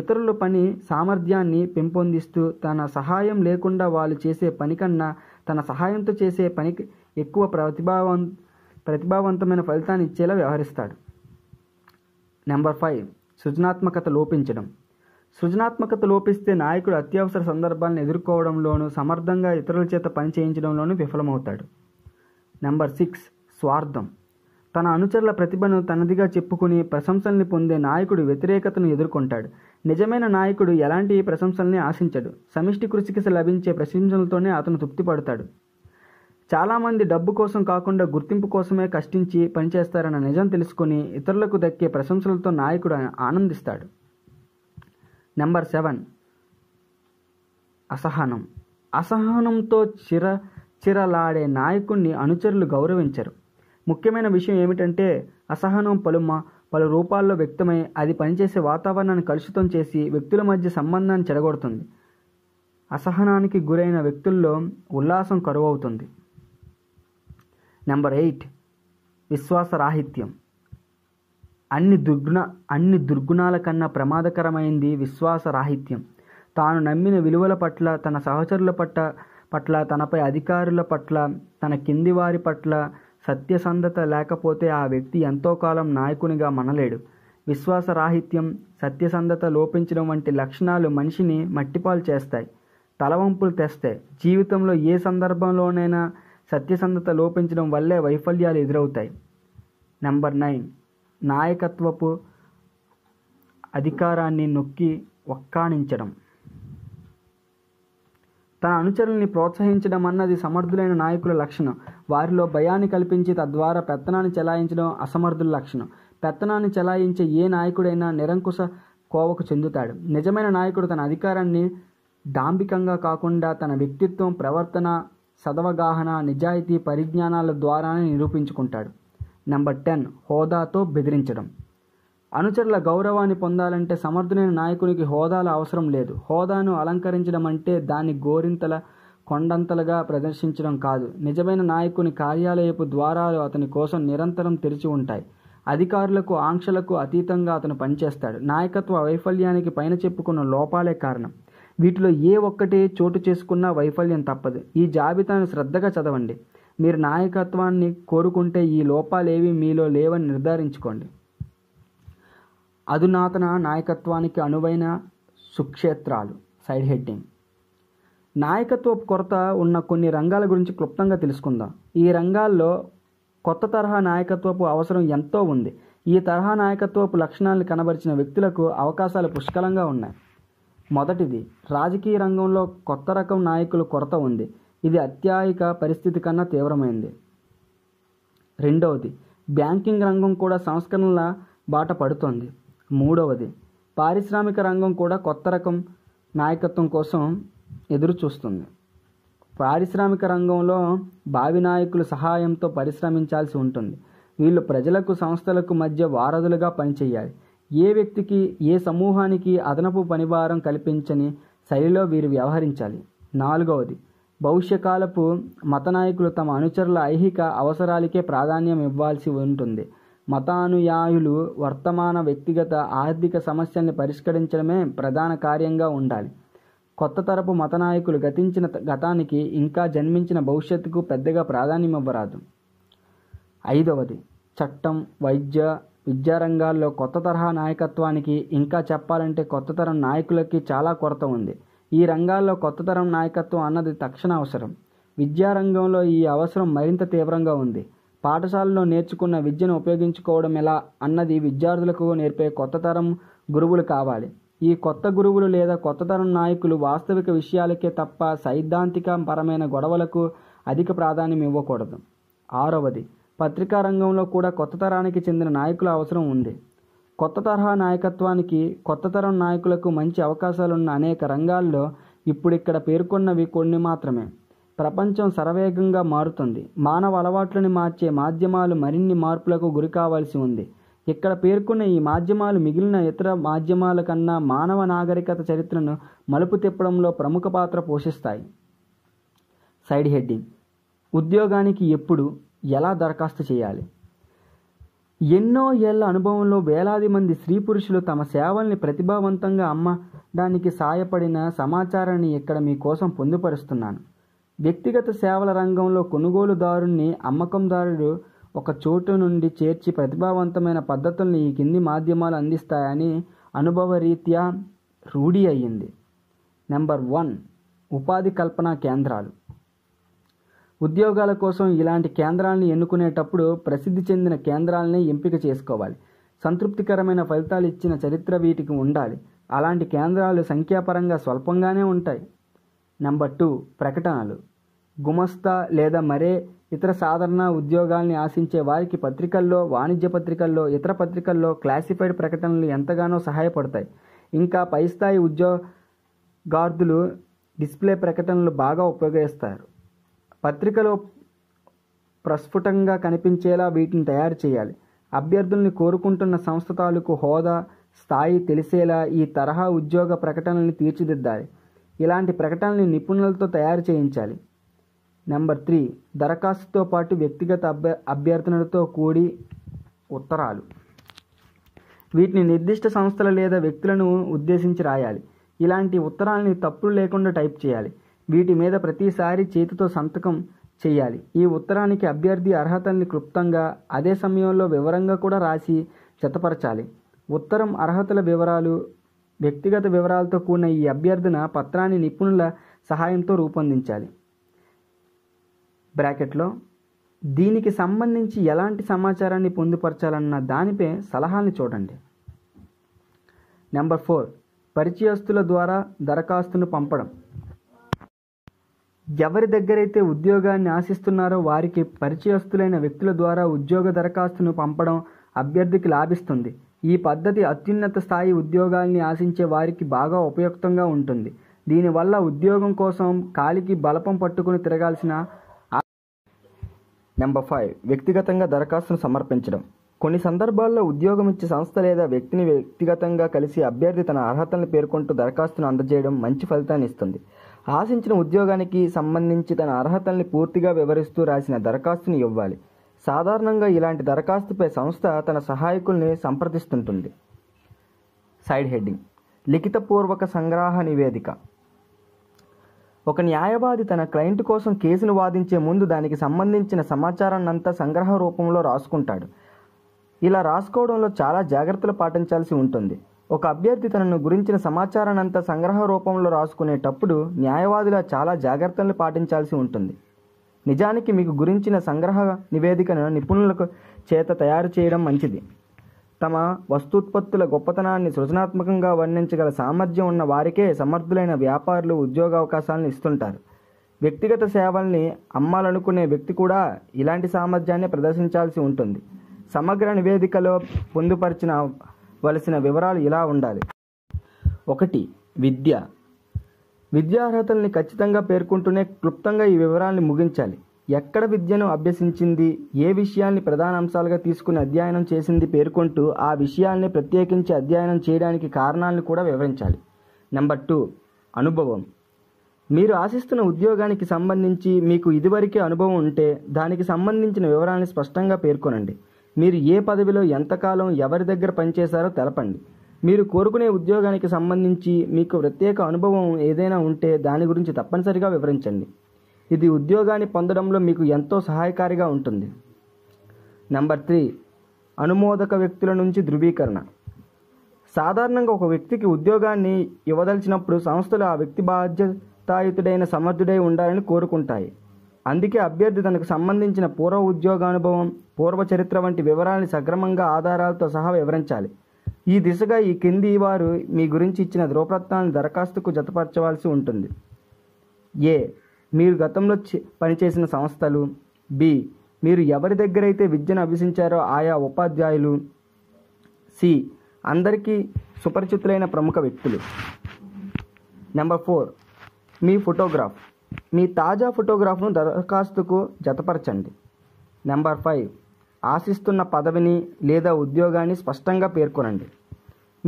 ఇతరుల పని సామర్థ్యాన్ని పెంపొందిస్తూ తన సహాయం లేకుండా వాళ్ళు చేసే పని కన్నా తన సహాయంతో చేసే పనికి ఎక్కువ ప్రతిభావం ప్రతిభావంతమైన ఫలితాన్ని ఇచ్చేలా వ్యవహరిస్తాడు నెంబర్ ఫైవ్ సృజనాత్మకత లోపించడం సృజనాత్మకత లోపిస్తే నాయకుడు అత్యవసర సందర్భాలను ఎదుర్కోవడంలోనూ సమర్థంగా ఇతరుల చేత పని చేయించడంలోనూ విఫలమవుతాడు నెంబర్ సిక్స్ స్వార్థం తన అనుచరుల ప్రతిభను తనదిగా చెప్పుకుని ప్రశంసల్ని పొందే నాయకుడు వ్యతిరేకతను ఎదుర్కొంటాడు నిజమైన నాయకుడు ఎలాంటి ప్రశంసల్ని ఆశించడు సమిష్టి కృషికి లభించే ప్రశంసలతోనే అతను తృప్తిపడతాడు చాలామంది డబ్బు కోసం కాకుండా గుర్తింపు కోసమే కష్టించి పనిచేస్తారన్న నిజం తెలుసుకుని ఇతరులకు దక్కే ప్రశంసలతో నాయకుడు ఆనందిస్తాడు నెంబర్ సెవెన్ అసహనం అసహనంతో చిర చిరలాడే నాయకుడిని అనుచరులు గౌరవించరు ముఖ్యమైన విషయం ఏమిటంటే అసహనం పలుమ పలు రూపాల్లో వ్యక్తమై అది పనిచేసే వాతావరణాన్ని కలుషితం చేసి వ్యక్తుల మధ్య సంబంధాన్ని చెడగొడుతుంది అసహనానికి గురైన వ్యక్తుల్లో ఉల్లాసం కరువవుతుంది నెంబర్ ఎయిట్ విశ్వాసరాహిత్యం అన్ని దుర్గుణ అన్ని దుర్గుణాల కన్నా ప్రమాదకరమైంది విశ్వాసరాహిత్యం తాను నమ్మిన విలువల పట్ల తన సహచరుల పట్ల పట్ల తనపై అధికారుల పట్ల తన కింది వారి పట్ల సత్యసంధత లేకపోతే ఆ వ్యక్తి ఎంతో కాలం నాయకునిగా మనలేడు విశ్వాసరాహిత్యం సత్యసంధత లోపించడం వంటి లక్షణాలు మనిషిని మట్టిపాలు చేస్తాయి తలవంపులు తెస్తాయి జీవితంలో ఏ సందర్భంలోనైనా సత్యసంధత లోపించడం వల్లే వైఫల్యాలు ఎదురవుతాయి నెంబర్ నైన్ నాయకత్వపు అధికారాన్ని నొక్కి వక్కాణించడం తన అనుచరుల్ని ప్రోత్సహించడం అన్నది సమర్థులైన నాయకుల లక్షణం వారిలో భయాన్ని కల్పించి తద్వారా పెత్తనాన్ని చెలాయించడం అసమర్థుల లక్షణం పెత్తనాన్ని చెలాయించే ఏ నాయకుడైనా నిరంకుశ కోవకు చెందుతాడు నిజమైన నాయకుడు తన అధికారాన్ని డాంబికంగా కాకుండా తన వ్యక్తిత్వం ప్రవర్తన సదవగాహన నిజాయితీ పరిజ్ఞానాల ద్వారానే నిరూపించుకుంటాడు నెంబర్ టెన్ హోదాతో బెదిరించడం అనుచరుల గౌరవాన్ని పొందాలంటే సమర్థులైన నాయకునికి హోదాల అవసరం లేదు హోదాను అలంకరించడం అంటే దాన్ని గోరింతల కొండంతలుగా ప్రదర్శించడం కాదు నిజమైన నాయకుని కార్యాలయపు ద్వారాలు అతని కోసం నిరంతరం తెరిచి ఉంటాయి అధికారులకు ఆంక్షలకు అతీతంగా అతను పనిచేస్తాడు నాయకత్వ వైఫల్యానికి పైన చెప్పుకున్న లోపాలే కారణం వీటిలో ఏ ఒక్కటి చోటు చేసుకున్నా వైఫల్యం తప్పదు ఈ జాబితాను శ్రద్ధగా చదవండి మీరు నాయకత్వాన్ని కోరుకుంటే ఈ లోపాలేవి మీలో లేవని నిర్ధారించుకోండి అధునాతన నాయకత్వానికి అనువైన సుక్షేత్రాలు సైడ్ హెడ్డింగ్ నాయకత్వ కొరత ఉన్న కొన్ని రంగాల గురించి క్లుప్తంగా తెలుసుకుందాం ఈ రంగాల్లో కొత్త తరహా నాయకత్వపు అవసరం ఎంతో ఉంది ఈ తరహా నాయకత్వపు లక్షణాలను కనబరిచిన వ్యక్తులకు అవకాశాలు పుష్కలంగా ఉన్నాయి మొదటిది రాజకీయ రంగంలో కొత్త రకం నాయకుల కొరత ఉంది ఇది అత్యాయిక పరిస్థితి కన్నా తీవ్రమైంది రెండవది బ్యాంకింగ్ రంగం కూడా సంస్కరణల బాట పడుతోంది మూడవది పారిశ్రామిక రంగం కూడా కొత్త రకం నాయకత్వం కోసం ఎదురు చూస్తుంది పారిశ్రామిక రంగంలో భావి నాయకుల సహాయంతో పరిశ్రమించాల్సి ఉంటుంది వీళ్ళు ప్రజలకు సంస్థలకు మధ్య వారధులుగా పనిచేయాలి ఏ వ్యక్తికి ఏ సమూహానికి అదనపు పనిభారం కల్పించని శైలిలో వీరు వ్యవహరించాలి నాలుగవది భవిష్యకాలపు మత నాయకులు తమ అనుచరుల ఐహిక అవసరాలకే ప్రాధాన్యం ఇవ్వాల్సి ఉంటుంది మతానుయాయులు వర్తమాన వ్యక్తిగత ఆర్థిక సమస్యల్ని పరిష్కరించడమే ప్రధాన కార్యంగా ఉండాలి కొత్త తరపు మత నాయకులు గతించిన గతానికి ఇంకా జన్మించిన భవిష్యత్తుకు పెద్దగా ప్రాధాన్యం ఇవ్వరాదు ఐదవది చట్టం వైద్య విద్యారంగాల్లో కొత్త తరహా నాయకత్వానికి ఇంకా చెప్పాలంటే కొత్త తరం నాయకులకి చాలా కొరత ఉంది ఈ రంగాల్లో కొత్త తరం నాయకత్వం అన్నది తక్షణ అవసరం విద్యారంగంలో ఈ అవసరం మరింత తీవ్రంగా ఉంది పాఠశాలలో నేర్చుకున్న విద్యను ఉపయోగించుకోవడం ఎలా అన్నది విద్యార్థులకు నేర్పే కొత్త తరం గురువులు కావాలి ఈ కొత్త గురువులు లేదా కొత్త తరం నాయకులు వాస్తవిక విషయాలకే తప్ప సైద్ధాంతిక పరమైన గొడవలకు అధిక ప్రాధాన్యం ఇవ్వకూడదు ఆరవది పత్రికా రంగంలో కూడా కొత్త తరానికి చెందిన నాయకుల అవసరం ఉంది కొత్త తరహా నాయకత్వానికి కొత్త తరం నాయకులకు మంచి అవకాశాలున్న అనేక రంగాల్లో ఇప్పుడు ఇక్కడ పేర్కొన్నవి కొన్ని మాత్రమే ప్రపంచం శరవేగంగా మారుతుంది మానవ అలవాట్లను మార్చే మాధ్యమాలు మరిన్ని మార్పులకు గురి కావాల్సి ఉంది ఇక్కడ పేర్కొన్న ఈ మాధ్యమాలు మిగిలిన ఇతర మాధ్యమాల కన్నా మానవ నాగరికత చరిత్రను మలుపు తిప్పడంలో ప్రముఖ పాత్ర పోషిస్తాయి సైడ్ హెడ్డింగ్ ఉద్యోగానికి ఎప్పుడు ఎలా దరఖాస్తు చేయాలి ఎన్నో ఏళ్ల అనుభవంలో వేలాది మంది స్త్రీ పురుషులు తమ సేవల్ని ప్రతిభావంతంగా అమ్మడానికి సాయపడిన సమాచారాన్ని ఇక్కడ మీకోసం పొందుపరుస్తున్నాను వ్యక్తిగత సేవల రంగంలో కొనుగోలుదారుని అమ్మకందారుడు ఒక చోటు నుండి చేర్చి ప్రతిభావంతమైన పద్ధతుల్ని ఈ కింది మాధ్యమాలు అందిస్తాయని అనుభవరీత్యా రూఢి అయ్యింది నెంబర్ వన్ ఉపాధి కల్పన కేంద్రాలు ఉద్యోగాల కోసం ఇలాంటి కేంద్రాలను ఎన్నుకునేటప్పుడు ప్రసిద్ధి చెందిన కేంద్రాలనే ఎంపిక చేసుకోవాలి సంతృప్తికరమైన ఫలితాలు ఇచ్చిన చరిత్ర వీటికి ఉండాలి అలాంటి కేంద్రాలు సంఖ్యాపరంగా స్వల్పంగానే ఉంటాయి నెంబర్ టూ ప్రకటనలు గుమస్తా లేదా మరే ఇతర సాధారణ ఉద్యోగాల్ని ఆశించే వారికి పత్రికల్లో వాణిజ్య పత్రికల్లో ఇతర పత్రికల్లో క్లాసిఫైడ్ ప్రకటనలు ఎంతగానో సహాయపడతాయి ఇంకా పై స్థాయి ఉద్యోగార్థులు డిస్ప్లే ప్రకటనలు బాగా ఉపయోగిస్తారు పత్రికలో ప్రస్ఫుటంగా కనిపించేలా వీటిని తయారు చేయాలి అభ్యర్థుల్ని కోరుకుంటున్న సంస్థ తాలూకు హోదా స్థాయి తెలిసేలా ఈ తరహా ఉద్యోగ ప్రకటనల్ని తీర్చిదిద్దాలి ఇలాంటి ప్రకటనల్ని నిపుణులతో తయారు చేయించాలి నెంబర్ త్రీ దరఖాస్తుతో పాటు వ్యక్తిగత అభ్య అభ్యర్థనలతో కూడి ఉత్తరాలు వీటిని నిర్దిష్ట సంస్థల లేదా వ్యక్తులను ఉద్దేశించి రాయాలి ఇలాంటి ఉత్తరాలని తప్పులు లేకుండా టైప్ చేయాలి వీటి మీద ప్రతిసారి చేతితో సంతకం చేయాలి ఈ ఉత్తరానికి అభ్యర్థి అర్హతల్ని క్లుప్తంగా అదే సమయంలో వివరంగా కూడా రాసి జతపరచాలి ఉత్తరం అర్హతల వివరాలు వ్యక్తిగత వివరాలతో కూడిన ఈ అభ్యర్థన పత్రాన్ని నిపుణుల సహాయంతో రూపొందించాలి బ్రాకెట్లో దీనికి సంబంధించి ఎలాంటి సమాచారాన్ని పొందుపరచాలన్న దానిపై సలహాని చూడండి నెంబర్ ఫోర్ పరిచయస్తుల ద్వారా దరఖాస్తును పంపడం ఎవరి దగ్గరైతే ఉద్యోగాన్ని ఆశిస్తున్నారో వారికి పరిచయస్తులైన వ్యక్తుల ద్వారా ఉద్యోగ దరఖాస్తును పంపడం అభ్యర్థికి లాభిస్తుంది ఈ పద్ధతి అత్యున్నత స్థాయి ఉద్యోగాల్ని ఆశించే వారికి బాగా ఉపయుక్తంగా ఉంటుంది దీనివల్ల ఉద్యోగం కోసం కాలికి బలపం పట్టుకుని తిరగాల్సిన నెంబర్ ఫైవ్ వ్యక్తిగతంగా దరఖాస్తును సమర్పించడం కొన్ని సందర్భాల్లో ఉద్యోగం ఇచ్చే సంస్థ లేదా వ్యక్తిని వ్యక్తిగతంగా కలిసి అభ్యర్థి తన అర్హతలను పేర్కొంటూ దరఖాస్తును అందజేయడం మంచి ఫలితాన్ని ఇస్తుంది ఆశించిన ఉద్యోగానికి సంబంధించి తన అర్హతల్ని పూర్తిగా వివరిస్తూ రాసిన దరఖాస్తుని ఇవ్వాలి సాధారణంగా ఇలాంటి దరఖాస్తుపై సంస్థ తన సహాయకుల్ని సంప్రదిస్తుంటుంది సైడ్ హెడ్డింగ్ లిఖితపూర్వక సంగ్రహ నివేదిక ఒక న్యాయవాది తన క్లయింట్ కోసం కేసును వాదించే ముందు దానికి సంబంధించిన సమాచారాన్నంతా సంగ్రహ రూపంలో రాసుకుంటాడు ఇలా రాసుకోవడంలో చాలా జాగ్రత్తలు పాటించాల్సి ఉంటుంది ఒక అభ్యర్థి తనను గురించిన సమాచారాన్నంతా సంగ్రహ రూపంలో రాసుకునేటప్పుడు న్యాయవాదుల చాలా జాగ్రత్తలను పాటించాల్సి ఉంటుంది నిజానికి మీకు గురించిన సంగ్రహ నివేదికను నిపుణులకు చేత తయారు చేయడం మంచిది తమ వస్తుత్పత్తుల గొప్పతనాన్ని సృజనాత్మకంగా వర్ణించగల సామర్థ్యం ఉన్న వారికే సమర్థులైన వ్యాపారులు ఉద్యోగ అవకాశాలను ఇస్తుంటారు వ్యక్తిగత సేవల్ని అమ్మాలనుకునే వ్యక్తి కూడా ఇలాంటి సామర్థ్యాన్ని ప్రదర్శించాల్సి ఉంటుంది సమగ్ర నివేదికలో పొందుపరిచిన వలసిన వివరాలు ఇలా ఉండాలి ఒకటి విద్య విద్యార్హతల్ని ఖచ్చితంగా పేర్కొంటూనే క్లుప్తంగా ఈ వివరాల్ని ముగించాలి ఎక్కడ విద్యను అభ్యసించింది ఏ విషయాన్ని ప్రధాన అంశాలుగా తీసుకుని అధ్యయనం చేసింది పేర్కొంటూ ఆ విషయాల్ని ప్రత్యేకించి అధ్యయనం చేయడానికి కారణాలను కూడా వివరించాలి నెంబర్ టూ అనుభవం మీరు ఆశిస్తున్న ఉద్యోగానికి సంబంధించి మీకు ఇదివరకే అనుభవం ఉంటే దానికి సంబంధించిన వివరాలను స్పష్టంగా పేర్కొనండి మీరు ఏ పదవిలో ఎంతకాలం ఎవరి దగ్గర పనిచేశారో తెలపండి మీరు కోరుకునే ఉద్యోగానికి సంబంధించి మీకు ప్రత్యేక అనుభవం ఏదైనా ఉంటే దాని గురించి తప్పనిసరిగా వివరించండి ఇది ఉద్యోగాన్ని పొందడంలో మీకు ఎంతో సహాయకారిగా ఉంటుంది నెంబర్ త్రీ అనుమోదక వ్యక్తుల నుంచి ధృవీకరణ సాధారణంగా ఒక వ్యక్తికి ఉద్యోగాన్ని ఇవ్వదలిచినప్పుడు సంస్థలు ఆ వ్యక్తి బాధ్యతాయుతుడైన సమర్థుడై ఉండాలని కోరుకుంటాయి అందుకే అభ్యర్థి తనకు సంబంధించిన పూర్వ ఉద్యోగానుభవం పూర్వ చరిత్ర వంటి వివరాలను సక్రమంగా ఆధారాలతో సహా వివరించాలి ఈ దిశగా ఈ కింది వారు మీ గురించి ఇచ్చిన ధృవపత్రాలను దరఖాస్తుకు జతపరచవలసి ఉంటుంది ఏ మీరు గతంలో పనిచేసిన సంస్థలు బి మీరు ఎవరి దగ్గరైతే విద్యను అభ్యసించారో ఆయా ఉపాధ్యాయులు సి అందరికీ సుపరిచితులైన ప్రముఖ వ్యక్తులు నెంబర్ ఫోర్ మీ ఫోటోగ్రాఫ్ మీ తాజా ఫోటోగ్రాఫ్ను దరఖాస్తుకు జతపరచండి నెంబర్ ఫైవ్ ఆశిస్తున్న పదవిని లేదా ఉద్యోగాన్ని స్పష్టంగా పేర్కొనండి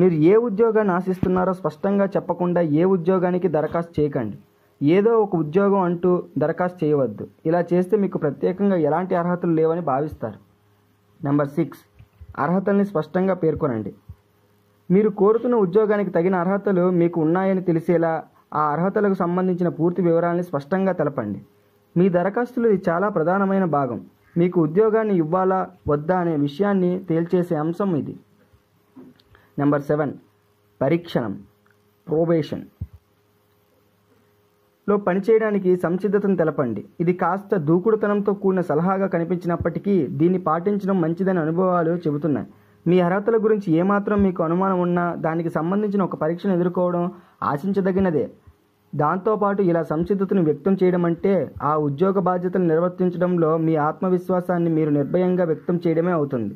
మీరు ఏ ఉద్యోగాన్ని ఆశిస్తున్నారో స్పష్టంగా చెప్పకుండా ఏ ఉద్యోగానికి దరఖాస్తు చేయకండి ఏదో ఒక ఉద్యోగం అంటూ దరఖాస్తు చేయవద్దు ఇలా చేస్తే మీకు ప్రత్యేకంగా ఎలాంటి అర్హతలు లేవని భావిస్తారు నెంబర్ సిక్స్ అర్హతల్ని స్పష్టంగా పేర్కొనండి మీరు కోరుతున్న ఉద్యోగానికి తగిన అర్హతలు మీకు ఉన్నాయని తెలిసేలా ఆ అర్హతలకు సంబంధించిన పూర్తి వివరాలని స్పష్టంగా తెలపండి మీ దరఖాస్తులు ఇది చాలా ప్రధానమైన భాగం మీకు ఉద్యోగాన్ని ఇవ్వాలా వద్దా అనే విషయాన్ని తేల్చేసే అంశం ఇది నెంబర్ సెవెన్ పరీక్షణం ప్రోబేషన్ లో పనిచేయడానికి సంసిద్ధతను తెలపండి ఇది కాస్త దూకుడుతనంతో కూడిన సలహాగా కనిపించినప్పటికీ దీన్ని పాటించడం మంచిదని అనుభవాలు చెబుతున్నాయి మీ అర్హతల గురించి ఏమాత్రం మీకు అనుమానం ఉన్నా దానికి సంబంధించిన ఒక పరీక్షను ఎదుర్కోవడం ఆశించదగినదే దాంతోపాటు ఇలా సంసిద్ధతను వ్యక్తం చేయడం అంటే ఆ ఉద్యోగ బాధ్యతలు నిర్వర్తించడంలో మీ ఆత్మవిశ్వాసాన్ని మీరు నిర్భయంగా వ్యక్తం చేయడమే అవుతుంది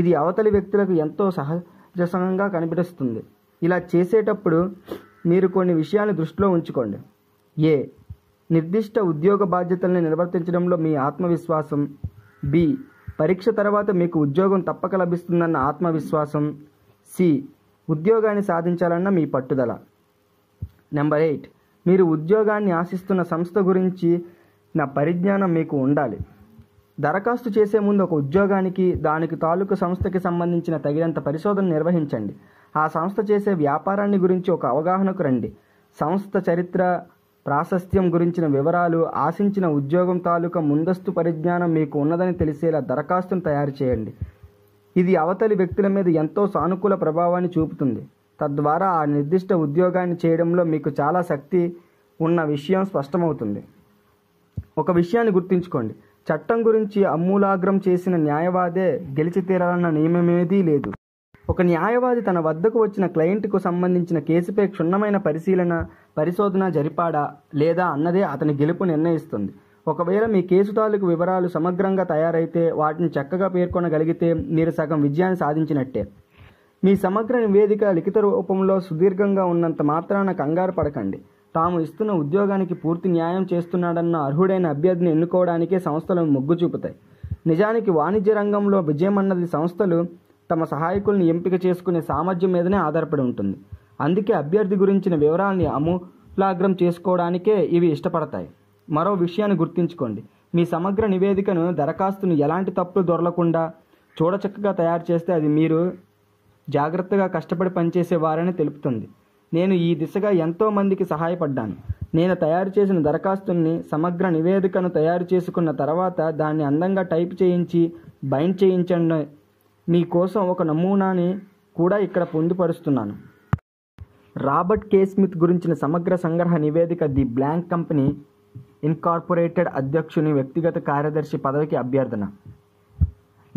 ఇది అవతలి వ్యక్తులకు ఎంతో సహజసంగా కనిపిస్తుంది ఇలా చేసేటప్పుడు మీరు కొన్ని విషయాలను దృష్టిలో ఉంచుకోండి ఏ నిర్దిష్ట ఉద్యోగ బాధ్యతల్ని నిర్వర్తించడంలో మీ ఆత్మవిశ్వాసం బి పరీక్ష తర్వాత మీకు ఉద్యోగం తప్పక లభిస్తుందన్న ఆత్మవిశ్వాసం సి ఉద్యోగాన్ని సాధించాలన్న మీ పట్టుదల నెంబర్ ఎయిట్ మీరు ఉద్యోగాన్ని ఆశిస్తున్న సంస్థ గురించి నా పరిజ్ఞానం మీకు ఉండాలి దరఖాస్తు చేసే ముందు ఒక ఉద్యోగానికి దానికి తాలూకు సంస్థకి సంబంధించిన తగినంత పరిశోధన నిర్వహించండి ఆ సంస్థ చేసే వ్యాపారాన్ని గురించి ఒక అవగాహనకు రండి సంస్థ చరిత్ర ప్రాశస్త్యం గురించిన వివరాలు ఆశించిన ఉద్యోగం తాలూకా ముందస్తు పరిజ్ఞానం మీకు ఉన్నదని తెలిసేలా దరఖాస్తును తయారు చేయండి ఇది అవతలి వ్యక్తుల మీద ఎంతో సానుకూల ప్రభావాన్ని చూపుతుంది తద్వారా ఆ నిర్దిష్ట ఉద్యోగాన్ని చేయడంలో మీకు చాలా శక్తి ఉన్న విషయం స్పష్టమవుతుంది ఒక విషయాన్ని గుర్తుంచుకోండి చట్టం గురించి అమూలాగ్రం చేసిన న్యాయవాదే గెలిచి తీరాలన్న నియమమేదీ లేదు ఒక న్యాయవాది తన వద్దకు వచ్చిన క్లయింట్కు సంబంధించిన కేసుపై క్షుణ్ణమైన పరిశీలన పరిశోధన జరిపాడా లేదా అన్నదే అతని గెలుపు నిర్ణయిస్తుంది ఒకవేళ మీ కేసు తాలూకు వివరాలు సమగ్రంగా తయారైతే వాటిని చక్కగా పేర్కొనగలిగితే మీరు సగం విజయాన్ని సాధించినట్టే మీ సమగ్ర నివేదిక లిఖిత రూపంలో సుదీర్ఘంగా ఉన్నంత మాత్రాన కంగారు పడకండి తాము ఇస్తున్న ఉద్యోగానికి పూర్తి న్యాయం చేస్తున్నాడన్న అర్హుడైన అభ్యర్థిని ఎన్నుకోవడానికే సంస్థలు మొగ్గు చూపుతాయి నిజానికి వాణిజ్య రంగంలో విజయం అన్నది సంస్థలు తమ సహాయకుల్ని ఎంపిక చేసుకునే సామర్థ్యం మీదనే ఆధారపడి ఉంటుంది అందుకే అభ్యర్థి గురించిన వివరాల్ని అమూలాగ్రం చేసుకోవడానికే ఇవి ఇష్టపడతాయి మరో విషయాన్ని గుర్తుంచుకోండి మీ సమగ్ర నివేదికను దరఖాస్తును ఎలాంటి తప్పులు దొరలకుండా చూడచక్కగా తయారు చేస్తే అది మీరు జాగ్రత్తగా కష్టపడి పనిచేసే వారని తెలుపుతుంది నేను ఈ దిశగా ఎంతోమందికి సహాయపడ్డాను నేను తయారు చేసిన దరఖాస్తుని సమగ్ర నివేదికను తయారు చేసుకున్న తర్వాత దాన్ని అందంగా టైప్ చేయించి బైండ్ చేయించండి మీకోసం ఒక నమూనాని కూడా ఇక్కడ పొందుపరుస్తున్నాను రాబర్ట్ కే స్మిత్ గురించిన సమగ్ర సంగ్రహ నివేదిక ది బ్లాంక్ కంపెనీ ఇన్కార్పొరేటెడ్ అధ్యక్షుని వ్యక్తిగత కార్యదర్శి పదవికి అభ్యర్థన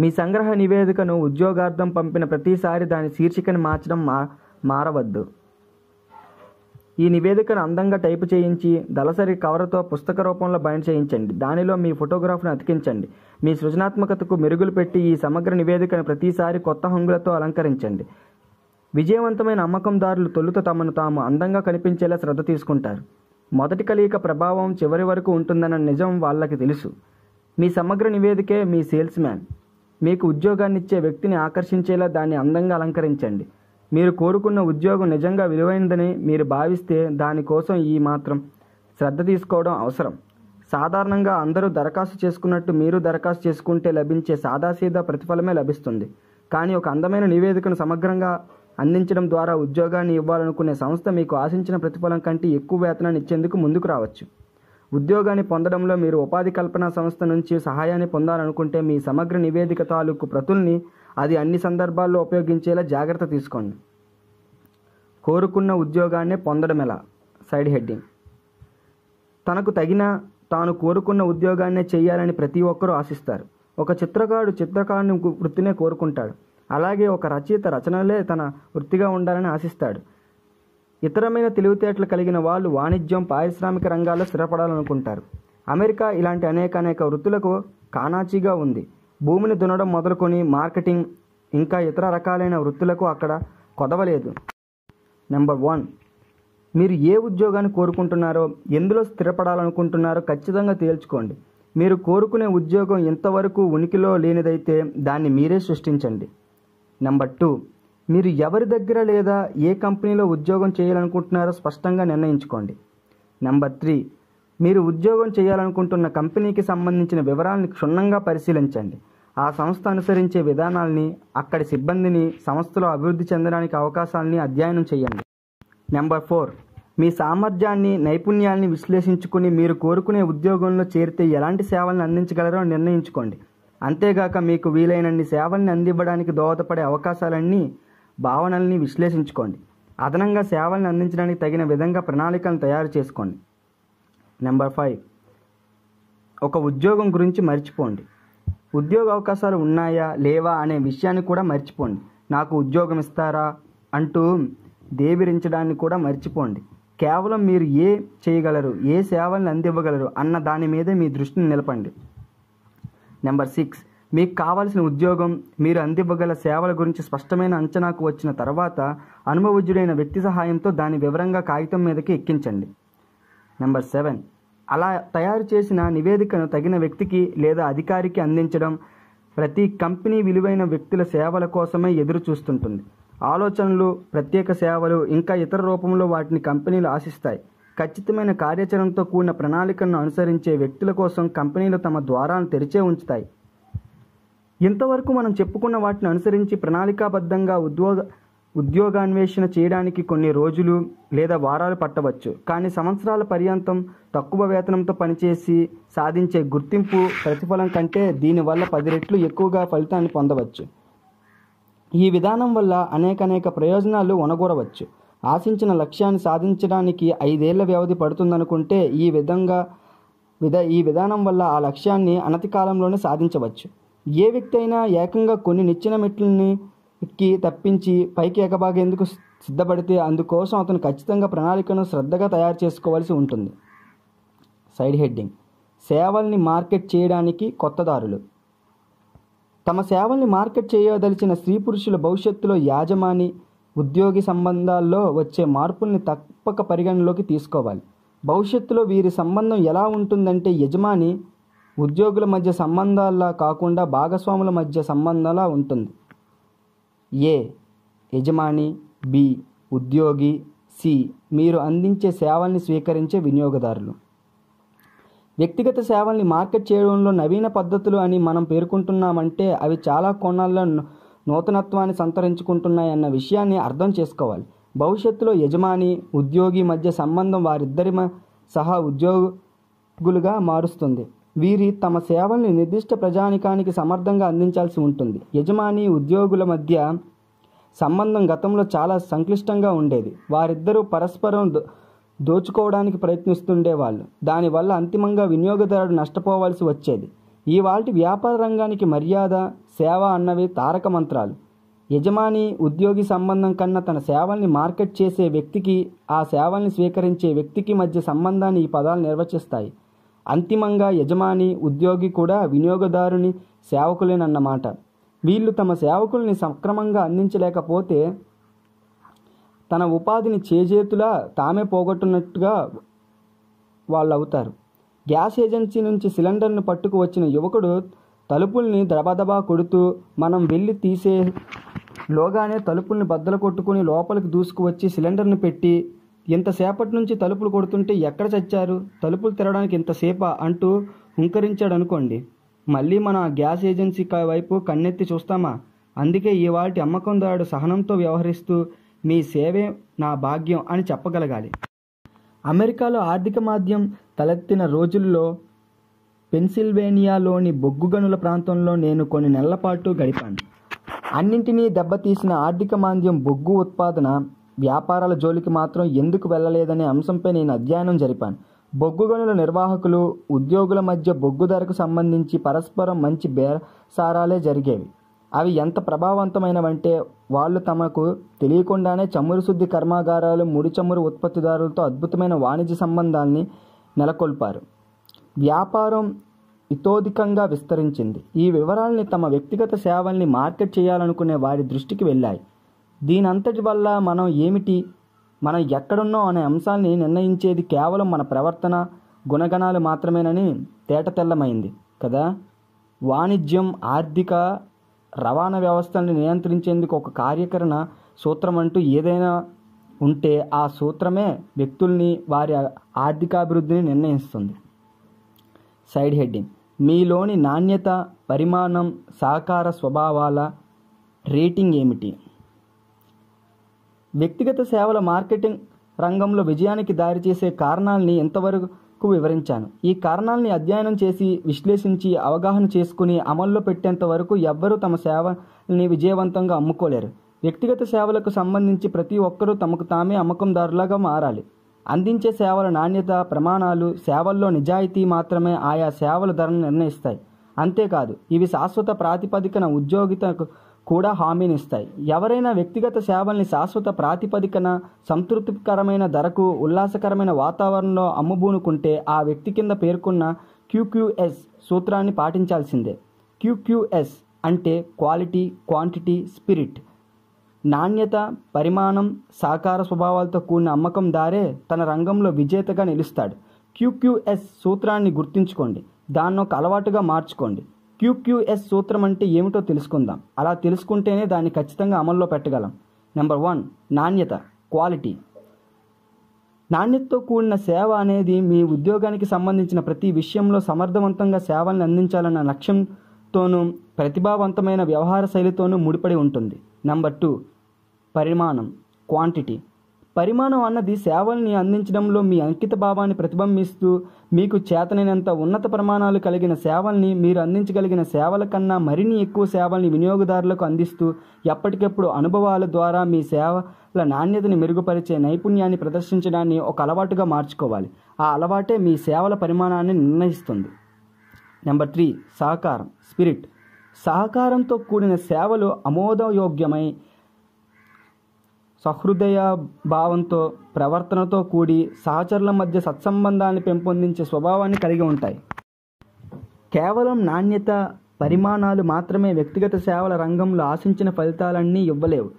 మీ సంగ్రహ నివేదికను ఉద్యోగార్థం పంపిన ప్రతిసారి దాని శీర్షికను మార్చడం మా మారవద్దు ఈ నివేదికను అందంగా టైపు చేయించి దళసరి కవర్తో పుస్తక రూపంలో బయట చేయించండి దానిలో మీ ఫోటోగ్రాఫ్ను అతికించండి మీ సృజనాత్మకతకు మెరుగులు పెట్టి ఈ సమగ్ర నివేదికను ప్రతిసారి కొత్త హంగులతో అలంకరించండి విజయవంతమైన అమ్మకందారులు తొలుత తమను తాము అందంగా కనిపించేలా శ్రద్ధ తీసుకుంటారు మొదటి కలయిక ప్రభావం చివరి వరకు ఉంటుందన్న నిజం వాళ్ళకి తెలుసు మీ సమగ్ర నివేదికే మీ సేల్స్ మ్యాన్ మీకు ఉద్యోగాన్ని ఇచ్చే వ్యక్తిని ఆకర్షించేలా దాన్ని అందంగా అలంకరించండి మీరు కోరుకున్న ఉద్యోగం నిజంగా విలువైనదని మీరు భావిస్తే దానికోసం ఈ మాత్రం శ్రద్ధ తీసుకోవడం అవసరం సాధారణంగా అందరూ దరఖాస్తు చేసుకున్నట్టు మీరు దరఖాస్తు చేసుకుంటే లభించే సాదాసీదా ప్రతిఫలమే లభిస్తుంది కానీ ఒక అందమైన నివేదికను సమగ్రంగా అందించడం ద్వారా ఉద్యోగాన్ని ఇవ్వాలనుకునే సంస్థ మీకు ఆశించిన ప్రతిఫలం కంటే ఎక్కువ వేతనాన్ని ఇచ్చేందుకు ముందుకు రావచ్చు ఉద్యోగాన్ని పొందడంలో మీరు ఉపాధి కల్పన సంస్థ నుంచి సహాయాన్ని పొందాలనుకుంటే మీ సమగ్ర నివేదిక తాలూకు ప్రతుల్ని అది అన్ని సందర్భాల్లో ఉపయోగించేలా జాగ్రత్త తీసుకోండి కోరుకున్న ఉద్యోగాన్ని పొందడం ఎలా సైడ్ హెడ్డింగ్ తనకు తగిన తాను కోరుకున్న ఉద్యోగాన్నే చేయాలని ప్రతి ఒక్కరూ ఆశిస్తారు ఒక చిత్రకారుడు చిత్రకారుని వృత్తినే కోరుకుంటాడు అలాగే ఒక రచయిత రచనలే తన వృత్తిగా ఉండాలని ఆశిస్తాడు ఇతరమైన తెలివితేటలు కలిగిన వాళ్ళు వాణిజ్యం పారిశ్రామిక రంగాల్లో స్థిరపడాలనుకుంటారు అమెరికా ఇలాంటి అనేక అనేక వృత్తులకు కానాచీగా ఉంది భూమిని దున్నడం మొదలుకొని మార్కెటింగ్ ఇంకా ఇతర రకాలైన వృత్తులకు అక్కడ కొదవలేదు నెంబర్ వన్ మీరు ఏ ఉద్యోగాన్ని కోరుకుంటున్నారో ఎందులో స్థిరపడాలనుకుంటున్నారో ఖచ్చితంగా తేల్చుకోండి మీరు కోరుకునే ఉద్యోగం ఇంతవరకు ఉనికిలో లేనిదైతే దాన్ని మీరే సృష్టించండి నెంబర్ టూ మీరు ఎవరి దగ్గర లేదా ఏ కంపెనీలో ఉద్యోగం చేయాలనుకుంటున్నారో స్పష్టంగా నిర్ణయించుకోండి నెంబర్ త్రీ మీరు ఉద్యోగం చేయాలనుకుంటున్న కంపెనీకి సంబంధించిన వివరాలను క్షుణ్ణంగా పరిశీలించండి ఆ సంస్థ అనుసరించే విధానాల్ని అక్కడి సిబ్బందిని సంస్థలో అభివృద్ధి చెందడానికి అవకాశాలని అధ్యయనం చేయండి నెంబర్ ఫోర్ మీ సామర్థ్యాన్ని నైపుణ్యాల్ని విశ్లేషించుకుని మీరు కోరుకునే ఉద్యోగంలో చేరితే ఎలాంటి సేవలను అందించగలరో నిర్ణయించుకోండి అంతేగాక మీకు వీలైనన్ని సేవల్ని అందివ్వడానికి దోహదపడే అవకాశాలన్నీ భావనల్ని విశ్లేషించుకోండి అదనంగా సేవలను అందించడానికి తగిన విధంగా ప్రణాళికలను తయారు చేసుకోండి నెంబర్ ఫైవ్ ఒక ఉద్యోగం గురించి మర్చిపోండి ఉద్యోగ అవకాశాలు ఉన్నాయా లేవా అనే విషయాన్ని కూడా మర్చిపోండి నాకు ఉద్యోగం ఇస్తారా అంటూ దేవిరించడాన్ని కూడా మర్చిపోండి కేవలం మీరు ఏ చేయగలరు ఏ సేవలను అందివ్వగలరు అన్న దాని మీదే మీ దృష్టిని నిలపండి నెంబర్ సిక్స్ మీకు కావలసిన ఉద్యోగం మీరు అందివ్వగల సేవల గురించి స్పష్టమైన అంచనాకు వచ్చిన తర్వాత అనుభవజ్ఞుడైన వ్యక్తి సహాయంతో దాని వివరంగా కాగితం మీదకి ఎక్కించండి నెంబర్ సెవెన్ అలా తయారు చేసిన నివేదికను తగిన వ్యక్తికి లేదా అధికారికి అందించడం ప్రతి కంపెనీ విలువైన వ్యక్తుల సేవల కోసమే ఎదురు చూస్తుంటుంది ఆలోచనలు ప్రత్యేక సేవలు ఇంకా ఇతర రూపంలో వాటిని కంపెనీలు ఆశిస్తాయి ఖచ్చితమైన కార్యాచరణతో కూడిన ప్రణాళికలను అనుసరించే వ్యక్తుల కోసం కంపెనీలు తమ ద్వారాలను తెరిచే ఉంచుతాయి ఇంతవరకు మనం చెప్పుకున్న వాటిని అనుసరించి ప్రణాళికాబద్ధంగా ఉద్యోగ ఉద్యోగాన్వేషణ చేయడానికి కొన్ని రోజులు లేదా వారాలు పట్టవచ్చు కానీ సంవత్సరాల పర్యంతం తక్కువ వేతనంతో పనిచేసి సాధించే గుర్తింపు ప్రతిఫలం కంటే దీనివల్ల పది రెట్లు ఎక్కువగా ఫలితాన్ని పొందవచ్చు ఈ విధానం వల్ల అనేక అనేక ప్రయోజనాలు ఒనగూరవచ్చు ఆశించిన లక్ష్యాన్ని సాధించడానికి ఐదేళ్ల వ్యవధి పడుతుందనుకుంటే ఈ విధంగా విధ ఈ విధానం వల్ల ఆ లక్ష్యాన్ని అనతి కాలంలోనే సాధించవచ్చు ఏ వ్యక్తి అయినా ఏకంగా కొన్ని నిచ్చిన మెట్లని ఎక్కి తప్పించి పైకి ఎగబాగేందుకు సిద్ధపడితే అందుకోసం అతను ఖచ్చితంగా ప్రణాళికను శ్రద్ధగా తయారు చేసుకోవాల్సి ఉంటుంది సైడ్ హెడ్డింగ్ సేవల్ని మార్కెట్ చేయడానికి కొత్త దారులు తమ సేవల్ని మార్కెట్ చేయదలిచిన స్త్రీ పురుషుల భవిష్యత్తులో యాజమాని ఉద్యోగి సంబంధాల్లో వచ్చే మార్పుల్ని తప్పక పరిగణలోకి తీసుకోవాలి భవిష్యత్తులో వీరి సంబంధం ఎలా ఉంటుందంటే యజమాని ఉద్యోగుల మధ్య సంబంధాల్లా కాకుండా భాగస్వాముల మధ్య సంబంధంలా ఉంటుంది ఏ యజమాని బి ఉద్యోగి సి మీరు అందించే సేవల్ని స్వీకరించే వినియోగదారులు వ్యక్తిగత సేవల్ని మార్కెట్ చేయడంలో నవీన పద్ధతులు అని మనం పేర్కొంటున్నామంటే అవి చాలా కోణాల్లో నూతనత్వాన్ని సంతరించుకుంటున్నాయన్న విషయాన్ని అర్థం చేసుకోవాలి భవిష్యత్తులో యజమాని ఉద్యోగి మధ్య సంబంధం వారిద్దరి సహా ఉద్యోగులుగా మారుస్తుంది వీరి తమ సేవల్ని నిర్దిష్ట ప్రజానికానికి సమర్థంగా అందించాల్సి ఉంటుంది యజమాని ఉద్యోగుల మధ్య సంబంధం గతంలో చాలా సంక్లిష్టంగా ఉండేది వారిద్దరూ పరస్పరం దోచుకోవడానికి ప్రయత్నిస్తుండేవాళ్ళు దానివల్ల అంతిమంగా వినియోగదారుడు నష్టపోవాల్సి వచ్చేది ఈ వాటి వ్యాపార రంగానికి మర్యాద సేవ అన్నవి తారక మంత్రాలు యజమాని ఉద్యోగి సంబంధం కన్నా తన సేవల్ని మార్కెట్ చేసే వ్యక్తికి ఆ సేవల్ని స్వీకరించే వ్యక్తికి మధ్య సంబంధాన్ని ఈ పదాలు నిర్వచిస్తాయి అంతిమంగా యజమాని ఉద్యోగి కూడా వినియోగదారుని సేవకులేనన్నమాట వీళ్ళు తమ సేవకుల్ని సక్రమంగా అందించలేకపోతే తన ఉపాధిని చేజేతులా తామే పోగొట్టున్నట్టుగా వాళ్ళు అవుతారు గ్యాస్ ఏజెన్సీ నుంచి సిలిండర్ను పట్టుకు వచ్చిన యువకుడు తలుపుల్ని దబాదబా కొడుతూ మనం వెళ్ళి తీసే లోగానే తలుపుల్ని బద్దలు కొట్టుకుని లోపలికి దూసుకువచ్చి సిలిండర్ను పెట్టి ఇంతసేపటి నుంచి తలుపులు కొడుతుంటే ఎక్కడ చచ్చారు తలుపులు తెరవడానికి ఇంతసేపా అంటూ హుంకరించాడు అనుకోండి మళ్ళీ మన గ్యాస్ ఏజెన్సీ వైపు కన్నెత్తి చూస్తామా అందుకే ఈవాటి అమ్మకందారుడు సహనంతో వ్యవహరిస్తూ మీ సేవే నా భాగ్యం అని చెప్పగలగాలి అమెరికాలో ఆర్థిక మాద్యం తలెత్తిన రోజుల్లో పెన్సిల్వేనియాలోని బొగ్గు గనుల ప్రాంతంలో నేను కొన్ని నెలల పాటు గడిపాను అన్నింటినీ దెబ్బతీసిన ఆర్థిక మాంద్యం బొగ్గు ఉత్పాదన వ్యాపారాల జోలికి మాత్రం ఎందుకు వెళ్ళలేదనే అంశంపై నేను అధ్యయనం జరిపాను బొగ్గు గనుల నిర్వాహకులు ఉద్యోగుల మధ్య బొగ్గు ధరకు సంబంధించి పరస్పరం మంచి బేరసారాలే జరిగేవి అవి ఎంత ప్రభావవంతమైనవంటే వాళ్ళు తమకు తెలియకుండానే చమురు శుద్ధి కర్మాగారాలు ముడి చమురు ఉత్పత్తిదారులతో అద్భుతమైన వాణిజ్య సంబంధాల్ని నెలకొల్పారు వ్యాపారం ఇతోధికంగా విస్తరించింది ఈ వివరాల్ని తమ వ్యక్తిగత సేవల్ని మార్కెట్ చేయాలనుకునే వారి దృష్టికి వెళ్ళాయి దీని అంతటి వల్ల మనం ఏమిటి మనం ఎక్కడున్నాం అనే అంశాన్ని నిర్ణయించేది కేవలం మన ప్రవర్తన గుణగణాలు మాత్రమేనని తేటతెల్లమైంది కదా వాణిజ్యం ఆర్థిక రవాణా వ్యవస్థలను నియంత్రించేందుకు ఒక కార్యకరణ సూత్రం అంటూ ఏదైనా ఉంటే ఆ సూత్రమే వ్యక్తుల్ని వారి ఆర్థికాభివృద్ధిని నిర్ణయిస్తుంది సైడ్ హెడ్డింగ్ మీలోని నాణ్యత పరిమాణం సహకార స్వభావాల రేటింగ్ ఏమిటి వ్యక్తిగత సేవల మార్కెటింగ్ రంగంలో విజయానికి దారితీసే కారణాలని ఇంతవరకు వివరించాను ఈ కారణాలని అధ్యయనం చేసి విశ్లేషించి అవగాహన చేసుకుని అమల్లో పెట్టేంత వరకు ఎవ్వరూ తమ సేవల్ని విజయవంతంగా అమ్ముకోలేరు వ్యక్తిగత సేవలకు సంబంధించి ప్రతి ఒక్కరూ తమకు తామే అమ్మకందారులాగా మారాలి అందించే సేవల నాణ్యత ప్రమాణాలు సేవల్లో నిజాయితీ మాత్రమే ఆయా సేవల ధరను నిర్ణయిస్తాయి అంతేకాదు ఇవి శాశ్వత ప్రాతిపదికన ఉద్యోగితకు కూడా హామీనిస్తాయి ఎవరైనా వ్యక్తిగత సేవల్ని శాశ్వత ప్రాతిపదికన సంతృప్తికరమైన ధరకు ఉల్లాసకరమైన వాతావరణంలో అమ్ముబూనుకుంటే ఆ వ్యక్తి కింద పేర్కొన్న క్యూక్యూఎస్ సూత్రాన్ని పాటించాల్సిందే క్యూక్యూఎస్ అంటే క్వాలిటీ క్వాంటిటీ స్పిరిట్ నాణ్యత పరిమాణం సాకార స్వభావాలతో కూడిన అమ్మకం దారే తన రంగంలో విజేతగా నిలుస్తాడు క్యూక్యూఎస్ సూత్రాన్ని గుర్తుంచుకోండి దాన్ని ఒక అలవాటుగా మార్చుకోండి క్యూక్యూఎస్ సూత్రం అంటే ఏమిటో తెలుసుకుందాం అలా తెలుసుకుంటేనే దాన్ని ఖచ్చితంగా అమల్లో పెట్టగలం నెంబర్ వన్ నాణ్యత క్వాలిటీ నాణ్యతతో కూడిన సేవ అనేది మీ ఉద్యోగానికి సంబంధించిన ప్రతి విషయంలో సమర్థవంతంగా సేవలను అందించాలన్న లక్ష్యంతోనూ ప్రతిభావంతమైన వ్యవహార శైలితోనూ ముడిపడి ఉంటుంది నెంబర్ టూ పరిమాణం క్వాంటిటీ పరిమాణం అన్నది సేవల్ని అందించడంలో మీ అంకిత భావాన్ని ప్రతిబింబిస్తూ మీకు చేతనైనంత ఉన్నత ప్రమాణాలు కలిగిన సేవల్ని మీరు అందించగలిగిన సేవల కన్నా మరిన్ని ఎక్కువ సేవల్ని వినియోగదారులకు అందిస్తూ ఎప్పటికెప్పుడు అనుభవాల ద్వారా మీ సేవల నాణ్యతని మెరుగుపరిచే నైపుణ్యాన్ని ప్రదర్శించడాన్ని ఒక అలవాటుగా మార్చుకోవాలి ఆ అలవాటే మీ సేవల పరిమాణాన్ని నిర్ణయిస్తుంది నెంబర్ త్రీ సహకారం స్పిరిట్ సహకారంతో కూడిన సేవలు అమోదయోగ్యమై సహృదయ భావంతో ప్రవర్తనతో కూడి సహచరుల మధ్య సత్సంబంధాన్ని పెంపొందించే స్వభావాన్ని కలిగి ఉంటాయి కేవలం నాణ్యత పరిమాణాలు మాత్రమే వ్యక్తిగత సేవల రంగంలో ఆశించిన ఫలితాలన్నీ ఇవ్వలేవు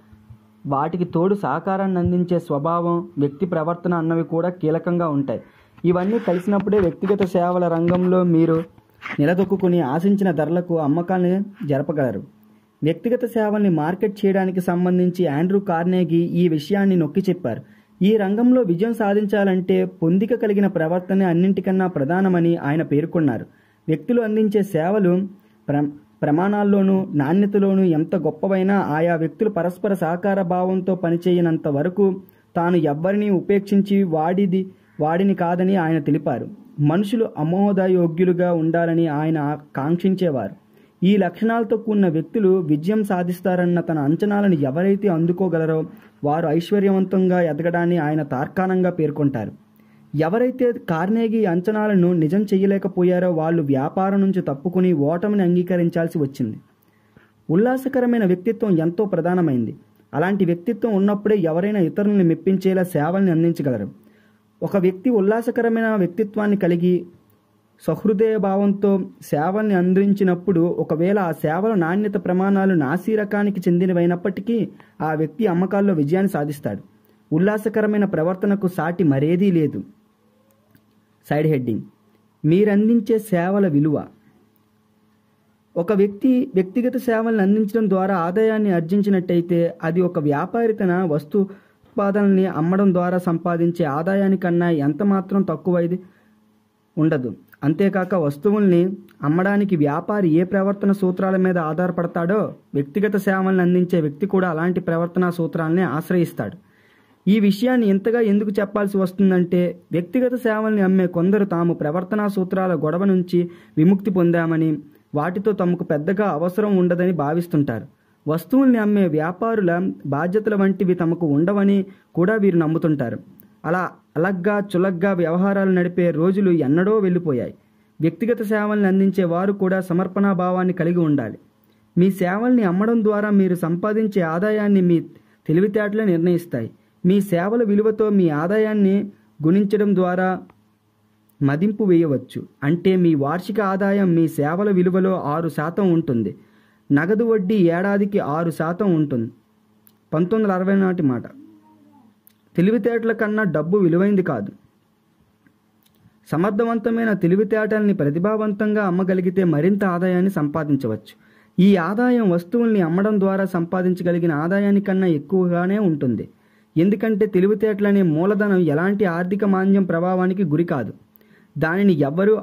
వాటికి తోడు సహకారాన్ని అందించే స్వభావం వ్యక్తి ప్రవర్తన అన్నవి కూడా కీలకంగా ఉంటాయి ఇవన్నీ కలిసినప్పుడే వ్యక్తిగత సేవల రంగంలో మీరు నిలదొక్కుని ఆశించిన ధరలకు అమ్మకాన్ని జరపగలరు వ్యక్తిగత సేవల్ని మార్కెట్ చేయడానికి సంబంధించి ఆండ్రూ కార్నేగి ఈ విషయాన్ని నొక్కి చెప్పారు ఈ రంగంలో విజయం సాధించాలంటే పొందిక కలిగిన ప్రవర్తనే అన్నింటికన్నా ప్రధానమని ఆయన పేర్కొన్నారు వ్యక్తులు అందించే సేవలు ప్ర ప్రమాణాల్లోనూ నాణ్యతలోనూ ఎంత గొప్పవైనా ఆయా వ్యక్తులు పరస్పర సహకార భావంతో పనిచేయనంత వరకు తాను ఎవ్వరినీ ఉపేక్షించి వాడిది వాడిని కాదని ఆయన తెలిపారు మనుషులు అమోదయోగ్యులుగా ఉండాలని ఆయన కాంక్షించేవారు ఈ లక్షణాలతో కూడిన వ్యక్తులు విజయం సాధిస్తారన్న తన అంచనాలను ఎవరైతే అందుకోగలరో వారు ఐశ్వర్యవంతంగా ఎదగడాన్ని ఆయన తార్కాణంగా పేర్కొంటారు ఎవరైతే కార్నేగీ అంచనాలను నిజం చేయలేకపోయారో వాళ్ళు వ్యాపారం నుంచి తప్పుకుని ఓటమిని అంగీకరించాల్సి వచ్చింది ఉల్లాసకరమైన వ్యక్తిత్వం ఎంతో ప్రధానమైంది అలాంటి వ్యక్తిత్వం ఉన్నప్పుడే ఎవరైనా ఇతరులను మెప్పించేలా సేవల్ని అందించగలరు ఒక వ్యక్తి ఉల్లాసకరమైన వ్యక్తిత్వాన్ని కలిగి సహృదయ భావంతో సేవల్ని అందించినప్పుడు ఒకవేళ ఆ సేవల నాణ్యత ప్రమాణాలు నాసీ రకానికి చెందినవైనప్పటికీ ఆ వ్యక్తి అమ్మకాల్లో విజయాన్ని సాధిస్తాడు ఉల్లాసకరమైన ప్రవర్తనకు సాటి మరేదీ లేదు సైడ్ హెడ్డింగ్ మీరందించే సేవల విలువ ఒక వ్యక్తి వ్యక్తిగత సేవలను అందించడం ద్వారా ఆదాయాన్ని ఆర్జించినట్టయితే అది ఒక వ్యాపారి తన వస్తు ఉత్పాదనల్ని అమ్మడం ద్వారా సంపాదించే ఆదాయానికన్నా ఎంత మాత్రం తక్కువది ఉండదు అంతేకాక వస్తువుల్ని అమ్మడానికి వ్యాపారి ఏ ప్రవర్తన సూత్రాల మీద ఆధారపడతాడో వ్యక్తిగత సేవలను అందించే వ్యక్తి కూడా అలాంటి ప్రవర్తనా సూత్రాలని ఆశ్రయిస్తాడు ఈ విషయాన్ని ఇంతగా ఎందుకు చెప్పాల్సి వస్తుందంటే వ్యక్తిగత సేవల్ని అమ్మే కొందరు తాము ప్రవర్తనా సూత్రాల గొడవ నుంచి విముక్తి పొందామని వాటితో తమకు పెద్దగా అవసరం ఉండదని భావిస్తుంటారు వస్తువుల్ని అమ్మే వ్యాపారుల బాధ్యతల వంటివి తమకు ఉండవని కూడా వీరు నమ్ముతుంటారు అలా అలగ్గా చులగ్గా వ్యవహారాలు నడిపే రోజులు ఎన్నడో వెళ్ళిపోయాయి వ్యక్తిగత సేవల్ని అందించే వారు కూడా సమర్పణా భావాన్ని కలిగి ఉండాలి మీ సేవల్ని అమ్మడం ద్వారా మీరు సంపాదించే ఆదాయాన్ని మీ తెలివితేటలు నిర్ణయిస్తాయి మీ సేవల విలువతో మీ ఆదాయాన్ని గుణించడం ద్వారా మదింపు వేయవచ్చు అంటే మీ వార్షిక ఆదాయం మీ సేవల విలువలో ఆరు శాతం ఉంటుంది నగదు వడ్డీ ఏడాదికి ఆరు శాతం ఉంటుంది పంతొమ్మిది వందల అరవై నాటి మాట తెలివితేటల కన్నా డబ్బు విలువైంది కాదు సమర్థవంతమైన తెలివితేటల్ని ప్రతిభావంతంగా అమ్మగలిగితే మరింత ఆదాయాన్ని సంపాదించవచ్చు ఈ ఆదాయం వస్తువుల్ని అమ్మడం ద్వారా సంపాదించగలిగిన ఆదాయానికన్నా ఎక్కువగానే ఉంటుంది ఎందుకంటే తెలివితేటలనే మూలధనం ఎలాంటి ఆర్థిక మాంద్యం ప్రభావానికి గురికాదు దానిని ఎవ్వరూ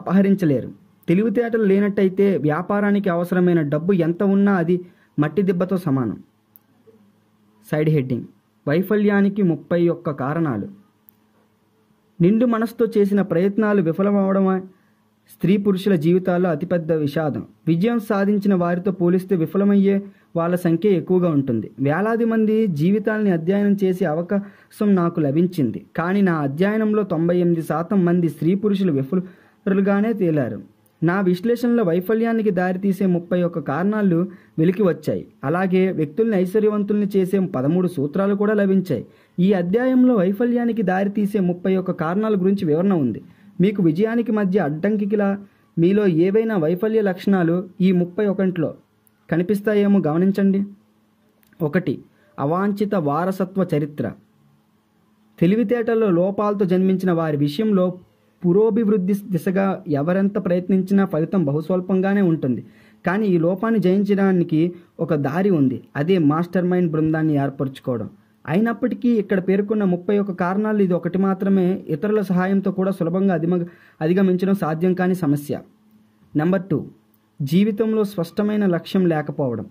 అపహరించలేరు తెలివితేటలు లేనట్టయితే వ్యాపారానికి అవసరమైన డబ్బు ఎంత ఉన్నా అది మట్టి దెబ్బతో సమానం సైడ్ హెడ్డింగ్ వైఫల్యానికి ముప్పై ఒక్క కారణాలు నిండు మనస్తో చేసిన ప్రయత్నాలు విఫలమవడమే స్త్రీ పురుషుల జీవితాల్లో అతిపెద్ద విషాదం విజయం సాధించిన వారితో పోలిస్తే విఫలమయ్యే వాళ్ళ సంఖ్య ఎక్కువగా ఉంటుంది వేలాది మంది జీవితాలని అధ్యయనం చేసే అవకాశం నాకు లభించింది కానీ నా అధ్యయనంలో తొంభై ఎనిమిది శాతం మంది స్త్రీ పురుషులు విఫలుగానే తేలారు నా విశ్లేషణలో వైఫల్యానికి దారితీసే ముప్పై ఒక్క కారణాలు వెలికి వచ్చాయి అలాగే వ్యక్తుల్ని ఐశ్వర్యవంతుల్ని చేసే పదమూడు సూత్రాలు కూడా లభించాయి ఈ అధ్యాయంలో వైఫల్యానికి దారితీసే ముప్పై ఒక్క కారణాల గురించి వివరణ ఉంది మీకు విజయానికి మధ్య అడ్డంకికిలా మీలో ఏవైనా వైఫల్య లక్షణాలు ఈ ముప్పై ఒకటిలో కనిపిస్తాయేమో గమనించండి ఒకటి అవాంఛిత వారసత్వ చరిత్ర తెలివితేటల్లో లోపాలతో జన్మించిన వారి విషయంలో పురోభివృద్ధి దిశగా ఎవరెంత ప్రయత్నించినా ఫలితం బహుస్వల్పంగానే ఉంటుంది కానీ ఈ లోపాన్ని జయించడానికి ఒక దారి ఉంది అదే మాస్టర్ మైండ్ బృందాన్ని ఏర్పరచుకోవడం అయినప్పటికీ ఇక్కడ పేర్కొన్న ముప్పై ఒక కారణాలు ఇది ఒకటి మాత్రమే ఇతరుల సహాయంతో కూడా సులభంగా అధిమ అధిగమించడం సాధ్యం కాని సమస్య నెంబర్ టూ జీవితంలో స్పష్టమైన లక్ష్యం లేకపోవడం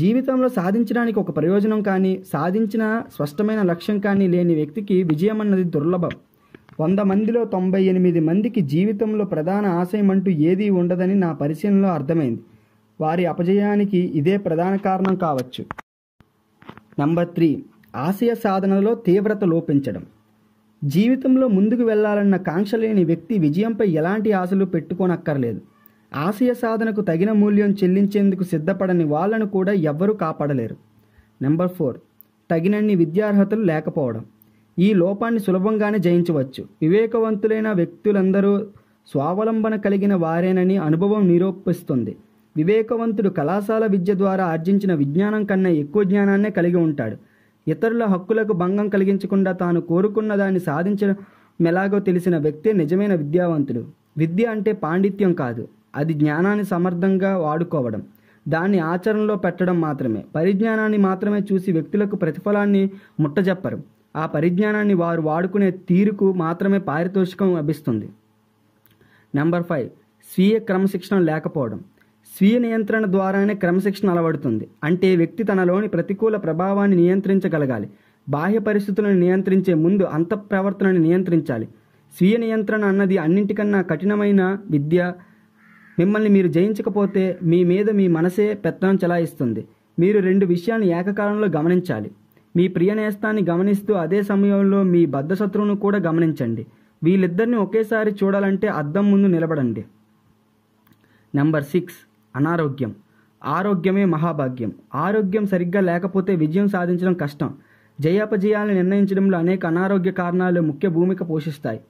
జీవితంలో సాధించడానికి ఒక ప్రయోజనం కానీ సాధించిన స్పష్టమైన లక్ష్యం కానీ లేని వ్యక్తికి విజయం అన్నది దుర్లభం వంద మందిలో తొంభై ఎనిమిది మందికి జీవితంలో ప్రధాన ఆశయం అంటూ ఏదీ ఉండదని నా పరిశీలనలో అర్థమైంది వారి అపజయానికి ఇదే ప్రధాన కారణం కావచ్చు నంబర్ త్రీ ఆశయ సాధనలో తీవ్రత లోపించడం జీవితంలో ముందుకు వెళ్ళాలన్న కాంక్ష లేని వ్యక్తి విజయంపై ఎలాంటి ఆశలు పెట్టుకోనక్కర్లేదు ఆశయ సాధనకు తగిన మూల్యం చెల్లించేందుకు సిద్ధపడని వాళ్ళను కూడా ఎవ్వరూ కాపాడలేరు నెంబర్ ఫోర్ తగినన్ని విద్యార్హతలు లేకపోవడం ఈ లోపాన్ని సులభంగానే జయించవచ్చు వివేకవంతులైన వ్యక్తులందరూ స్వావలంబన కలిగిన వారేనని అనుభవం నిరూపిస్తుంది వివేకవంతుడు కళాశాల విద్య ద్వారా ఆర్జించిన విజ్ఞానం కన్నా ఎక్కువ జ్ఞానాన్నే కలిగి ఉంటాడు ఇతరుల హక్కులకు భంగం కలిగించకుండా తాను కోరుకున్న దాన్ని సాధించడం ఎలాగో తెలిసిన వ్యక్తే నిజమైన విద్యావంతుడు విద్య అంటే పాండిత్యం కాదు అది జ్ఞానాన్ని సమర్థంగా వాడుకోవడం దాన్ని ఆచరణలో పెట్టడం మాత్రమే పరిజ్ఞానాన్ని మాత్రమే చూసి వ్యక్తులకు ప్రతిఫలాన్ని ముట్టజెప్పరు ఆ పరిజ్ఞానాన్ని వారు వాడుకునే తీరుకు మాత్రమే పారితోషికం లభిస్తుంది నెంబర్ ఫైవ్ స్వీయ క్రమశిక్షణ లేకపోవడం స్వీయ నియంత్రణ ద్వారానే క్రమశిక్షణ అలవడుతుంది అంటే వ్యక్తి తనలోని ప్రతికూల ప్రభావాన్ని నియంత్రించగలగాలి బాహ్య పరిస్థితులను నియంత్రించే ముందు అంత ప్రవర్తనను నియంత్రించాలి స్వీయ నియంత్రణ అన్నది అన్నింటికన్నా కఠినమైన విద్య మిమ్మల్ని మీరు జయించకపోతే మీ మీద మీ మనసే పెత్తనం చెలాయిస్తుంది మీరు రెండు విషయాన్ని ఏకకాలంలో గమనించాలి మీ ప్రియనేస్తాన్ని గమనిస్తూ అదే సమయంలో మీ బద్ధశత్రువును కూడా గమనించండి వీళ్ళిద్దరిని ఒకేసారి చూడాలంటే అద్దం ముందు నిలబడండి నెంబర్ సిక్స్ అనారోగ్యం ఆరోగ్యమే మహాభాగ్యం ఆరోగ్యం సరిగ్గా లేకపోతే విజయం సాధించడం కష్టం జయాపజయాలను నిర్ణయించడంలో అనేక అనారోగ్య కారణాలు ముఖ్య భూమిక పోషిస్తాయి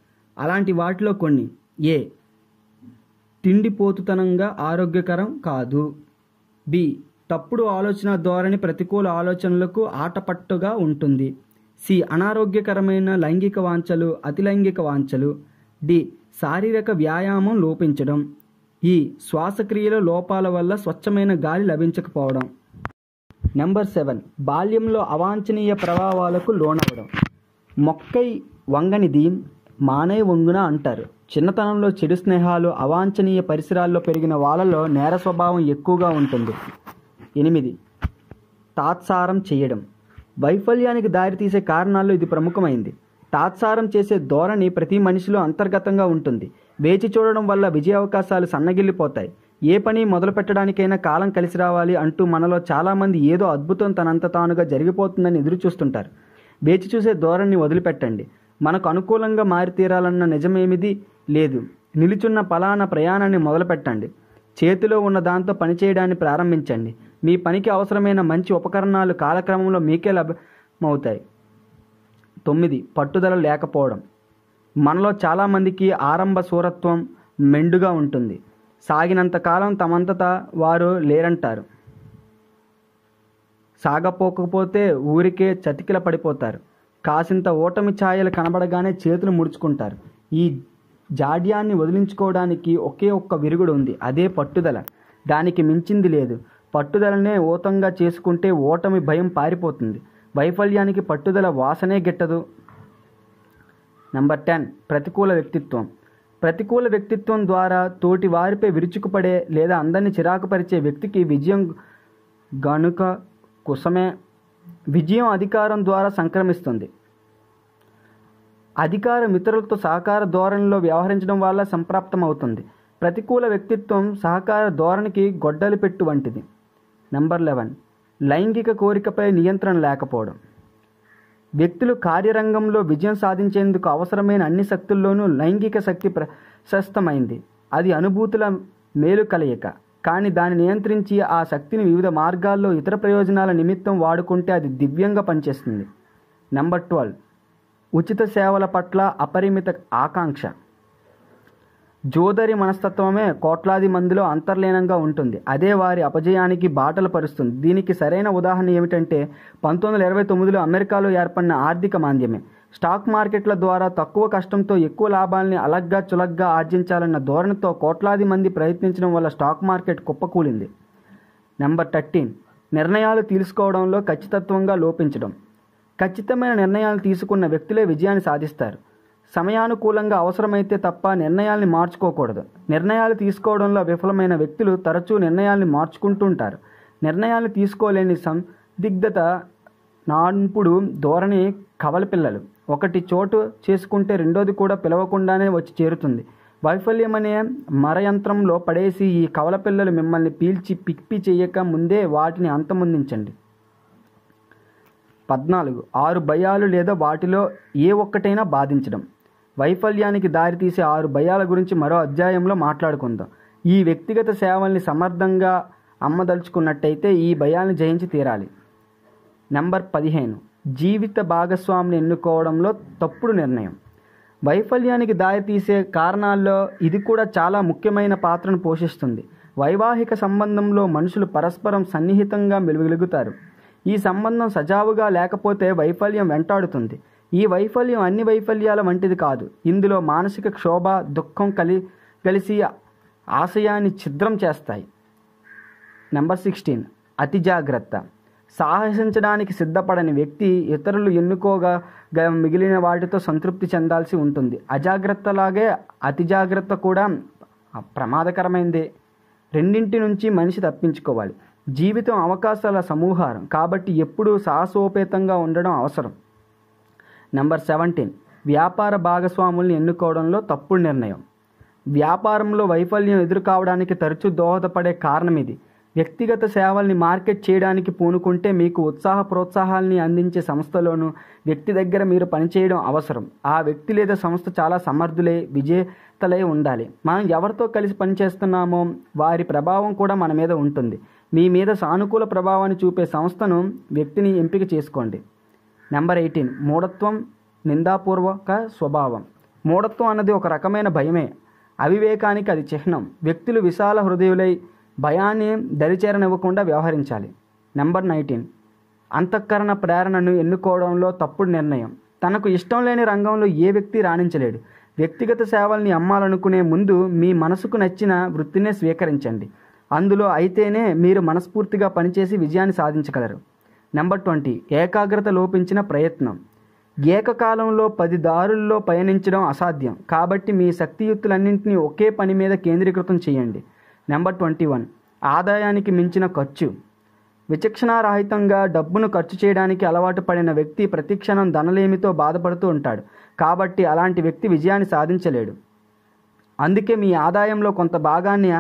అలాంటి వాటిలో కొన్ని ఏ తిండిపోతుతనంగా ఆరోగ్యకరం కాదు బి తప్పుడు ఆలోచన ధోరణి ప్రతికూల ఆలోచనలకు ఆటపట్టుగా ఉంటుంది సి అనారోగ్యకరమైన లైంగిక వాంఛలు అతిలైంగిక వాంఛలు డి శారీరక వ్యాయామం లోపించడం ఈ శ్వాసక్రియల లోపాల వల్ల స్వచ్ఛమైన గాలి లభించకపోవడం నెంబర్ సెవెన్ బాల్యంలో అవాంఛనీయ ప్రభావాలకు లోనవడం మొక్కై వంగనిది మానే వంగున అంటారు చిన్నతనంలో చెడు స్నేహాలు అవాంఛనీయ పరిసరాల్లో పెరిగిన వాళ్ళలో నేర స్వభావం ఎక్కువగా ఉంటుంది ఎనిమిది తాత్సారం చేయడం వైఫల్యానికి దారితీసే కారణాల్లో ఇది ప్రముఖమైంది తాత్సారం చేసే ధోరణి ప్రతి మనిషిలో అంతర్గతంగా ఉంటుంది వేచి చూడడం వల్ల విజయ అవకాశాలు సన్నగిల్లిపోతాయి ఏ పని మొదలు పెట్టడానికైనా కాలం కలిసి రావాలి అంటూ మనలో చాలామంది ఏదో అద్భుతం తనంత తానుగా జరిగిపోతుందని ఎదురు చూస్తుంటారు వేచి చూసే ధోరణి వదిలిపెట్టండి మనకు అనుకూలంగా మారితీరాలన్న నిజమేమిది లేదు నిలుచున్న ఫలాన ప్రయాణాన్ని మొదలుపెట్టండి చేతిలో ఉన్న దాంతో పనిచేయడాన్ని ప్రారంభించండి మీ పనికి అవసరమైన మంచి ఉపకరణాలు కాలక్రమంలో మీకే లభ్యమవుతాయి తొమ్మిది పట్టుదల లేకపోవడం మనలో చాలామందికి ఆరంభ సూరత్వం మెండుగా ఉంటుంది సాగినంతకాలం తమంతట వారు లేరంటారు సాగపోకపోతే ఊరికే చతికిల పడిపోతారు కాసింత ఓటమి ఛాయలు కనబడగానే చేతులు ముడుచుకుంటారు ఈ జాడ్యాన్ని వదిలించుకోవడానికి ఒకే ఒక్క విరుగుడు ఉంది అదే పట్టుదల దానికి మించింది లేదు పట్టుదలనే ఊతంగా చేసుకుంటే ఓటమి భయం పారిపోతుంది వైఫల్యానికి పట్టుదల వాసనే గిట్టదు నెంబర్ టెన్ ప్రతికూల వ్యక్తిత్వం ప్రతికూల వ్యక్తిత్వం ద్వారా తోటి వారిపై విరుచుకుపడే లేదా అందరినీ చిరాకుపరిచే వ్యక్తికి విజయం గనుక కుసమే విజయం అధికారం ద్వారా సంక్రమిస్తుంది అధికార మిత్రులతో సహకార ధోరణిలో వ్యవహరించడం వల్ల సంప్రాప్తమవుతుంది ప్రతికూల వ్యక్తిత్వం సహకార ధోరణికి గొడ్డలి పెట్టు వంటిది నెంబర్ లెవెన్ లైంగిక కోరికపై నియంత్రణ లేకపోవడం వ్యక్తులు కార్యరంగంలో విజయం సాధించేందుకు అవసరమైన అన్ని శక్తుల్లోనూ లైంగిక శక్తి ప్రశస్తమైంది అది అనుభూతుల మేలు కలయిక కానీ దాన్ని నియంత్రించి ఆ శక్తిని వివిధ మార్గాల్లో ఇతర ప్రయోజనాల నిమిత్తం వాడుకుంటే అది దివ్యంగా పనిచేస్తుంది నెంబర్ ట్వెల్వ్ ఉచిత సేవల పట్ల అపరిమిత ఆకాంక్ష జోదరి మనస్తత్వమే కోట్లాది మందిలో అంతర్లీనంగా ఉంటుంది అదే వారి అపజయానికి బాటలు పరుస్తుంది దీనికి సరైన ఉదాహరణ ఏమిటంటే పంతొమ్మిది వందల ఇరవై తొమ్మిదిలో అమెరికాలో ఏర్పడిన ఆర్థిక మాంద్యమే స్టాక్ మార్కెట్ల ద్వారా తక్కువ కష్టంతో ఎక్కువ లాభాల్ని అలగ్గా చులగ్గా ఆర్జించాలన్న ధోరణితో కోట్లాది మంది ప్రయత్నించడం వల్ల స్టాక్ మార్కెట్ కుప్పకూలింది నెంబర్ థర్టీన్ నిర్ణయాలు తీసుకోవడంలో ఖచ్చితత్వంగా లోపించడం ఖచ్చితమైన నిర్ణయాలు తీసుకున్న వ్యక్తులే విజయాన్ని సాధిస్తారు సమయానుకూలంగా అవసరమైతే తప్ప నిర్ణయాల్ని మార్చుకోకూడదు నిర్ణయాలు తీసుకోవడంలో విఫలమైన వ్యక్తులు తరచూ నిర్ణయాల్ని మార్చుకుంటుంటారు నిర్ణయాలు తీసుకోలేని సందిగ్ధత నాన్పుడు ధోరణి కవల పిల్లలు ఒకటి చోటు చేసుకుంటే రెండోది కూడా పిలవకుండానే వచ్చి చేరుతుంది వైఫల్యం అనే మరయంత్రంలో పడేసి ఈ కవల పిల్లలు మిమ్మల్ని పీల్చి పిక్పి చేయక ముందే వాటిని అంతమొందించండి పద్నాలుగు ఆరు భయాలు లేదా వాటిలో ఏ ఒక్కటైనా బాధించడం వైఫల్యానికి దారితీసే ఆరు భయాల గురించి మరో అధ్యాయంలో మాట్లాడుకుందాం ఈ వ్యక్తిగత సేవల్ని సమర్థంగా అమ్మదలుచుకున్నట్టయితే ఈ భయాన్ని జయించి తీరాలి నెంబర్ పదిహేను జీవిత భాగస్వామిని ఎన్నుకోవడంలో తప్పుడు నిర్ణయం వైఫల్యానికి దారితీసే కారణాల్లో ఇది కూడా చాలా ముఖ్యమైన పాత్రను పోషిస్తుంది వైవాహిక సంబంధంలో మనుషులు పరస్పరం సన్నిహితంగా మెలుగులుగుతారు ఈ సంబంధం సజావుగా లేకపోతే వైఫల్యం వెంటాడుతుంది ఈ వైఫల్యం అన్ని వైఫల్యాల వంటిది కాదు ఇందులో మానసిక క్షోభ దుఃఖం కలి కలిసి ఆశయాన్ని ఛిద్రం చేస్తాయి నెంబర్ సిక్స్టీన్ అతి జాగ్రత్త సాహసించడానికి సిద్ధపడని వ్యక్తి ఇతరులు ఎన్నుకోగా మిగిలిన వాటితో సంతృప్తి చెందాల్సి ఉంటుంది అజాగ్రత్తలాగే అతి జాగ్రత్త కూడా ప్రమాదకరమైందే రెండింటి నుంచి మనిషి తప్పించుకోవాలి జీవితం అవకాశాల సమూహారం కాబట్టి ఎప్పుడూ సాహసోపేతంగా ఉండడం అవసరం నెంబర్ సెవెంటీన్ వ్యాపార భాగస్వాములను ఎన్నుకోవడంలో తప్పుడు నిర్ణయం వ్యాపారంలో వైఫల్యం కావడానికి తరచూ దోహదపడే కారణం ఇది వ్యక్తిగత సేవల్ని మార్కెట్ చేయడానికి పూనుకుంటే మీకు ఉత్సాహ ప్రోత్సాహాలని అందించే సంస్థలోనూ వ్యక్తి దగ్గర మీరు పనిచేయడం అవసరం ఆ వ్యక్తి లేదా సంస్థ చాలా సమర్థులై విజేతలై ఉండాలి మనం ఎవరితో కలిసి పనిచేస్తున్నామో వారి ప్రభావం కూడా మన మీద ఉంటుంది మీ మీద సానుకూల ప్రభావాన్ని చూపే సంస్థను వ్యక్తిని ఎంపిక చేసుకోండి నెంబర్ ఎయిటీన్ మూఢత్వం నిందాపూర్వక స్వభావం మూఢత్వం అన్నది ఒక రకమైన భయమే అవివేకానికి అది చిహ్నం వ్యక్తులు విశాల హృదయులై భయాన్ని దరిచేరనివ్వకుండా వ్యవహరించాలి నెంబర్ నైన్టీన్ అంతఃకరణ ప్రేరణను ఎన్నుకోవడంలో తప్పుడు నిర్ణయం తనకు ఇష్టం లేని రంగంలో ఏ వ్యక్తి రాణించలేడు వ్యక్తిగత సేవల్ని అమ్మాలనుకునే ముందు మీ మనసుకు నచ్చిన వృత్తినే స్వీకరించండి అందులో అయితేనే మీరు మనస్ఫూర్తిగా పనిచేసి విజయాన్ని సాధించగలరు నెంబర్ ట్వంటీ ఏకాగ్రత లోపించిన ప్రయత్నం ఏకకాలంలో పది దారుల్లో పయనించడం అసాధ్యం కాబట్టి మీ శక్తియుక్తులన్నింటినీ ఒకే పని మీద కేంద్రీకృతం చేయండి నెంబర్ ట్వంటీ వన్ ఆదాయానికి మించిన ఖర్చు విచక్షణారహితంగా డబ్బును ఖర్చు చేయడానికి అలవాటు పడిన వ్యక్తి ప్రతిక్షణం ధనలేమితో బాధపడుతూ ఉంటాడు కాబట్టి అలాంటి వ్యక్తి విజయాన్ని సాధించలేడు అందుకే మీ ఆదాయంలో కొంత భాగాన్ని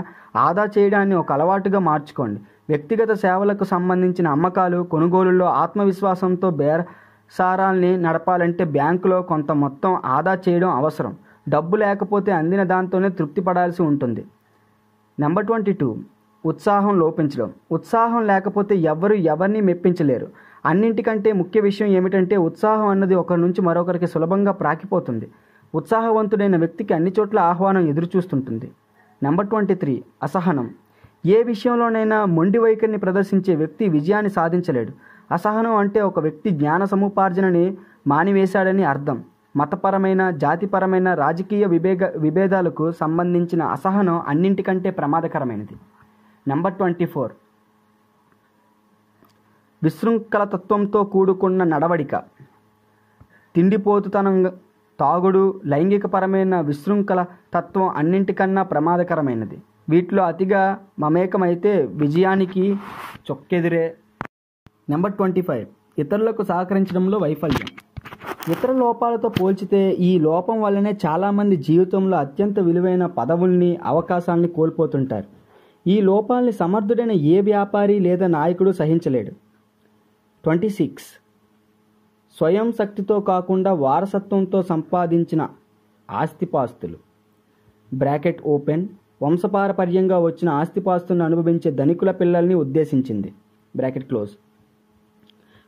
ఆదా చేయడాన్ని ఒక అలవాటుగా మార్చుకోండి వ్యక్తిగత సేవలకు సంబంధించిన అమ్మకాలు కొనుగోలుల్లో ఆత్మవిశ్వాసంతో బేరసారాల్ని నడపాలంటే బ్యాంకులో కొంత మొత్తం ఆదా చేయడం అవసరం డబ్బు లేకపోతే అందిన దాంతోనే తృప్తి పడాల్సి ఉంటుంది నెంబర్ ట్వంటీ టూ ఉత్సాహం లోపించడం ఉత్సాహం లేకపోతే ఎవరు ఎవరిని మెప్పించలేరు అన్నింటికంటే ముఖ్య విషయం ఏమిటంటే ఉత్సాహం అన్నది ఒకరి నుంచి మరొకరికి సులభంగా ప్రాకిపోతుంది ఉత్సాహవంతుడైన వ్యక్తికి అన్ని చోట్ల ఆహ్వానం ఎదురుచూస్తుంటుంది నెంబర్ ట్వంటీ త్రీ అసహనం ఏ విషయంలోనైనా మొండి వైఖరిని ప్రదర్శించే వ్యక్తి విజయాన్ని సాధించలేడు అసహనం అంటే ఒక వ్యక్తి జ్ఞాన సముపార్జనని మానివేశాడని అర్థం మతపరమైన జాతిపరమైన రాజకీయ విభేగ విభేదాలకు సంబంధించిన అసహనం అన్నింటికంటే ప్రమాదకరమైనది నెంబర్ ట్వంటీ ఫోర్ విశృంఖల తత్వంతో కూడుకున్న నడవడిక తిండిపోతుతనం తాగుడు లైంగికపరమైన విశృంఖల తత్వం అన్నింటికన్నా ప్రమాదకరమైనది వీటిలో అతిగా మమేకమైతే విజయానికి చొక్కెదిరే నెంబర్ ట్వంటీ ఫైవ్ ఇతరులకు సహకరించడంలో వైఫల్యం ఇతర లోపాలతో పోల్చితే ఈ లోపం వల్లనే చాలామంది జీవితంలో అత్యంత విలువైన పదవుల్ని అవకాశాలని కోల్పోతుంటారు ఈ లోపాలని సమర్థుడైన ఏ వ్యాపారి లేదా నాయకుడు సహించలేడు ట్వంటీ సిక్స్ స్వయం శక్తితో కాకుండా వారసత్వంతో సంపాదించిన ఆస్తిపాస్తులు బ్రాకెట్ ఓపెన్ వంశపారపర్యంగా వచ్చిన ఆస్తిపాస్తులను అనుభవించే ధనికుల పిల్లల్ని ఉద్దేశించింది బ్రాకెట్ క్లోజ్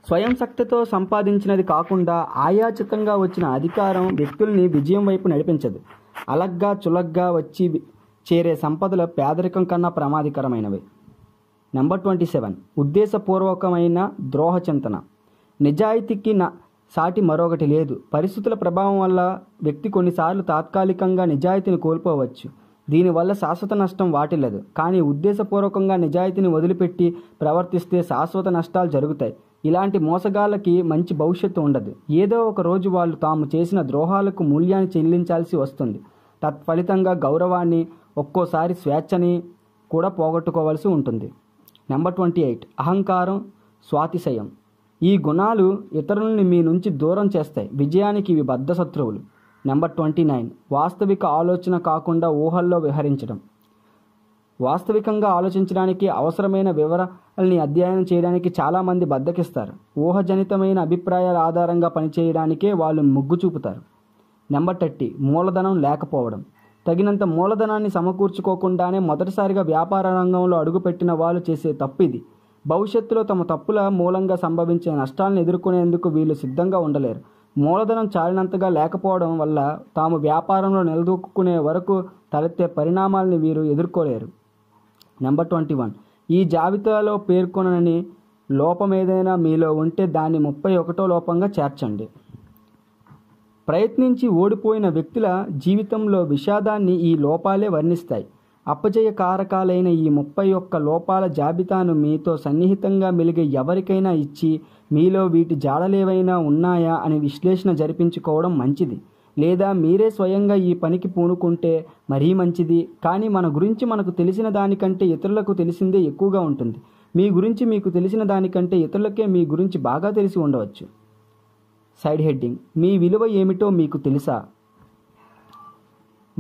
స్వయం శక్తితో సంపాదించినది కాకుండా ఆయాచితంగా వచ్చిన అధికారం వ్యక్తుల్ని విజయం వైపు నడిపించదు అలగ్గా చులగ్గా వచ్చి చేరే సంపదల పేదరికం కన్నా ప్రమాదకరమైనవి నెంబర్ ట్వంటీ సెవెన్ ఉద్దేశపూర్వకమైన ద్రోహ చింతన నిజాయితీకి నా సాటి మరొకటి లేదు పరిస్థితుల ప్రభావం వల్ల వ్యక్తి కొన్నిసార్లు తాత్కాలికంగా నిజాయితీని కోల్పోవచ్చు దీనివల్ల శాశ్వత నష్టం వాటిల్లదు కానీ ఉద్దేశపూర్వకంగా నిజాయితీని వదిలిపెట్టి ప్రవర్తిస్తే శాశ్వత నష్టాలు జరుగుతాయి ఇలాంటి మోసగాళ్ళకి మంచి భవిష్యత్తు ఉండదు ఏదో ఒక రోజు వాళ్ళు తాము చేసిన ద్రోహాలకు మూల్యాన్ని చెల్లించాల్సి వస్తుంది తత్ఫలితంగా గౌరవాన్ని ఒక్కోసారి స్వేచ్ఛని కూడా పోగొట్టుకోవాల్సి ఉంటుంది నెంబర్ ట్వంటీ ఎయిట్ అహంకారం స్వాతిశయం ఈ గుణాలు ఇతరులని మీ నుంచి దూరం చేస్తాయి విజయానికి ఇవి బద్ధ శత్రువులు నెంబర్ ట్వంటీ నైన్ వాస్తవిక ఆలోచన కాకుండా ఊహల్లో విహరించడం వాస్తవికంగా ఆలోచించడానికి అవసరమైన వివరాలని అధ్యయనం చేయడానికి చాలామంది బద్దకిస్తారు ఊహజనితమైన అభిప్రాయాల ఆధారంగా పనిచేయడానికే వాళ్ళు మొగ్గు చూపుతారు నెంబర్ థర్టీ మూలధనం లేకపోవడం తగినంత మూలధనాన్ని సమకూర్చుకోకుండానే మొదటిసారిగా వ్యాపార రంగంలో అడుగుపెట్టిన వాళ్ళు చేసే తప్పిది భవిష్యత్తులో తమ తప్పుల మూలంగా సంభవించే నష్టాలను ఎదుర్కొనేందుకు వీళ్ళు సిద్ధంగా ఉండలేరు మూలధనం చాలినంతగా లేకపోవడం వల్ల తాము వ్యాపారంలో నిలదొక్కునే వరకు తలెత్తే పరిణామాలని వీరు ఎదుర్కోలేరు నెంబర్ ట్వంటీ వన్ ఈ జాబితాలో పేర్కొనని లోపం ఏదైనా మీలో ఉంటే దాన్ని ముప్పై ఒకటో లోపంగా చేర్చండి ప్రయత్నించి ఓడిపోయిన వ్యక్తుల జీవితంలో విషాదాన్ని ఈ లోపాలే వర్ణిస్తాయి అపజయ కారకాలైన ఈ ముప్పై ఒక్క లోపాల జాబితాను మీతో సన్నిహితంగా మెలిగే ఎవరికైనా ఇచ్చి మీలో వీటి జాడలేవైనా ఉన్నాయా అని విశ్లేషణ జరిపించుకోవడం మంచిది లేదా మీరే స్వయంగా ఈ పనికి పూనుకుంటే మరీ మంచిది కానీ మన గురించి మనకు తెలిసిన దానికంటే ఇతరులకు తెలిసిందే ఎక్కువగా ఉంటుంది మీ గురించి మీకు తెలిసిన దానికంటే ఇతరులకే మీ గురించి బాగా తెలిసి ఉండవచ్చు సైడ్ హెడ్డింగ్ మీ విలువ ఏమిటో మీకు తెలుసా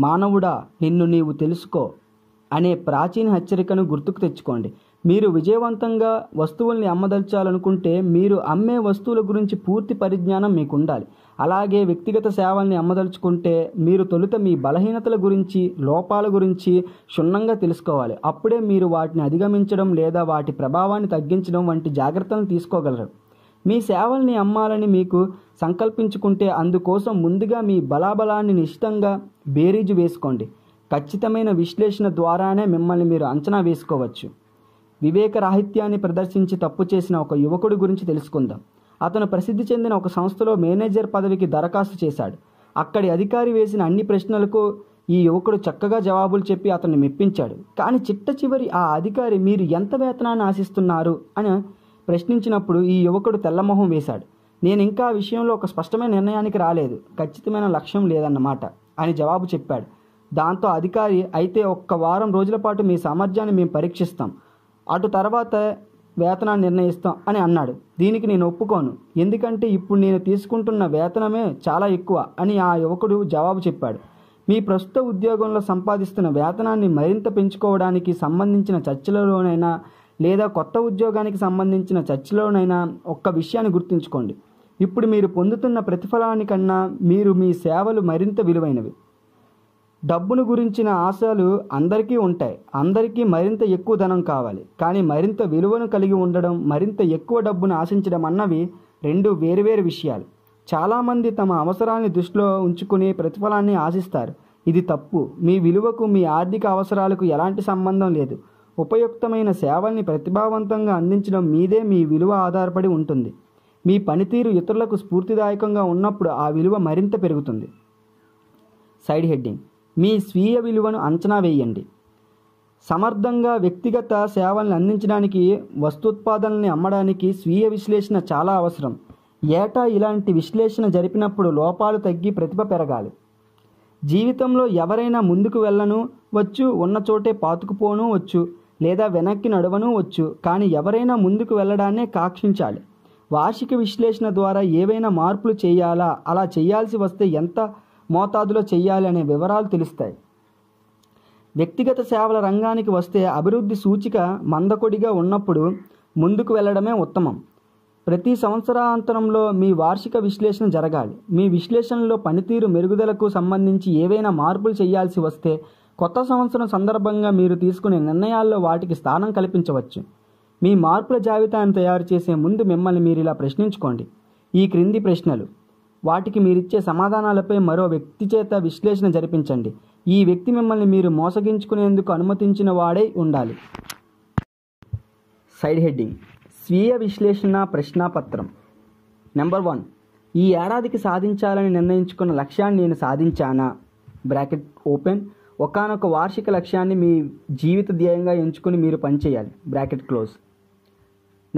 మానవుడా నిన్ను నీవు తెలుసుకో అనే ప్రాచీన హెచ్చరికను గుర్తుకు తెచ్చుకోండి మీరు విజయవంతంగా వస్తువుల్ని అమ్మదలచాలనుకుంటే మీరు అమ్మే వస్తువుల గురించి పూర్తి పరిజ్ఞానం మీకు ఉండాలి అలాగే వ్యక్తిగత సేవల్ని అమ్మదలుచుకుంటే మీరు తొలుత మీ బలహీనతల గురించి లోపాల గురించి క్షుణ్ణంగా తెలుసుకోవాలి అప్పుడే మీరు వాటిని అధిగమించడం లేదా వాటి ప్రభావాన్ని తగ్గించడం వంటి జాగ్రత్తలను తీసుకోగలరు మీ సేవల్ని అమ్మాలని మీకు సంకల్పించుకుంటే అందుకోసం ముందుగా మీ బలాబలాన్ని నిశ్చితంగా బేరీజు వేసుకోండి ఖచ్చితమైన విశ్లేషణ ద్వారానే మిమ్మల్ని మీరు అంచనా వేసుకోవచ్చు వివేకరాహిత్యాన్ని ప్రదర్శించి తప్పు చేసిన ఒక యువకుడి గురించి తెలుసుకుందాం అతను ప్రసిద్ధి చెందిన ఒక సంస్థలో మేనేజర్ పదవికి దరఖాస్తు చేశాడు అక్కడి అధికారి వేసిన అన్ని ప్రశ్నలకు ఈ యువకుడు చక్కగా జవాబులు చెప్పి అతన్ని మెప్పించాడు కానీ చిట్ట చివరి ఆ అధికారి మీరు ఎంత వేతనాన్ని ఆశిస్తున్నారు అని ప్రశ్నించినప్పుడు ఈ యువకుడు తెల్లమొహం వేశాడు నేను ఇంకా ఆ విషయంలో ఒక స్పష్టమైన నిర్ణయానికి రాలేదు ఖచ్చితమైన లక్ష్యం లేదన్నమాట అని జవాబు చెప్పాడు దాంతో అధికారి అయితే ఒక్క వారం రోజుల పాటు మీ సామర్థ్యాన్ని మేము పరీక్షిస్తాం అటు తర్వాత వేతనాన్ని నిర్ణయిస్తాం అని అన్నాడు దీనికి నేను ఒప్పుకోను ఎందుకంటే ఇప్పుడు నేను తీసుకుంటున్న వేతనమే చాలా ఎక్కువ అని ఆ యువకుడు జవాబు చెప్పాడు మీ ప్రస్తుత ఉద్యోగంలో సంపాదిస్తున్న వేతనాన్ని మరింత పెంచుకోవడానికి సంబంధించిన చర్చలలోనైనా లేదా కొత్త ఉద్యోగానికి సంబంధించిన చర్చలోనైనా ఒక్క విషయాన్ని గుర్తుంచుకోండి ఇప్పుడు మీరు పొందుతున్న ప్రతిఫలానికన్నా మీరు మీ సేవలు మరింత విలువైనవి డబ్బును గురించిన ఆశలు అందరికీ ఉంటాయి అందరికీ మరింత ఎక్కువ ధనం కావాలి కానీ మరింత విలువను కలిగి ఉండడం మరింత ఎక్కువ డబ్బును ఆశించడం అన్నవి రెండు వేరువేరు విషయాలు చాలామంది తమ అవసరాన్ని దృష్టిలో ఉంచుకుని ప్రతిఫలాన్ని ఆశిస్తారు ఇది తప్పు మీ విలువకు మీ ఆర్థిక అవసరాలకు ఎలాంటి సంబంధం లేదు ఉపయుక్తమైన సేవల్ని ప్రతిభావంతంగా అందించడం మీదే మీ విలువ ఆధారపడి ఉంటుంది మీ పనితీరు ఇతరులకు స్ఫూర్తిదాయకంగా ఉన్నప్పుడు ఆ విలువ మరింత పెరుగుతుంది సైడ్ హెడ్డింగ్ మీ స్వీయ విలువను అంచనా వేయండి సమర్థంగా వ్యక్తిగత సేవలను అందించడానికి వస్తుత్పాదనల్ని అమ్మడానికి స్వీయ విశ్లేషణ చాలా అవసరం ఏటా ఇలాంటి విశ్లేషణ జరిపినప్పుడు లోపాలు తగ్గి ప్రతిభ పెరగాలి జీవితంలో ఎవరైనా ముందుకు వెళ్ళను వచ్చు ఉన్న చోటే పాతుకుపోను వచ్చు లేదా వెనక్కి నడవను వచ్చు కానీ ఎవరైనా ముందుకు వెళ్ళడాన్నే కాక్షించాలి వార్షిక విశ్లేషణ ద్వారా ఏవైనా మార్పులు చేయాలా అలా చేయాల్సి వస్తే ఎంత మోతాదులో చేయాలి అనే వివరాలు తెలుస్తాయి వ్యక్తిగత సేవల రంగానికి వస్తే అభివృద్ధి సూచిక మందకొడిగా ఉన్నప్పుడు ముందుకు వెళ్ళడమే ఉత్తమం ప్రతి సంవత్సరాంతరంలో మీ వార్షిక విశ్లేషణ జరగాలి మీ విశ్లేషణలో పనితీరు మెరుగుదలకు సంబంధించి ఏవైనా మార్పులు చేయాల్సి వస్తే కొత్త సంవత్సరం సందర్భంగా మీరు తీసుకునే నిర్ణయాల్లో వాటికి స్థానం కల్పించవచ్చు మీ మార్పుల జాబితాను తయారు చేసే ముందు మిమ్మల్ని మీరు ఇలా ప్రశ్నించుకోండి ఈ క్రింది ప్రశ్నలు వాటికి మీరిచ్చే సమాధానాలపై మరో వ్యక్తి చేత విశ్లేషణ జరిపించండి ఈ వ్యక్తి మిమ్మల్ని మీరు మోసగించుకునేందుకు అనుమతించిన వాడే ఉండాలి సైడ్ హెడ్డింగ్ స్వీయ విశ్లేషణ ప్రశ్నాపత్రం నెంబర్ వన్ ఈ ఏడాదికి సాధించాలని నిర్ణయించుకున్న లక్ష్యాన్ని నేను సాధించానా బ్రాకెట్ ఓపెన్ ఒకనొక వార్షిక లక్ష్యాన్ని మీ జీవిత ధ్యేయంగా ఎంచుకుని మీరు పనిచేయాలి బ్రాకెట్ క్లోజ్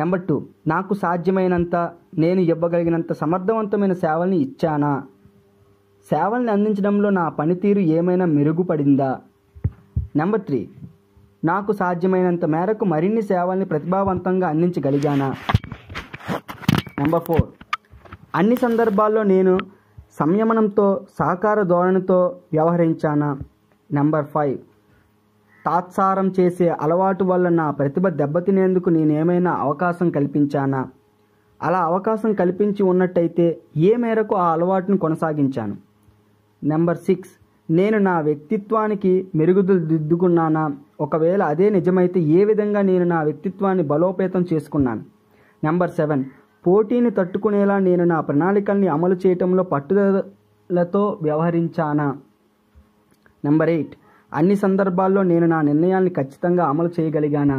నెంబర్ టూ నాకు సాధ్యమైనంత నేను ఇవ్వగలిగినంత సమర్థవంతమైన సేవల్ని ఇచ్చానా సేవల్ని అందించడంలో నా పనితీరు ఏమైనా మెరుగుపడిందా నెంబర్ త్రీ నాకు సాధ్యమైనంత మేరకు మరిన్ని సేవల్ని ప్రతిభావంతంగా అందించగలిగానా నెంబర్ ఫోర్ అన్ని సందర్భాల్లో నేను సంయమనంతో సహకార ధోరణితో వ్యవహరించానా నెంబర్ ఫైవ్ తాత్సారం చేసే అలవాటు వల్ల నా ప్రతిభ దెబ్బతినేందుకు నేనేమైనా అవకాశం కల్పించానా అలా అవకాశం కల్పించి ఉన్నట్టయితే ఏ మేరకు ఆ అలవాటును కొనసాగించాను నెంబర్ సిక్స్ నేను నా వ్యక్తిత్వానికి మెరుగుదలు దిద్దుకున్నానా ఒకవేళ అదే నిజమైతే ఏ విధంగా నేను నా వ్యక్తిత్వాన్ని బలోపేతం చేసుకున్నాను నెంబర్ సెవెన్ పోటీని తట్టుకునేలా నేను నా ప్రణాళికల్ని అమలు చేయటంలో పట్టుదలతో వ్యవహరించానా నెంబర్ ఎయిట్ అన్ని సందర్భాల్లో నేను నా నిర్ణయాన్ని ఖచ్చితంగా అమలు చేయగలిగానా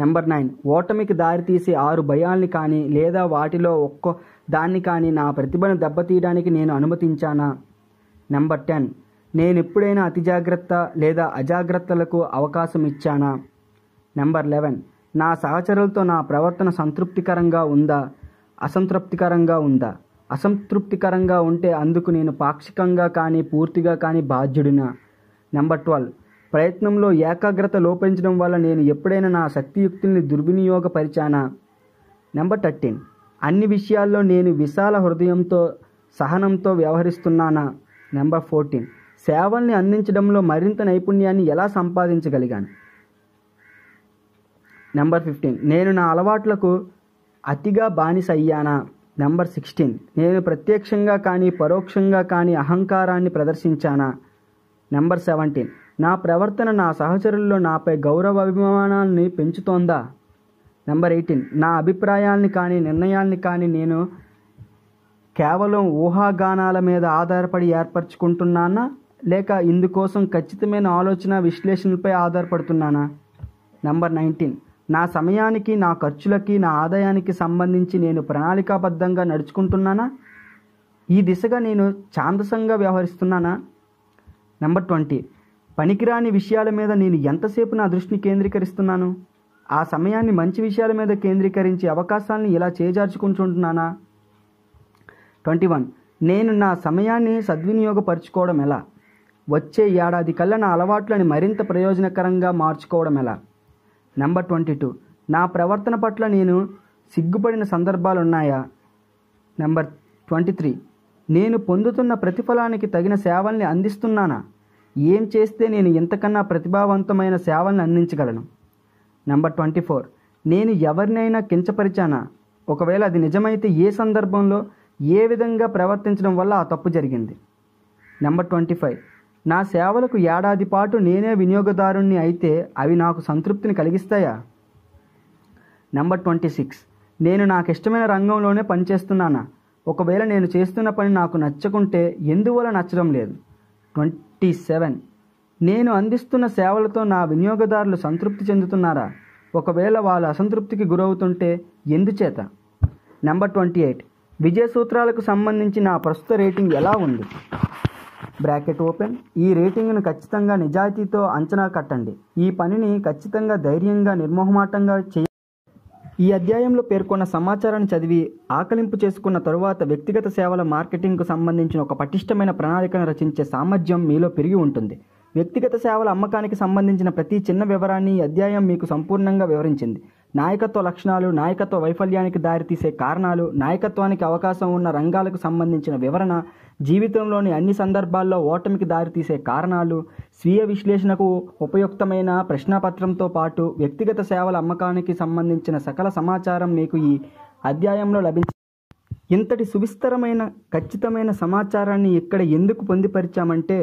నెంబర్ నైన్ ఓటమికి దారితీసే ఆరు భయాల్ని కానీ లేదా వాటిలో ఒక్కో దాన్ని కానీ నా ప్రతిభను దెబ్బతీయడానికి నేను అనుమతించానా నెంబర్ టెన్ నేను ఎప్పుడైనా అతి జాగ్రత్త లేదా అజాగ్రత్తలకు అవకాశం ఇచ్చానా నెంబర్ లెవెన్ నా సహచరులతో నా ప్రవర్తన సంతృప్తికరంగా ఉందా అసంతృప్తికరంగా ఉందా అసంతృప్తికరంగా ఉంటే అందుకు నేను పాక్షికంగా కానీ పూర్తిగా కానీ బాధ్యుడినా నెంబర్ ట్వెల్వ్ ప్రయత్నంలో ఏకాగ్రత లోపించడం వల్ల నేను ఎప్పుడైనా నా శక్తియుక్తుల్ని దుర్వినియోగపరిచానా నెంబర్ థర్టీన్ అన్ని విషయాల్లో నేను విశాల హృదయంతో సహనంతో వ్యవహరిస్తున్నానా నెంబర్ ఫోర్టీన్ సేవల్ని అందించడంలో మరింత నైపుణ్యాన్ని ఎలా సంపాదించగలిగాను నెంబర్ ఫిఫ్టీన్ నేను నా అలవాట్లకు అతిగా బానిస అయ్యానా నెంబర్ సిక్స్టీన్ నేను ప్రత్యక్షంగా కానీ పరోక్షంగా కానీ అహంకారాన్ని ప్రదర్శించానా నెంబర్ సెవెంటీన్ నా ప్రవర్తన నా సహచరుల్లో నాపై గౌరవ అభిమానాన్ని పెంచుతోందా నెంబర్ ఎయిటీన్ నా అభిప్రాయాల్ని కానీ నిర్ణయాన్ని కానీ నేను కేవలం ఊహాగానాల మీద ఆధారపడి ఏర్పరచుకుంటున్నానా లేక ఇందుకోసం ఖచ్చితమైన ఆలోచన విశ్లేషణలపై ఆధారపడుతున్నానా నెంబర్ నైన్టీన్ నా సమయానికి నా ఖర్చులకి నా ఆదాయానికి సంబంధించి నేను ప్రణాళికాబద్ధంగా నడుచుకుంటున్నానా ఈ దిశగా నేను ఛాందసంగా వ్యవహరిస్తున్నానా నెంబర్ ట్వంటీ పనికిరాని విషయాల మీద నేను ఎంతసేపు నా దృష్టిని కేంద్రీకరిస్తున్నాను ఆ సమయాన్ని మంచి విషయాల మీద కేంద్రీకరించి అవకాశాలను ఇలా చేజార్చుకుంటుంటున్నానా ట్వంటీ వన్ నేను నా సమయాన్ని సద్వినియోగపరుచుకోవడం ఎలా వచ్చే ఏడాది కల్లా నా అలవాట్లను మరింత ప్రయోజనకరంగా మార్చుకోవడం ఎలా నెంబర్ ట్వంటీ టూ నా ప్రవర్తన పట్ల నేను సిగ్గుపడిన సందర్భాలున్నాయా నెంబర్ ట్వంటీ త్రీ నేను పొందుతున్న ప్రతిఫలానికి తగిన సేవల్ని అందిస్తున్నానా ఏం చేస్తే నేను ఇంతకన్నా ప్రతిభావంతమైన సేవల్ని అందించగలను నెంబర్ ట్వంటీ ఫోర్ నేను ఎవరినైనా కించపరిచానా ఒకవేళ అది నిజమైతే ఏ సందర్భంలో ఏ విధంగా ప్రవర్తించడం వల్ల ఆ తప్పు జరిగింది నెంబర్ ట్వంటీ ఫైవ్ నా సేవలకు ఏడాది పాటు నేనే వినియోగదారుణ్ణి అయితే అవి నాకు సంతృప్తిని కలిగిస్తాయా నెంబర్ ట్వంటీ సిక్స్ నేను నాకు ఇష్టమైన రంగంలోనే పనిచేస్తున్నానా ఒకవేళ నేను చేస్తున్న పని నాకు నచ్చకుంటే ఎందువల్ల నచ్చడం లేదు ట్వంటీ సెవెన్ నేను అందిస్తున్న సేవలతో నా వినియోగదారులు సంతృప్తి చెందుతున్నారా ఒకవేళ వాళ్ళు అసంతృప్తికి గురవుతుంటే ఎందుచేత నెంబర్ ట్వంటీ ఎయిట్ విజయ సూత్రాలకు సంబంధించి నా ప్రస్తుత రేటింగ్ ఎలా ఉంది బ్రాకెట్ ఓపెన్ ఈ రేటింగ్ను ఖచ్చితంగా నిజాయితీతో అంచనా కట్టండి ఈ పనిని ఖచ్చితంగా ధైర్యంగా నిర్మోహమాటంగా చేయ ఈ అధ్యాయంలో పేర్కొన్న సమాచారాన్ని చదివి ఆకలింపు చేసుకున్న తరువాత వ్యక్తిగత సేవల మార్కెటింగ్కు సంబంధించిన ఒక పటిష్టమైన ప్రణాళికను రచించే సామర్థ్యం మీలో పెరిగి ఉంటుంది వ్యక్తిగత సేవల అమ్మకానికి సంబంధించిన ప్రతి చిన్న వివరాన్ని ఈ అధ్యాయం మీకు సంపూర్ణంగా వివరించింది నాయకత్వ లక్షణాలు నాయకత్వ వైఫల్యానికి దారితీసే కారణాలు నాయకత్వానికి అవకాశం ఉన్న రంగాలకు సంబంధించిన వివరణ జీవితంలోని అన్ని సందర్భాల్లో ఓటమికి దారితీసే కారణాలు స్వీయ విశ్లేషణకు ఉపయుక్తమైన ప్రశ్నాపత్రంతో పాటు వ్యక్తిగత సేవల అమ్మకానికి సంబంధించిన సకల సమాచారం మీకు ఈ అధ్యాయంలో లభించ ఇంతటి సువిస్తరమైన ఖచ్చితమైన సమాచారాన్ని ఇక్కడ ఎందుకు పొందిపరిచామంటే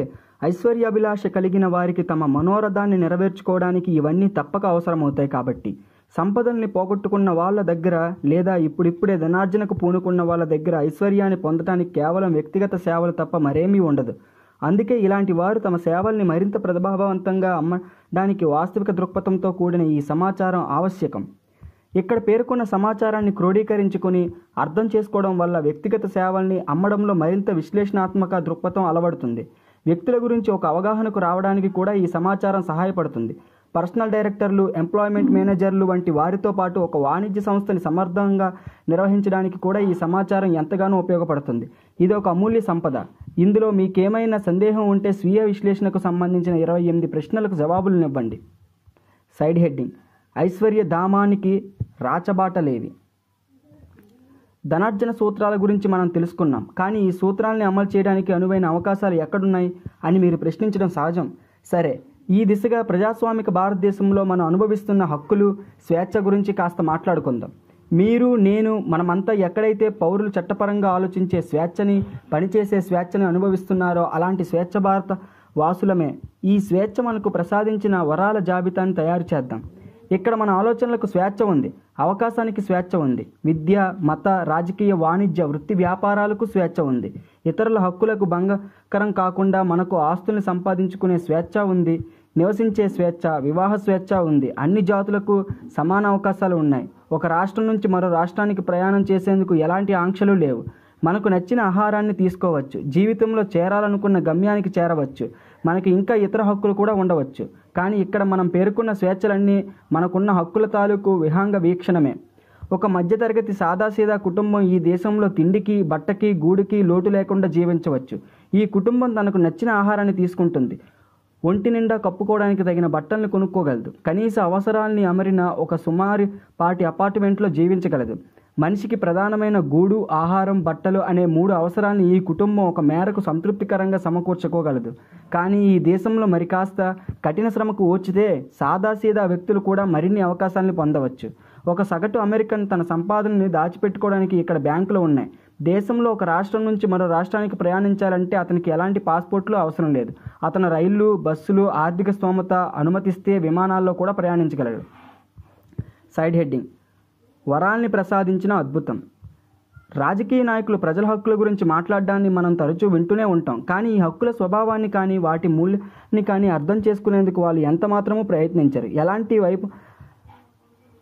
ఐశ్వర్యాభిలాష కలిగిన వారికి తమ మనోరథాన్ని నెరవేర్చుకోవడానికి ఇవన్నీ తప్పక అవసరమవుతాయి కాబట్టి సంపదల్ని పోగొట్టుకున్న వాళ్ళ దగ్గర లేదా ఇప్పుడిప్పుడే ధనార్జనకు పూనుకున్న వాళ్ళ దగ్గర ఐశ్వర్యాన్ని పొందటానికి కేవలం వ్యక్తిగత సేవలు తప్ప మరేమీ ఉండదు అందుకే ఇలాంటి వారు తమ సేవల్ని మరింత ప్రతిభావంతంగా అమ్మడానికి వాస్తవిక దృక్పథంతో కూడిన ఈ సమాచారం ఆవశ్యకం ఇక్కడ పేర్కొన్న సమాచారాన్ని క్రోడీకరించుకుని అర్థం చేసుకోవడం వల్ల వ్యక్తిగత సేవల్ని అమ్మడంలో మరింత విశ్లేషణాత్మక దృక్పథం అలవడుతుంది వ్యక్తుల గురించి ఒక అవగాహనకు రావడానికి కూడా ఈ సమాచారం సహాయపడుతుంది పర్సనల్ డైరెక్టర్లు ఎంప్లాయ్మెంట్ మేనేజర్లు వంటి వారితో పాటు ఒక వాణిజ్య సంస్థని సమర్థంగా నిర్వహించడానికి కూడా ఈ సమాచారం ఎంతగానో ఉపయోగపడుతుంది ఇది ఒక అమూల్య సంపద ఇందులో మీకేమైనా సందేహం ఉంటే స్వీయ విశ్లేషణకు సంబంధించిన ఇరవై ఎనిమిది ప్రశ్నలకు జవాబులనివ్వండి సైడ్ హెడ్డింగ్ ఐశ్వర్య ధామానికి రాచబాట లేవి ధనార్జన సూత్రాల గురించి మనం తెలుసుకున్నాం కానీ ఈ సూత్రాలని అమలు చేయడానికి అనువైన అవకాశాలు ఎక్కడున్నాయి అని మీరు ప్రశ్నించడం సహజం సరే ఈ దిశగా ప్రజాస్వామిక భారతదేశంలో మనం అనుభవిస్తున్న హక్కులు స్వేచ్ఛ గురించి కాస్త మాట్లాడుకుందాం మీరు నేను మనమంతా ఎక్కడైతే పౌరులు చట్టపరంగా ఆలోచించే స్వేచ్ఛని పనిచేసే స్వేచ్ఛని అనుభవిస్తున్నారో అలాంటి స్వేచ్ఛ భారత వాసులమే ఈ స్వేచ్ఛ మనకు ప్రసాదించిన వరాల జాబితాను తయారు చేద్దాం ఇక్కడ మన ఆలోచనలకు స్వేచ్ఛ ఉంది అవకాశానికి స్వేచ్ఛ ఉంది విద్య మత రాజకీయ వాణిజ్య వృత్తి వ్యాపారాలకు స్వేచ్ఛ ఉంది ఇతరుల హక్కులకు భంగకరం కాకుండా మనకు ఆస్తుల్ని సంపాదించుకునే స్వేచ్ఛ ఉంది నివసించే స్వేచ్ఛ వివాహ స్వేచ్ఛ ఉంది అన్ని జాతులకు సమాన అవకాశాలు ఉన్నాయి ఒక రాష్ట్రం నుంచి మరో రాష్ట్రానికి ప్రయాణం చేసేందుకు ఎలాంటి ఆంక్షలు లేవు మనకు నచ్చిన ఆహారాన్ని తీసుకోవచ్చు జీవితంలో చేరాలనుకున్న గమ్యానికి చేరవచ్చు మనకి ఇంకా ఇతర హక్కులు కూడా ఉండవచ్చు కానీ ఇక్కడ మనం పేర్కొన్న స్వేచ్ఛలన్నీ మనకున్న హక్కుల తాలూకు విహాంగ వీక్షణమే ఒక మధ్యతరగతి సాదాసీదా కుటుంబం ఈ దేశంలో తిండికి బట్టకి గూడికి లోటు లేకుండా జీవించవచ్చు ఈ కుటుంబం తనకు నచ్చిన ఆహారాన్ని తీసుకుంటుంది ఒంటి నిండా కప్పుకోవడానికి తగిన బట్టలను కొనుక్కోగలదు కనీస అవసరాల్ని అమరిన ఒక సుమారు పాటి అపార్ట్మెంట్లో జీవించగలదు మనిషికి ప్రధానమైన గూడు ఆహారం బట్టలు అనే మూడు అవసరాలను ఈ కుటుంబం ఒక మేరకు సంతృప్తికరంగా సమకూర్చుకోగలదు కానీ ఈ దేశంలో మరి కాస్త కఠిన శ్రమకు ఓచితే సాదాసీదా వ్యక్తులు కూడా మరిన్ని అవకాశాలను పొందవచ్చు ఒక సగటు అమెరికన్ తన సంపాదనని దాచిపెట్టుకోవడానికి ఇక్కడ బ్యాంకులు ఉన్నాయి దేశంలో ఒక రాష్ట్రం నుంచి మరో రాష్ట్రానికి ప్రయాణించాలంటే అతనికి ఎలాంటి పాస్పోర్ట్లు అవసరం లేదు అతను రైళ్లు బస్సులు ఆర్థిక స్తోమత అనుమతిస్తే విమానాల్లో కూడా ప్రయాణించగలడు సైడ్ హెడ్డింగ్ వరాల్ని ప్రసాదించిన అద్భుతం రాజకీయ నాయకులు ప్రజల హక్కుల గురించి మాట్లాడడాన్ని మనం తరచూ వింటూనే ఉంటాం కానీ ఈ హక్కుల స్వభావాన్ని కానీ వాటి మూల్యాన్ని కానీ అర్థం చేసుకునేందుకు వాళ్ళు ఎంతమాత్రమూ ప్రయత్నించరు ఎలాంటి వైపు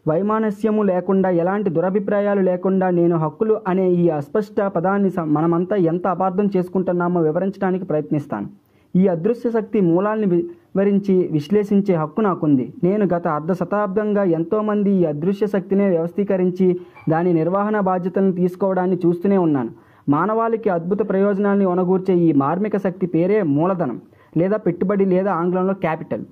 వైమానస్యము లేకుండా ఎలాంటి దురభిప్రాయాలు లేకుండా నేను హక్కులు అనే ఈ అస్పష్ట పదాన్ని మనమంతా ఎంత అపార్థం చేసుకుంటున్నామో వివరించడానికి ప్రయత్నిస్తాను ఈ అదృశ్య శక్తి మూలాల్ని వివరించి విశ్లేషించే హక్కు నాకుంది నేను గత అర్ధ శతాబ్దంగా ఎంతోమంది ఈ అదృశ్య శక్తినే వ్యవస్థీకరించి దాని నిర్వహణ బాధ్యతలను తీసుకోవడాన్ని చూస్తూనే ఉన్నాను మానవాళికి అద్భుత ప్రయోజనాన్ని ఒనగూర్చే ఈ మార్మిక శక్తి పేరే మూలధనం లేదా పెట్టుబడి లేదా ఆంగ్లంలో క్యాపిటల్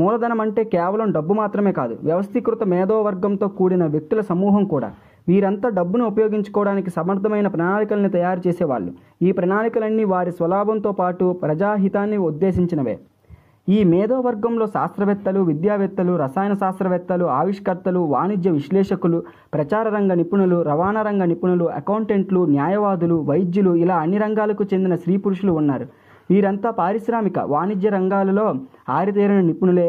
మూలధనం అంటే కేవలం డబ్బు మాత్రమే కాదు వ్యవస్థీకృత మేధోవర్గంతో కూడిన వ్యక్తుల సమూహం కూడా వీరంతా డబ్బును ఉపయోగించుకోవడానికి సమర్థమైన ప్రణాళికల్ని తయారు చేసేవాళ్ళు ఈ ప్రణాళికలన్నీ వారి స్వలాభంతో పాటు ప్రజాహితాన్ని ఉద్దేశించినవే ఈ మేధోవర్గంలో శాస్త్రవేత్తలు విద్యావేత్తలు రసాయన శాస్త్రవేత్తలు ఆవిష్కర్తలు వాణిజ్య విశ్లేషకులు ప్రచార రంగ నిపుణులు రవాణా రంగ నిపుణులు అకౌంటెంట్లు న్యాయవాదులు వైద్యులు ఇలా అన్ని రంగాలకు చెందిన స్త్రీ పురుషులు ఉన్నారు వీరంతా పారిశ్రామిక వాణిజ్య రంగాలలో ఆరితేరిన నిపుణులే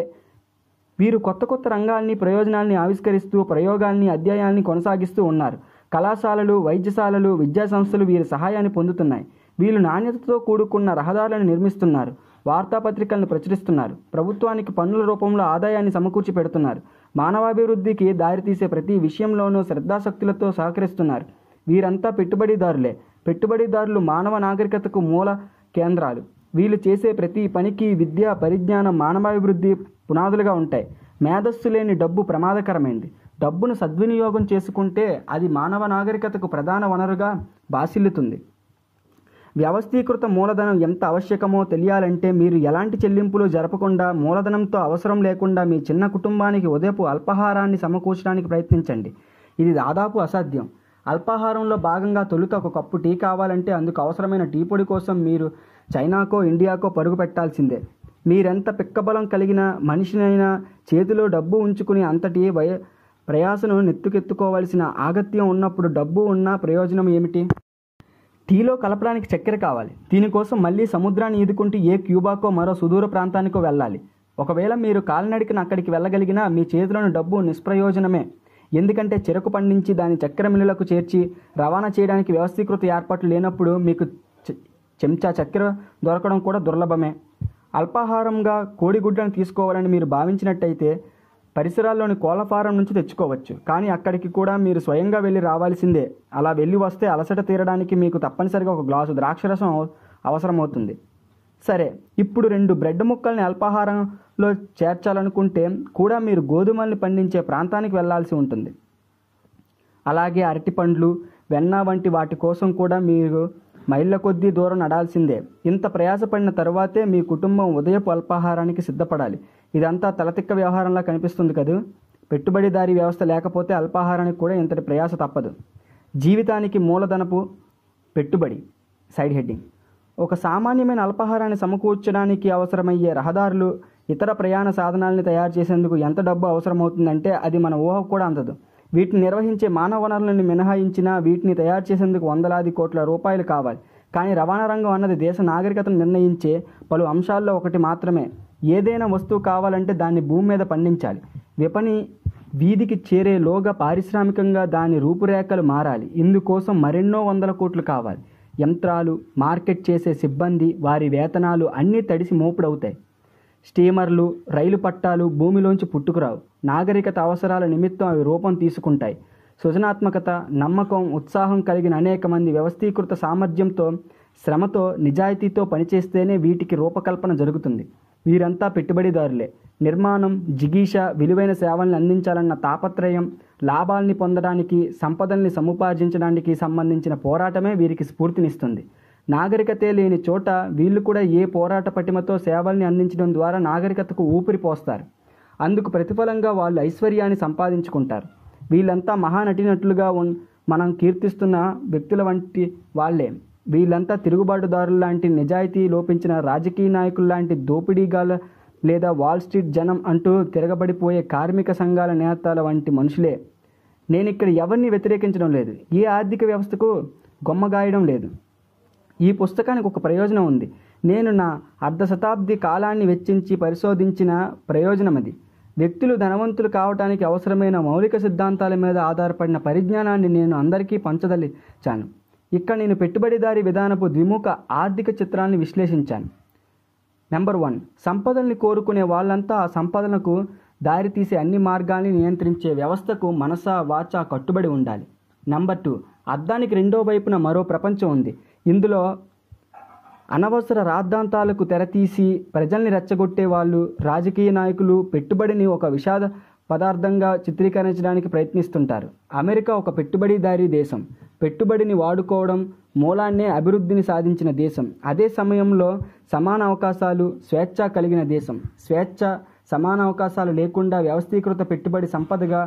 వీరు కొత్త కొత్త రంగాల్ని ప్రయోజనాల్ని ఆవిష్కరిస్తూ ప్రయోగాల్ని అధ్యాయాల్ని కొనసాగిస్తూ ఉన్నారు కళాశాలలు వైద్యశాలలు విద్యా సంస్థలు వీరి సహాయాన్ని పొందుతున్నాయి వీళ్ళు నాణ్యతతో కూడుకున్న రహదారులను నిర్మిస్తున్నారు వార్తాపత్రికలను ప్రచురిస్తున్నారు ప్రభుత్వానికి పన్నుల రూపంలో ఆదాయాన్ని సమకూర్చి పెడుతున్నారు మానవాభివృద్ధికి దారితీసే ప్రతి విషయంలోనూ శ్రద్ధాశక్తులతో సహకరిస్తున్నారు వీరంతా పెట్టుబడిదారులే పెట్టుబడిదారులు మానవ నాగరికతకు మూల కేంద్రాలు వీళ్ళు చేసే ప్రతి పనికి విద్య పరిజ్ఞానం మానవాభివృద్ధి పునాదులుగా ఉంటాయి మేధస్సు లేని డబ్బు ప్రమాదకరమైంది డబ్బును సద్వినియోగం చేసుకుంటే అది మానవ నాగరికతకు ప్రధాన వనరుగా బాసిల్లుతుంది వ్యవస్థీకృత మూలధనం ఎంత ఆవశ్యకమో తెలియాలంటే మీరు ఎలాంటి చెల్లింపులు జరపకుండా మూలధనంతో అవసరం లేకుండా మీ చిన్న కుటుంబానికి ఉదయపు అల్పాహారాన్ని సమకూర్చడానికి ప్రయత్నించండి ఇది దాదాపు అసాధ్యం అల్పాహారంలో భాగంగా తొలుత ఒక కప్పు టీ కావాలంటే అందుకు అవసరమైన టీ పొడి కోసం మీరు చైనాకో ఇండియాకో పరుగు పెట్టాల్సిందే మీరెంత పిక్కబలం కలిగిన మనిషినైనా చేతిలో డబ్బు ఉంచుకుని అంతటి వయ ప్రయాసను నెత్తుకెత్తుకోవాల్సిన ఆగత్యం ఉన్నప్పుడు డబ్బు ఉన్న ప్రయోజనం ఏమిటి టీలో కలపడానికి చక్కెర కావాలి దీనికోసం మళ్ళీ సముద్రాన్ని ఈదుకుంటూ ఏ క్యూబాకో మరో సుదూర ప్రాంతానికో వెళ్ళాలి ఒకవేళ మీరు కాలినడికిన అక్కడికి వెళ్ళగలిగినా మీ చేతిలోని డబ్బు నిష్ప్రయోజనమే ఎందుకంటే చెరకు పండించి దాని చక్కెర మిల్లులకు చేర్చి రవాణా చేయడానికి వ్యవస్థీకృత ఏర్పాట్లు లేనప్పుడు మీకు చెంచా చక్కెర దొరకడం కూడా దుర్లభమే అల్పాహారంగా కోడిగుడ్లను తీసుకోవాలని మీరు భావించినట్టయితే పరిసరాల్లోని కోళ్ల ఫారం నుంచి తెచ్చుకోవచ్చు కానీ అక్కడికి కూడా మీరు స్వయంగా వెళ్ళి రావాల్సిందే అలా వెళ్ళి వస్తే అలసట తీరడానికి మీకు తప్పనిసరిగా ఒక గ్లాసు ద్రాక్షరసం అవసరమవుతుంది సరే ఇప్పుడు రెండు బ్రెడ్ ముక్కల్ని అల్పాహారం లో చేర్చాలనుకుంటే కూడా మీరు గోధుమల్ని పండించే ప్రాంతానికి వెళ్లాల్సి ఉంటుంది అలాగే అరటిపండ్లు వెన్న వంటి వాటి కోసం కూడా మీరు మైళ్ళ కొద్దీ దూరం నడాల్సిందే ఇంత ప్రయాసపడిన తర్వాతే మీ కుటుంబం ఉదయపు అల్పాహారానికి సిద్ధపడాలి ఇదంతా తలతిక్క వ్యవహారంలా కనిపిస్తుంది కదూ పెట్టుబడిదారి వ్యవస్థ లేకపోతే అల్పాహారానికి కూడా ఇంతటి ప్రయాస తప్పదు జీవితానికి మూలధనపు పెట్టుబడి సైడ్ హెడ్డింగ్ ఒక సామాన్యమైన అల్పాహారాన్ని సమకూర్చడానికి అవసరమయ్యే రహదారులు ఇతర ప్రయాణ సాధనాలని తయారు చేసేందుకు ఎంత డబ్బు అవసరమవుతుందంటే అది మన ఊహకు కూడా అందదు వీటిని నిర్వహించే మానవ వనరులను మినహాయించినా వీటిని తయారు చేసేందుకు వందలాది కోట్ల రూపాయలు కావాలి కానీ రవాణా రంగం అన్నది దేశ నాగరికతను నిర్ణయించే పలు అంశాల్లో ఒకటి మాత్రమే ఏదైనా వస్తువు కావాలంటే దాన్ని భూమి మీద పండించాలి విపణి వీధికి చేరే లోగా పారిశ్రామికంగా దాని రూపురేఖలు మారాలి ఇందుకోసం మరెన్నో వందల కోట్లు కావాలి యంత్రాలు మార్కెట్ చేసే సిబ్బంది వారి వేతనాలు అన్నీ తడిసి మోపుడవుతాయి స్టీమర్లు రైలు పట్టాలు భూమిలోంచి పుట్టుకురావు నాగరికత అవసరాల నిమిత్తం అవి రూపం తీసుకుంటాయి సృజనాత్మకత నమ్మకం ఉత్సాహం కలిగిన అనేక మంది వ్యవస్థీకృత సామర్థ్యంతో శ్రమతో నిజాయితీతో పనిచేస్తేనే వీటికి రూపకల్పన జరుగుతుంది వీరంతా పెట్టుబడిదారులే నిర్మాణం జిగీష విలువైన సేవల్ని అందించాలన్న తాపత్రయం లాభాల్ని పొందడానికి సంపదల్ని సముపార్జించడానికి సంబంధించిన పోరాటమే వీరికి స్ఫూర్తినిస్తుంది నాగరికతే లేని చోట వీళ్ళు కూడా ఏ పోరాట పటిమతో సేవల్ని అందించడం ద్వారా నాగరికతకు ఊపిరి పోస్తారు అందుకు ప్రతిఫలంగా వాళ్ళు ఐశ్వర్యాన్ని సంపాదించుకుంటారు వీళ్ళంతా మహానటినటులుగా ఉన్ మనం కీర్తిస్తున్న వ్యక్తుల వంటి వాళ్ళే వీళ్ళంతా తిరుగుబాటుదారుల లాంటి నిజాయితీ లోపించిన రాజకీయ నాయకుల లాంటి దోపిడీగాల లేదా వాల్ స్ట్రీట్ జనం అంటూ తిరగబడిపోయే కార్మిక సంఘాల నేతల వంటి మనుషులే నేను ఇక్కడ ఎవరిని వ్యతిరేకించడం లేదు ఏ ఆర్థిక వ్యవస్థకు గొమ్మగాయడం లేదు ఈ పుస్తకానికి ఒక ప్రయోజనం ఉంది నేను నా అర్ధ శతాబ్ది కాలాన్ని వెచ్చించి పరిశోధించిన ప్రయోజనం అది వ్యక్తులు ధనవంతులు కావటానికి అవసరమైన మౌలిక సిద్ధాంతాల మీద ఆధారపడిన పరిజ్ఞానాన్ని నేను అందరికీ పంచదలిచాను ఇక్కడ నేను పెట్టుబడిదారీ విధానపు ద్విముఖ ఆర్థిక చిత్రాన్ని విశ్లేషించాను నెంబర్ వన్ సంపదల్ని కోరుకునే వాళ్ళంతా ఆ సంపదలకు దారితీసే అన్ని మార్గాల్ని నియంత్రించే వ్యవస్థకు మనస వాచ కట్టుబడి ఉండాలి నెంబర్ టూ అద్దానికి రెండో వైపున మరో ప్రపంచం ఉంది ఇందులో అనవసర రాద్ధాంతాలకు తెరతీసి ప్రజల్ని రెచ్చగొట్టే వాళ్ళు రాజకీయ నాయకులు పెట్టుబడిని ఒక విషాద పదార్థంగా చిత్రీకరించడానికి ప్రయత్నిస్తుంటారు అమెరికా ఒక పెట్టుబడిదారీ దేశం పెట్టుబడిని వాడుకోవడం మూలాన్నే అభివృద్ధిని సాధించిన దేశం అదే సమయంలో సమాన అవకాశాలు స్వేచ్ఛ కలిగిన దేశం స్వేచ్ఛ సమాన అవకాశాలు లేకుండా వ్యవస్థీకృత పెట్టుబడి సంపదగా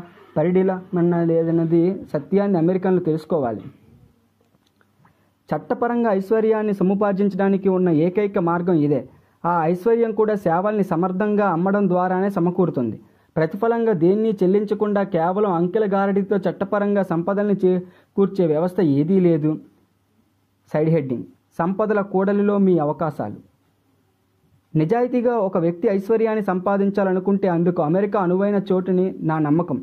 లేదన్నది సత్యాన్ని అమెరికన్లు తెలుసుకోవాలి చట్టపరంగా ఐశ్వర్యాన్ని సముపార్జించడానికి ఉన్న ఏకైక మార్గం ఇదే ఆ ఐశ్వర్యం కూడా సేవల్ని సమర్థంగా అమ్మడం ద్వారానే సమకూరుతుంది ప్రతిఫలంగా దేన్ని చెల్లించకుండా కేవలం అంకెల గారడితో చట్టపరంగా సంపదల్ని చేకూర్చే వ్యవస్థ ఏదీ లేదు సైడ్ హెడ్డింగ్ సంపదల కూడలిలో మీ అవకాశాలు నిజాయితీగా ఒక వ్యక్తి ఐశ్వర్యాన్ని సంపాదించాలనుకుంటే అందుకు అమెరికా అనువైన చోటుని నా నమ్మకం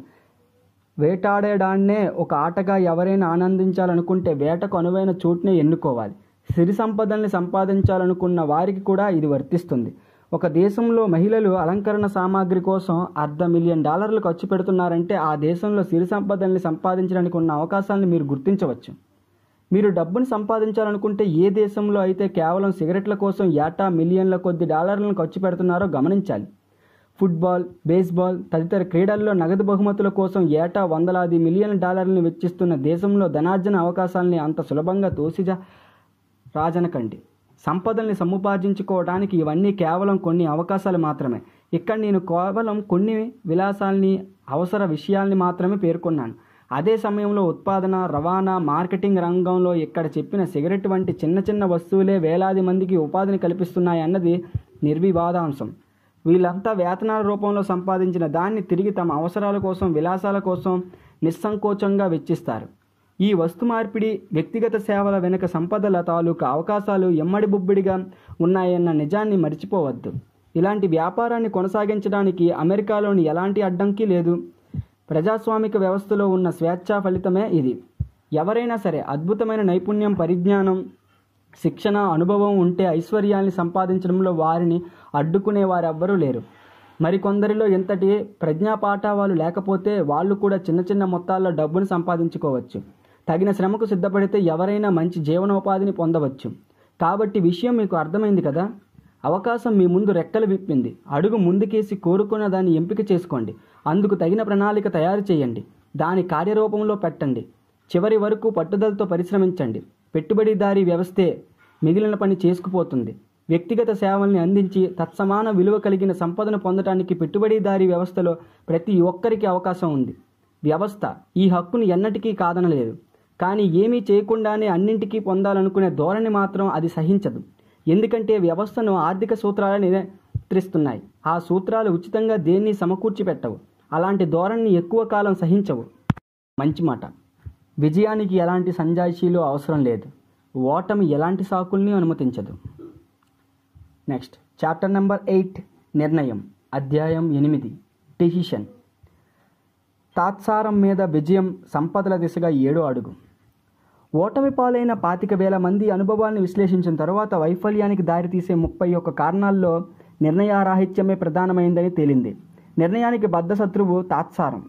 వేటాడేడాన్నే ఒక ఆటగా ఎవరైనా ఆనందించాలనుకుంటే వేటకు అనువైన చోటునే ఎన్నుకోవాలి సిరి సంపదల్ని సంపాదించాలనుకున్న వారికి కూడా ఇది వర్తిస్తుంది ఒక దేశంలో మహిళలు అలంకరణ సామాగ్రి కోసం అర్ధ మిలియన్ డాలర్లు ఖర్చు పెడుతున్నారంటే ఆ దేశంలో సిరి సంపదల్ని సంపాదించడానికి ఉన్న అవకాశాలను మీరు గుర్తించవచ్చు మీరు డబ్బును సంపాదించాలనుకుంటే ఏ దేశంలో అయితే కేవలం సిగరెట్ల కోసం ఏటా మిలియన్ల కొద్ది డాలర్లను ఖర్చు పెడుతున్నారో గమనించాలి ఫుట్బాల్ బేస్బాల్ తదితర క్రీడల్లో నగదు బహుమతుల కోసం ఏటా వందలాది మిలియన్ డాలర్లను వెచ్చిస్తున్న దేశంలో ధనార్జన అవకాశాలని అంత సులభంగా తోసిజ రాజనకండి సంపదల్ని సముపార్జించుకోవడానికి ఇవన్నీ కేవలం కొన్ని అవకాశాలు మాత్రమే ఇక్కడ నేను కేవలం కొన్ని విలాసాలని అవసర విషయాల్ని మాత్రమే పేర్కొన్నాను అదే సమయంలో ఉత్పాదన రవాణా మార్కెటింగ్ రంగంలో ఇక్కడ చెప్పిన సిగరెట్ వంటి చిన్న చిన్న వస్తువులే వేలాది మందికి ఉపాధిని కల్పిస్తున్నాయన్నది నిర్వివాదాంశం వీళ్ళంతా వేతనాల రూపంలో సంపాదించిన దాన్ని తిరిగి తమ అవసరాల కోసం విలాసాల కోసం నిస్సంకోచంగా వెచ్చిస్తారు ఈ వస్తు మార్పిడి వ్యక్తిగత సేవల వెనుక సంపదల తాలూకా అవకాశాలు ఎమ్మడి బుబ్బిడిగా ఉన్నాయన్న నిజాన్ని మర్చిపోవద్దు ఇలాంటి వ్యాపారాన్ని కొనసాగించడానికి అమెరికాలోని ఎలాంటి అడ్డంకి లేదు ప్రజాస్వామిక వ్యవస్థలో ఉన్న స్వేచ్ఛా ఫలితమే ఇది ఎవరైనా సరే అద్భుతమైన నైపుణ్యం పరిజ్ఞానం శిక్షణ అనుభవం ఉంటే ఐశ్వర్యాన్ని సంపాదించడంలో వారిని అడ్డుకునే వారెవ్వరూ లేరు మరికొందరిలో ఇంతటి ప్రజ్ఞాపాఠవాలు లేకపోతే వాళ్ళు కూడా చిన్న చిన్న మొత్తాల్లో డబ్బును సంపాదించుకోవచ్చు తగిన శ్రమకు సిద్ధపడితే ఎవరైనా మంచి జీవనోపాధిని పొందవచ్చు కాబట్టి విషయం మీకు అర్థమైంది కదా అవకాశం మీ ముందు రెక్కలు విప్పింది అడుగు ముందుకేసి కోరుకున్న దాన్ని ఎంపిక చేసుకోండి అందుకు తగిన ప్రణాళిక తయారు చేయండి దాని కార్యరూపంలో పెట్టండి చివరి వరకు పట్టుదలతో పరిశ్రమించండి పెట్టుబడిదారీ వ్యవస్థే మిగిలిన పని చేసుకుపోతుంది వ్యక్తిగత సేవల్ని అందించి తత్సమాన విలువ కలిగిన సంపదను పొందటానికి పెట్టుబడిదారీ వ్యవస్థలో ప్రతి ఒక్కరికి అవకాశం ఉంది వ్యవస్థ ఈ హక్కును ఎన్నటికీ కాదనలేదు కానీ ఏమీ చేయకుండానే అన్నింటికీ పొందాలనుకునే ధోరణి మాత్రం అది సహించదు ఎందుకంటే వ్యవస్థను ఆర్థిక సూత్రాలు నియంత్రిస్తున్నాయి ఆ సూత్రాలు ఉచితంగా దేన్ని సమకూర్చి పెట్టవు అలాంటి ధోరణిని ఎక్కువ కాలం సహించవు మంచి మాట విజయానికి ఎలాంటి సంజాయిషీలు అవసరం లేదు ఓటమి ఎలాంటి సాకుల్ని అనుమతించదు నెక్స్ట్ చాప్టర్ నెంబర్ ఎయిట్ నిర్ణయం అధ్యాయం ఎనిమిది డిసిషన్ తాత్సారం మీద విజయం సంపదల దిశగా ఏడు అడుగు ఓటమి పాలైన పాతిక వేల మంది అనుభవాన్ని విశ్లేషించిన తర్వాత వైఫల్యానికి దారితీసే ముప్పై ఒక్క కారణాల్లో నిర్ణయారాహిత్యమే ప్రధానమైందని తేలింది నిర్ణయానికి బద్ధ శత్రువు తాత్సారం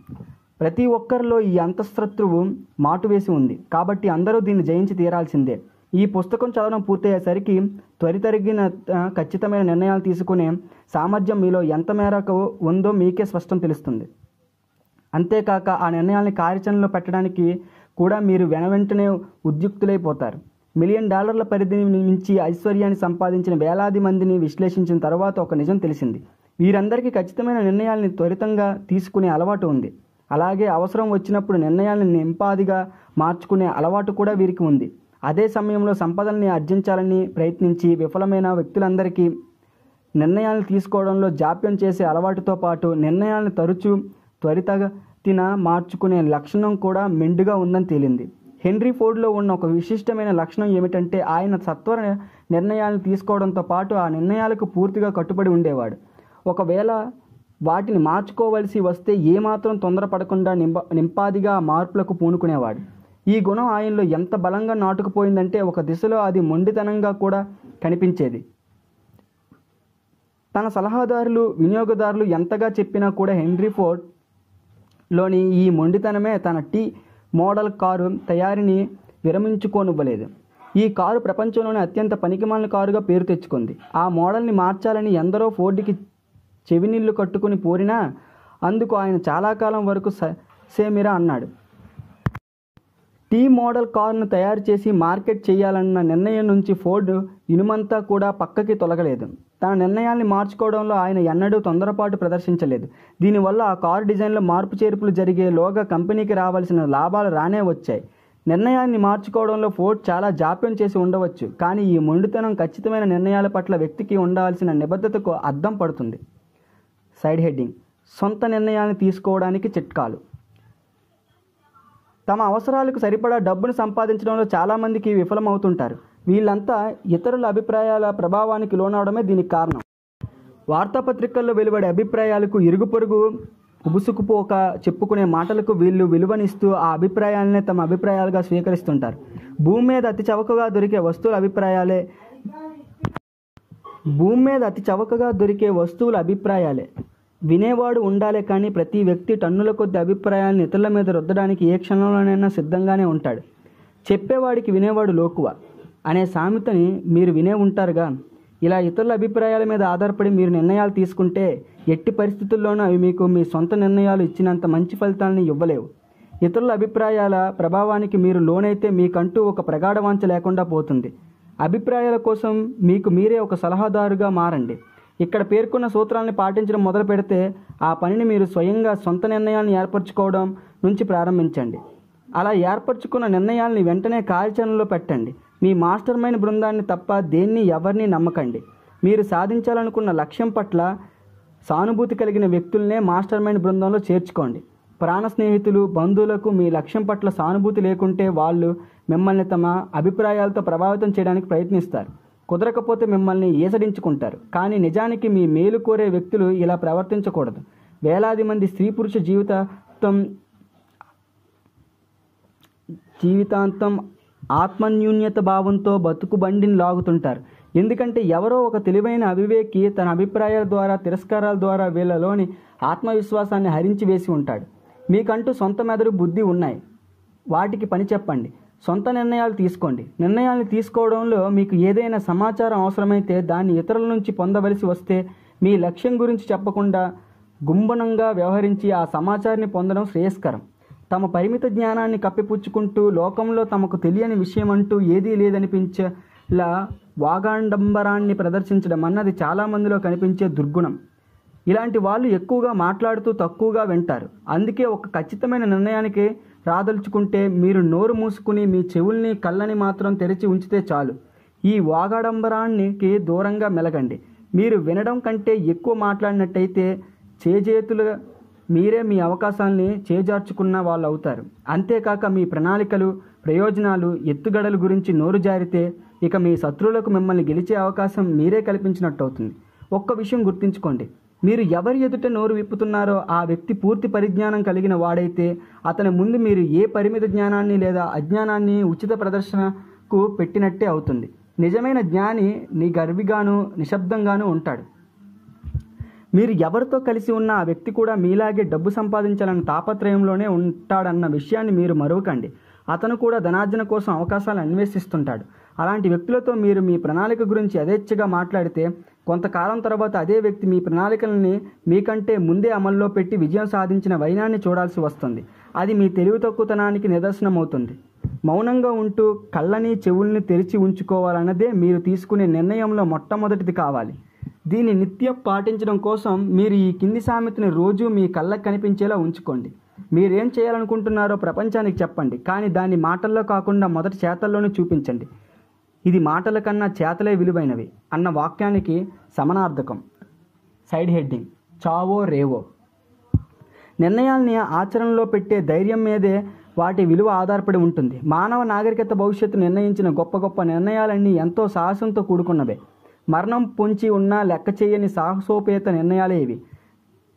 ప్రతి ఒక్కరిలో ఈ అంతఃశత్రువు మాటు వేసి ఉంది కాబట్టి అందరూ దీన్ని జయించి తీరాల్సిందే ఈ పుస్తకం చదవడం పూర్తయ్యేసరికి త్వరితరిగిన ఖచ్చితమైన నిర్ణయాలు తీసుకునే సామర్థ్యం మీలో ఎంత మేరకు ఉందో మీకే స్పష్టం తెలుస్తుంది అంతేకాక ఆ నిర్ణయాల్ని కార్యాచరణలో పెట్టడానికి కూడా మీరు వెనవెంటనే ఉద్యుక్తులైపోతారు మిలియన్ డాలర్ల పరిధిని మించి ఐశ్వర్యాన్ని సంపాదించిన వేలాది మందిని విశ్లేషించిన తర్వాత ఒక నిజం తెలిసింది వీరందరికీ ఖచ్చితమైన నిర్ణయాల్ని త్వరితంగా తీసుకునే అలవాటు ఉంది అలాగే అవసరం వచ్చినప్పుడు నిర్ణయాలను నింపాదిగా మార్చుకునే అలవాటు కూడా వీరికి ఉంది అదే సమయంలో సంపదల్ని అర్జించాలని ప్రయత్నించి విఫలమైన వ్యక్తులందరికీ నిర్ణయాలను తీసుకోవడంలో జాప్యం చేసే అలవాటుతో పాటు నిర్ణయాలను తరచూ త్వరితగతిన మార్చుకునే లక్షణం కూడా మెండుగా ఉందని తేలింది హెన్రీ ఫోర్డ్లో ఉన్న ఒక విశిష్టమైన లక్షణం ఏమిటంటే ఆయన సత్వర నిర్ణయాలను తీసుకోవడంతో పాటు ఆ నిర్ణయాలకు పూర్తిగా కట్టుబడి ఉండేవాడు ఒకవేళ వాటిని మార్చుకోవలసి వస్తే ఏమాత్రం తొందరపడకుండా నింప నింపాదిగా మార్పులకు పూనుకునేవాడు ఈ గుణం ఆయనలో ఎంత బలంగా నాటుకుపోయిందంటే ఒక దిశలో అది మొండితనంగా కూడా కనిపించేది తన సలహాదారులు వినియోగదారులు ఎంతగా చెప్పినా కూడా హెన్రీ ఫోర్డ్ లోని ఈ మొండితనమే తన టీ మోడల్ కారు తయారీని విరమించుకోనివ్వలేదు ఈ కారు ప్రపంచంలోనే అత్యంత పనికిమాలిన కారుగా పేరు తెచ్చుకుంది ఆ మోడల్ని మార్చాలని ఎందరో ఫోర్డ్కి నీళ్లు కట్టుకుని పోరినా అందుకు ఆయన చాలా కాలం వరకు సేమిరా అన్నాడు టీ మోడల్ కారును తయారు చేసి మార్కెట్ చేయాలన్న నిర్ణయం నుంచి ఫోర్డ్ ఇనుమంతా కూడా పక్కకి తొలగలేదు తన నిర్ణయాన్ని మార్చుకోవడంలో ఆయన ఎన్నడూ తొందరపాటు ప్రదర్శించలేదు దీనివల్ల ఆ కారు డిజైన్లో మార్పు చేర్పులు జరిగే లోగా కంపెనీకి రావాల్సిన లాభాలు రానే వచ్చాయి నిర్ణయాన్ని మార్చుకోవడంలో ఫోర్డ్ చాలా జాప్యం చేసి ఉండవచ్చు కానీ ఈ మొండితనం ఖచ్చితమైన నిర్ణయాల పట్ల వ్యక్తికి ఉండాల్సిన నిబద్ధతకు అద్దం పడుతుంది సైడ్ హెడ్డింగ్ సొంత నిర్ణయాన్ని తీసుకోవడానికి చిట్కాలు తమ అవసరాలకు సరిపడా డబ్బును సంపాదించడంలో చాలామందికి విఫలమవుతుంటారు వీళ్ళంతా ఇతరుల అభిప్రాయాల ప్రభావానికి లోనవడమే దీనికి కారణం వార్తాపత్రికల్లో వెలువడే అభిప్రాయాలకు ఇరుగు పొరుగు ఉబుసుకుపోక చెప్పుకునే మాటలకు వీళ్ళు విలువనిస్తూ ఆ అభిప్రాయాలనే తమ అభిప్రాయాలుగా స్వీకరిస్తుంటారు భూమి మీద అతి చవకగా దొరికే వస్తువుల అభిప్రాయాలే భూమి మీద అతి చవకగా దొరికే వస్తువుల అభిప్రాయాలే వినేవాడు ఉండాలే కానీ ప్రతి వ్యక్తి టన్నుల కొద్ది అభిప్రాయాలను ఇతరుల మీద రుద్దడానికి ఏ క్షణంలోనైనా సిద్ధంగానే ఉంటాడు చెప్పేవాడికి వినేవాడు లోకువ అనే సామెతని మీరు వినే ఉంటారుగా ఇలా ఇతరుల అభిప్రాయాల మీద ఆధారపడి మీరు నిర్ణయాలు తీసుకుంటే ఎట్టి పరిస్థితుల్లోనూ అవి మీకు మీ సొంత నిర్ణయాలు ఇచ్చినంత మంచి ఫలితాలను ఇవ్వలేవు ఇతరుల అభిప్రాయాల ప్రభావానికి మీరు లోనైతే మీకంటూ ఒక ప్రగాఢ వాంచ లేకుండా పోతుంది అభిప్రాయాల కోసం మీకు మీరే ఒక సలహాదారుగా మారండి ఇక్కడ పేర్కొన్న సూత్రాలను పాటించడం మొదలు పెడితే ఆ పనిని మీరు స్వయంగా సొంత నిర్ణయాన్ని ఏర్పరచుకోవడం నుంచి ప్రారంభించండి అలా ఏర్పరచుకున్న నిర్ణయాల్ని వెంటనే కార్యాచరణలో పెట్టండి మీ మాస్టర్ మైండ్ బృందాన్ని తప్ప దేన్ని ఎవరిని నమ్మకండి మీరు సాధించాలనుకున్న లక్ష్యం పట్ల సానుభూతి కలిగిన వ్యక్తులనే మాస్టర్ మైండ్ బృందంలో చేర్చుకోండి ప్రాణ స్నేహితులు బంధువులకు మీ లక్ష్యం పట్ల సానుభూతి లేకుంటే వాళ్ళు మిమ్మల్ని తమ అభిప్రాయాలతో ప్రభావితం చేయడానికి ప్రయత్నిస్తారు కుదరకపోతే మిమ్మల్ని ఈసడించుకుంటారు కానీ నిజానికి మీ మేలు కోరే వ్యక్తులు ఇలా ప్రవర్తించకూడదు వేలాది మంది స్త్రీ పురుష జీవితాంతం జీవితాంతం ఆత్మన్యూన్యత భావంతో బతుకు బండిని లాగుతుంటారు ఎందుకంటే ఎవరో ఒక తెలివైన అవివేకి తన అభిప్రాయాల ద్వారా తిరస్కారాల ద్వారా వీళ్ళలోని ఆత్మవిశ్వాసాన్ని హరించి వేసి ఉంటాడు మీకంటూ సొంత మెదడు బుద్ధి ఉన్నాయి వాటికి పని చెప్పండి సొంత నిర్ణయాలు తీసుకోండి నిర్ణయాలను తీసుకోవడంలో మీకు ఏదైనా సమాచారం అవసరమైతే దాన్ని ఇతరుల నుంచి పొందవలసి వస్తే మీ లక్ష్యం గురించి చెప్పకుండా గుంభనంగా వ్యవహరించి ఆ సమాచారాన్ని పొందడం శ్రేయస్కరం తమ పరిమిత జ్ఞానాన్ని కప్పిపుచ్చుకుంటూ లోకంలో తమకు తెలియని విషయం అంటూ ఏదీ లేదనిపించేలా వాగాండంబరాన్ని ప్రదర్శించడం అన్నది చాలామందిలో కనిపించే దుర్గుణం ఇలాంటి వాళ్ళు ఎక్కువగా మాట్లాడుతూ తక్కువగా వింటారు అందుకే ఒక ఖచ్చితమైన నిర్ణయానికి రాదలుచుకుంటే మీరు నోరు మూసుకుని మీ చెవుల్ని కళ్ళని మాత్రం తెరిచి ఉంచితే చాలు ఈ వాగాడంబరానికి దూరంగా మెలగండి మీరు వినడం కంటే ఎక్కువ మాట్లాడినట్టయితే చేజేతులు మీరే మీ అవకాశాలని చేజార్చుకున్న వాళ్ళు అవుతారు అంతేకాక మీ ప్రణాళికలు ప్రయోజనాలు ఎత్తుగడల గురించి నోరు జారితే ఇక మీ శత్రువులకు మిమ్మల్ని గెలిచే అవకాశం మీరే కల్పించినట్టు అవుతుంది ఒక్క విషయం గుర్తుంచుకోండి మీరు ఎవరి ఎదుట నోరు విప్పుతున్నారో ఆ వ్యక్తి పూర్తి పరిజ్ఞానం కలిగిన వాడైతే అతని ముందు మీరు ఏ పరిమిత జ్ఞానాన్ని లేదా అజ్ఞానాన్ని ఉచిత ప్రదర్శనకు పెట్టినట్టే అవుతుంది నిజమైన జ్ఞాని నీ గర్విగాను నిశ్శబ్దంగానూ ఉంటాడు మీరు ఎవరితో కలిసి ఉన్న ఆ వ్యక్తి కూడా మీలాగే డబ్బు సంపాదించాలన్న తాపత్రయంలోనే ఉంటాడన్న విషయాన్ని మీరు మరవకండి అతను కూడా ధనార్జన కోసం అవకాశాలు అన్వేషిస్తుంటాడు అలాంటి వ్యక్తులతో మీరు మీ ప్రణాళిక గురించి యథేచ్ఛగా మాట్లాడితే కొంతకాలం తర్వాత అదే వ్యక్తి మీ ప్రణాళికల్ని మీకంటే ముందే అమల్లో పెట్టి విజయం సాధించిన వైనాన్ని చూడాల్సి వస్తుంది అది మీ తెలివి తక్కువతనానికి నిదర్శనమవుతుంది మౌనంగా ఉంటూ కళ్ళని చెవుల్ని తెరిచి ఉంచుకోవాలన్నదే మీరు తీసుకునే నిర్ణయంలో మొట్టమొదటిది కావాలి దీన్ని నిత్యం పాటించడం కోసం మీరు ఈ కింది సామెతని రోజు మీ కళ్ళకు కనిపించేలా ఉంచుకోండి మీరేం చేయాలనుకుంటున్నారో ప్రపంచానికి చెప్పండి కానీ దాన్ని మాటల్లో కాకుండా మొదటి చేతల్లోనే చూపించండి ఇది మాటల కన్నా చేతలే విలువైనవి అన్న వాక్యానికి సమనార్థకం సైడ్ హెడ్డింగ్ చావో రేవో నిర్ణయాల్ని ఆచరణలో పెట్టే ధైర్యం మీదే వాటి విలువ ఆధారపడి ఉంటుంది మానవ నాగరికత భవిష్యత్తు నిర్ణయించిన గొప్ప గొప్ప నిర్ణయాలన్నీ ఎంతో సాహసంతో కూడుకున్నవే మరణం పొంచి ఉన్నా లెక్క చేయని సాహసోపేత నిర్ణయాలే ఇవి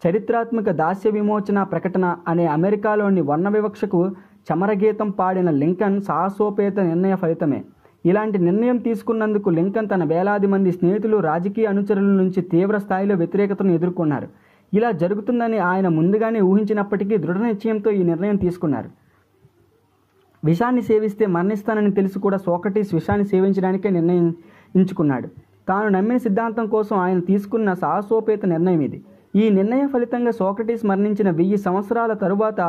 చరిత్రాత్మక దాస్య విమోచన ప్రకటన అనే అమెరికాలోని వర్ణ వివక్షకు చమరగీతం పాడిన లింకన్ సాహసోపేత నిర్ణయ ఫలితమే ఇలాంటి నిర్ణయం తీసుకున్నందుకు లింకన్ తన వేలాది మంది స్నేహితులు రాజకీయ అనుచరుల నుంచి తీవ్ర స్థాయిలో వ్యతిరేకతను ఎదుర్కొన్నారు ఇలా జరుగుతుందని ఆయన ముందుగానే ఊహించినప్పటికీ దృఢ నిశ్చయంతో ఈ నిర్ణయం తీసుకున్నారు విషాన్ని సేవిస్తే మరణిస్తానని తెలిసి కూడా సోకటీస్ విషాన్ని సేవించడానికే నిర్ణయించుకున్నాడు తాను నమ్మిన సిద్ధాంతం కోసం ఆయన తీసుకున్న సాహసోపేత నిర్ణయం ఇది ఈ నిర్ణయ ఫలితంగా సోక్రటీస్ మరణించిన వెయ్యి సంవత్సరాల తరువాత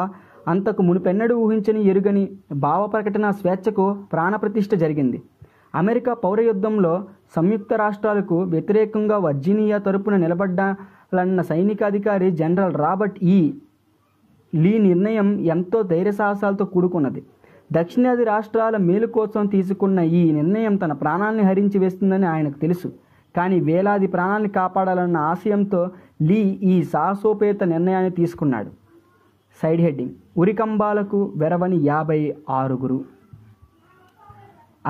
అంతకు మునుపెన్నడు ఊహించని ఎరుగని భావ ప్రకటన స్వేచ్ఛకు ప్రాణప్రతిష్ఠ జరిగింది అమెరికా పౌర యుద్ధంలో సంయుక్త రాష్ట్రాలకు వ్యతిరేకంగా వర్జీనియా తరపున నిలబడ్డాలన్న సైనికాధికారి జనరల్ రాబర్ట్ ఈ లీ నిర్ణయం ఎంతో ధైర్య సాహసాలతో కూడుకున్నది దక్షిణాది రాష్ట్రాల మేలు కోసం తీసుకున్న ఈ నిర్ణయం తన ప్రాణాల్ని హరించి వేస్తుందని ఆయనకు తెలుసు కానీ వేలాది ప్రాణాల్ని కాపాడాలన్న ఆశయంతో లీ ఈ సాహసోపేత నిర్ణయాన్ని తీసుకున్నాడు సైడ్ హెడ్డింగ్ ఉరికంబాలకు వెరవని యాభై ఆరుగురు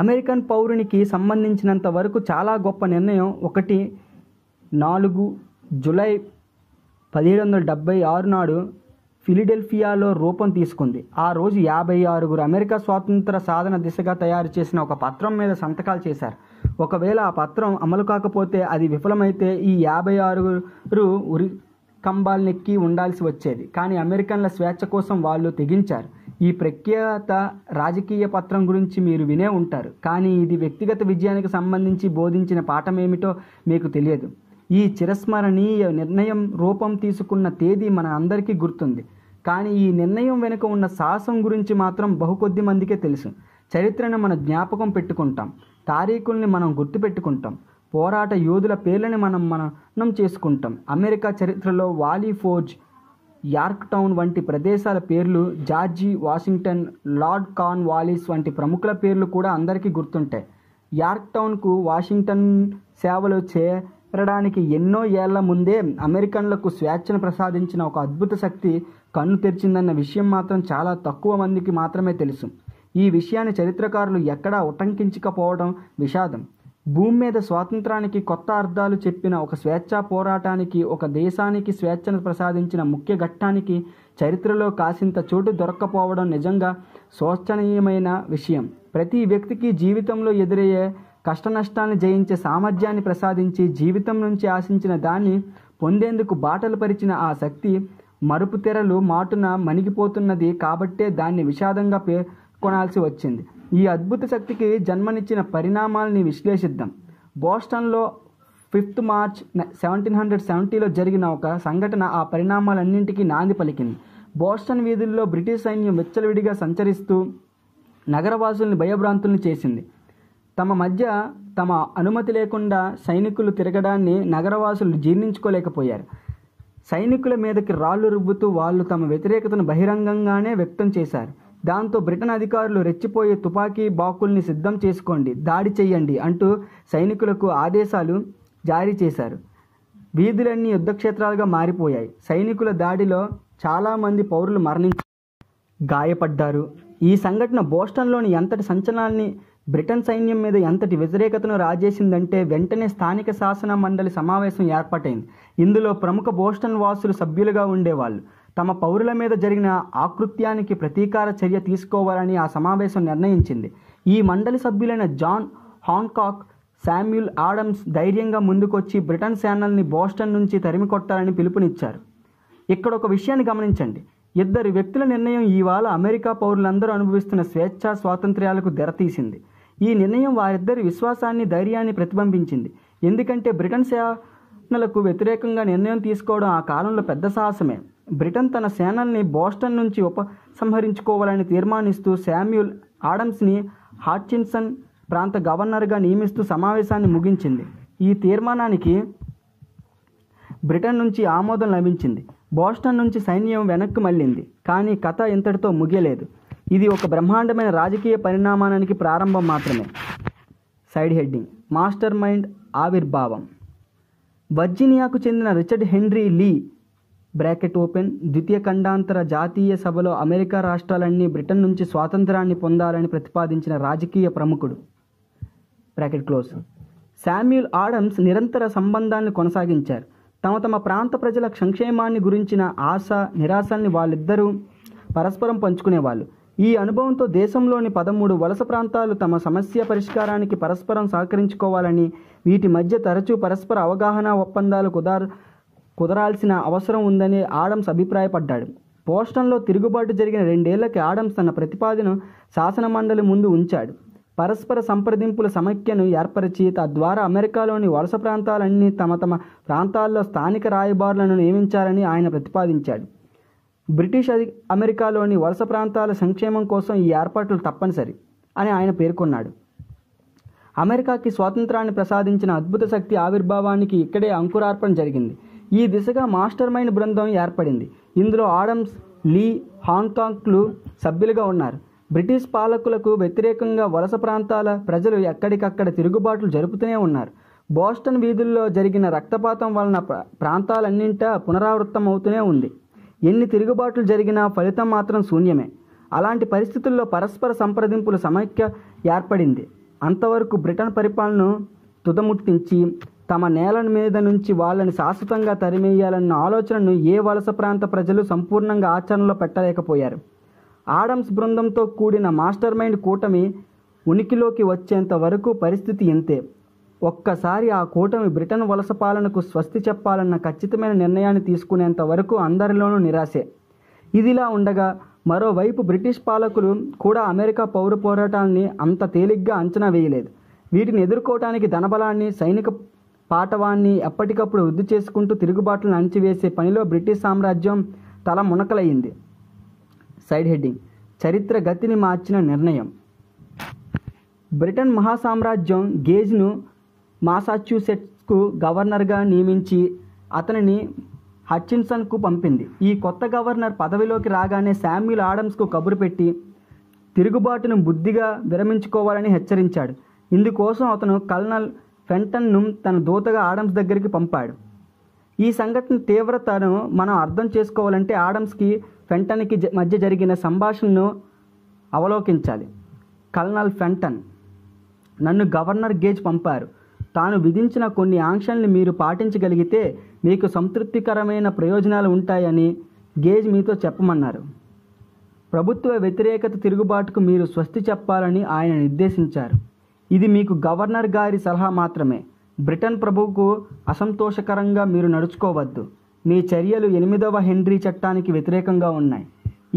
అమెరికన్ పౌరునికి సంబంధించినంత వరకు చాలా గొప్ప నిర్ణయం ఒకటి నాలుగు జులై పదిహేడు వందల డెబ్బై ఆరు నాడు ఫిలిడెల్ఫియాలో రూపం తీసుకుంది ఆ రోజు యాభై ఆరుగురు అమెరికా స్వాతంత్ర సాధన దిశగా తయారు చేసిన ఒక పత్రం మీద సంతకాలు చేశారు ఒకవేళ ఆ పత్రం అమలు కాకపోతే అది విఫలమైతే ఈ యాభై ఆరుగురు ఉరి కంబాలు నెక్కి ఉండాల్సి వచ్చేది కానీ అమెరికన్ల స్వేచ్ఛ కోసం వాళ్ళు తెగించారు ఈ ప్రఖ్యాత రాజకీయ పత్రం గురించి మీరు వినే ఉంటారు కానీ ఇది వ్యక్తిగత విజయానికి సంబంధించి బోధించిన పాఠమేమిటో మీకు తెలియదు ఈ చిరస్మరణీయ నిర్ణయం రూపం తీసుకున్న తేదీ మన అందరికీ గుర్తుంది కానీ ఈ నిర్ణయం వెనుక ఉన్న సాహసం గురించి మాత్రం బహు కొద్ది మందికే తెలుసు చరిత్రను మన జ్ఞాపకం పెట్టుకుంటాం తారీఖుల్ని మనం గుర్తుపెట్టుకుంటాం పోరాట యోధుల పేర్లని మనం మనం చేసుకుంటాం అమెరికా చరిత్రలో వాలీ ఫోర్జ్ యార్క్ టౌన్ వంటి ప్రదేశాల పేర్లు George Washington Lord Cornwallis వంటి ప్రముఖుల పేర్లు కూడా అందరికీ గుర్తుంటాయి యార్క్ టౌన్కు వాషింగ్టన్ సేవలు చేరడానికి ఎన్నో ఏళ్ల ముందే అమెరికన్లకు స్వేచ్ఛను ప్రసాదించిన ఒక అద్భుత శక్తి కన్ను తెరిచిందన్న విషయం మాత్రం చాలా తక్కువ మందికి మాత్రమే తెలుసు ఈ విషయాన్ని చరిత్రకారులు ఎక్కడా ఉటంకించకపోవడం విషాదం భూమి మీద స్వాతంత్రానికి కొత్త అర్థాలు చెప్పిన ఒక స్వేచ్ఛా పోరాటానికి ఒక దేశానికి స్వేచ్ఛను ప్రసాదించిన ముఖ్య ఘట్టానికి చరిత్రలో కాసింత చోటు దొరక్కపోవడం నిజంగా శోచనీయమైన విషయం ప్రతి వ్యక్తికి జీవితంలో ఎదురయ్యే కష్టనష్టాన్ని జయించే సామర్థ్యాన్ని ప్రసాదించి జీవితం నుంచి ఆశించిన దాన్ని పొందేందుకు బాటలు పరిచిన ఆ శక్తి మరుపు తెరలు మాటున మణిగిపోతున్నది కాబట్టే దాన్ని విషాదంగా పేర్కొనాల్సి వచ్చింది ఈ అద్భుత శక్తికి జన్మనిచ్చిన పరిణామాల్ని విశ్లేషిద్దాం బోస్టన్లో ఫిఫ్త్ మార్చ్ సెవెంటీన్ హండ్రెడ్ సెవెంటీలో జరిగిన ఒక సంఘటన ఆ పరిణామాలన్నింటికీ నాంది పలికింది బోస్టన్ వీధుల్లో బ్రిటిష్ సైన్యం వెచ్చలవిడిగా సంచరిస్తూ నగరవాసుల్ని భయభ్రాంతుల్ని చేసింది తమ మధ్య తమ అనుమతి లేకుండా సైనికులు తిరగడాన్ని నగరవాసులు జీర్ణించుకోలేకపోయారు సైనికుల మీదకి రాళ్లు రుబ్బుతూ వాళ్ళు తమ వ్యతిరేకతను బహిరంగంగానే వ్యక్తం చేశారు దాంతో బ్రిటన్ అధికారులు రెచ్చిపోయే తుపాకీ బాకుల్ని సిద్ధం చేసుకోండి దాడి చేయండి అంటూ సైనికులకు ఆదేశాలు జారీ చేశారు వీధులన్నీ యుద్ధక్షేత్రాలుగా మారిపోయాయి సైనికుల దాడిలో చాలామంది పౌరులు మరణించారు గాయపడ్డారు ఈ సంఘటన బోస్టన్లోని ఎంతటి సంచలనాన్ని బ్రిటన్ సైన్యం మీద ఎంతటి వ్యతిరేకతను రాజేసిందంటే వెంటనే స్థానిక శాసన మండలి సమావేశం ఏర్పాటైంది ఇందులో ప్రముఖ బోస్టన్ వాసులు సభ్యులుగా ఉండేవాళ్ళు తమ పౌరుల మీద జరిగిన ఆకృత్యానికి ప్రతీకార చర్య తీసుకోవాలని ఆ సమావేశం నిర్ణయించింది ఈ మండలి సభ్యులైన జాన్ హాంకాక్ శామ్యుల్ ఆడమ్స్ ధైర్యంగా ముందుకొచ్చి బ్రిటన్ సేనల్ని బోస్టన్ నుంచి తరిమికొట్టాలని పిలుపునిచ్చారు ఇక్కడ ఒక విషయాన్ని గమనించండి ఇద్దరు వ్యక్తుల నిర్ణయం ఇవాళ అమెరికా పౌరులందరూ అనుభవిస్తున్న స్వేచ్ఛా స్వాతంత్ర్యాలకు దెరతీసింది ఈ నిర్ణయం వారిద్దరి విశ్వాసాన్ని ధైర్యాన్ని ప్రతిబింబించింది ఎందుకంటే బ్రిటన్ సేనలకు వ్యతిరేకంగా నిర్ణయం తీసుకోవడం ఆ కాలంలో పెద్ద సాహసమే బ్రిటన్ తన సేనల్ని బోస్టన్ నుంచి ఉపసంహరించుకోవాలని తీర్మానిస్తూ శామ్యూల్ ఆడమ్స్ని హాట్చిన్సన్ ప్రాంత గవర్నర్గా నియమిస్తూ సమావేశాన్ని ముగించింది ఈ తీర్మానానికి బ్రిటన్ నుంచి ఆమోదం లభించింది బోస్టన్ నుంచి సైన్యం వెనక్కి మళ్ళింది కానీ కథ ఇంతటితో ముగియలేదు ఇది ఒక బ్రహ్మాండమైన రాజకీయ పరిణామానికి ప్రారంభం మాత్రమే సైడ్ హెడ్డింగ్ మాస్టర్ మైండ్ ఆవిర్భావం వర్జీనియాకు చెందిన Richard Henry Lee bracket open ద్వితీయ ఖండాంతర జాతీయ సభలో అమెరికా రాష్ట్రాలన్నీ బ్రిటన్ నుంచి స్వాతంత్రాన్ని పొందాలని ప్రతిపాదించిన రాజకీయ ప్రముఖుడు బ్రాకెట్ క్లోజ్ శామ్యూల్ ఆడమ్స్ నిరంతర సంబంధాన్ని కొనసాగించారు తమ తమ ప్రాంత ప్రజల సంక్షేమాన్ని గురించిన ఆశ నిరాశల్ని వాళ్ళిద్దరూ పరస్పరం పంచుకునేవాళ్ళు ఈ అనుభవంతో దేశంలోని పదమూడు వలస ప్రాంతాలు తమ సమస్య పరిష్కారానికి పరస్పరం సహకరించుకోవాలని వీటి మధ్య తరచూ పరస్పర అవగాహన ఒప్పందాలు కుదారు కుదరాల్సిన అవసరం ఉందని ఆడమ్స్ అభిప్రాయపడ్డాడు పోస్టన్లో తిరుగుబాటు జరిగిన రెండేళ్లకి ఆడమ్స్ తన ప్రతిపాదన శాసనమండలి ముందు ఉంచాడు పరస్పర సంప్రదింపుల సమైక్యను ఏర్పరిచి తద్వారా అమెరికాలోని వలస ప్రాంతాలన్నీ తమ తమ ప్రాంతాల్లో స్థానిక రాయబారులను నియమించాలని ఆయన ప్రతిపాదించాడు బ్రిటిష్ అధి అమెరికాలోని వలస ప్రాంతాల సంక్షేమం కోసం ఈ ఏర్పాట్లు తప్పనిసరి అని ఆయన పేర్కొన్నాడు అమెరికాకి స్వాతంత్రాన్ని ప్రసాదించిన అద్భుత శక్తి ఆవిర్భావానికి ఇక్కడే అంకురార్పణ జరిగింది ఈ దిశగా మాస్టర్ మైండ్ బృందం ఏర్పడింది ఇందులో ఆడమ్స్ లీ హాంకాంగ్లు సభ్యులుగా ఉన్నారు బ్రిటిష్ పాలకులకు వ్యతిరేకంగా వలస ప్రాంతాల ప్రజలు ఎక్కడికక్కడ తిరుగుబాట్లు జరుపుతూనే ఉన్నారు బోస్టన్ వీధుల్లో జరిగిన రక్తపాతం వలన ప్రాంతాలన్నింటా పునరావృతం అవుతూనే ఉంది ఎన్ని తిరుగుబాట్లు జరిగినా ఫలితం మాత్రం శూన్యమే అలాంటి పరిస్థితుల్లో పరస్పర సంప్రదింపుల సమైక్య ఏర్పడింది అంతవరకు బ్రిటన్ పరిపాలనను తుదముట్టించి తమ నేల మీద నుంచి వాళ్ళని శాశ్వతంగా తరిమేయాలన్న ఆలోచనను ఏ వలస ప్రాంత ప్రజలు సంపూర్ణంగా ఆచరణలో పెట్టలేకపోయారు ఆడమ్స్ బృందంతో కూడిన మాస్టర్ మైండ్ కూటమి ఉనికిలోకి వచ్చేంత వరకు పరిస్థితి ఇంతే ఒక్కసారి ఆ కూటమి బ్రిటన్ వలస పాలనకు స్వస్తి చెప్పాలన్న ఖచ్చితమైన నిర్ణయాన్ని తీసుకునేంత వరకు అందరిలోనూ నిరాశే ఇదిలా ఉండగా మరోవైపు బ్రిటిష్ పాలకులు కూడా అమెరికా పౌర పోరాటాన్ని అంత తేలిగ్గా అంచనా వేయలేదు వీటిని ఎదుర్కోవటానికి ధనబలాన్ని సైనిక పాటవాన్ని ఎప్పటికప్పుడు వృద్ధి చేసుకుంటూ తిరుగుబాటులను అణిచివేసే పనిలో బ్రిటిష్ సామ్రాజ్యం తల మునకలయ్యింది సైడ్ హెడ్డింగ్ చరిత్ర గతిని మార్చిన నిర్ణయం బ్రిటన్ మహాసామ్రాజ్యం గేజ్ను మాసాచ్యూసెట్స్కు గవర్నర్గా నియమించి అతనిని హచ్చిన్సన్కు పంపింది ఈ కొత్త గవర్నర్ పదవిలోకి రాగానే శామ్యుల్ ఆడమ్స్కు కబురు పెట్టి తిరుగుబాటును బుద్ధిగా విరమించుకోవాలని హెచ్చరించాడు ఇందుకోసం అతను కల్నల్ ఫెంటన్ను తన దూతగా ఆడమ్స్ దగ్గరికి పంపాడు ఈ సంఘటన తీవ్రతను మనం అర్థం చేసుకోవాలంటే ఆడమ్స్కి ఫెంటన్కి మధ్య జరిగిన సంభాషణను అవలోకించాలి కల్నల్ ఫెంటన్ నన్ను గవర్నర్ గేజ్ పంపారు తాను విధించిన కొన్ని ఆంక్షల్ని మీరు పాటించగలిగితే మీకు సంతృప్తికరమైన ప్రయోజనాలు ఉంటాయని గేజ్ మీతో చెప్పమన్నారు ప్రభుత్వ వ్యతిరేకత తిరుగుబాటుకు మీరు స్వస్తి చెప్పాలని ఆయన నిర్దేశించారు ఇది మీకు గవర్నర్ గారి సలహా మాత్రమే బ్రిటన్ ప్రభువుకు అసంతోషకరంగా మీరు నడుచుకోవద్దు మీ చర్యలు ఎనిమిదవ హెన్రీ చట్టానికి వ్యతిరేకంగా ఉన్నాయి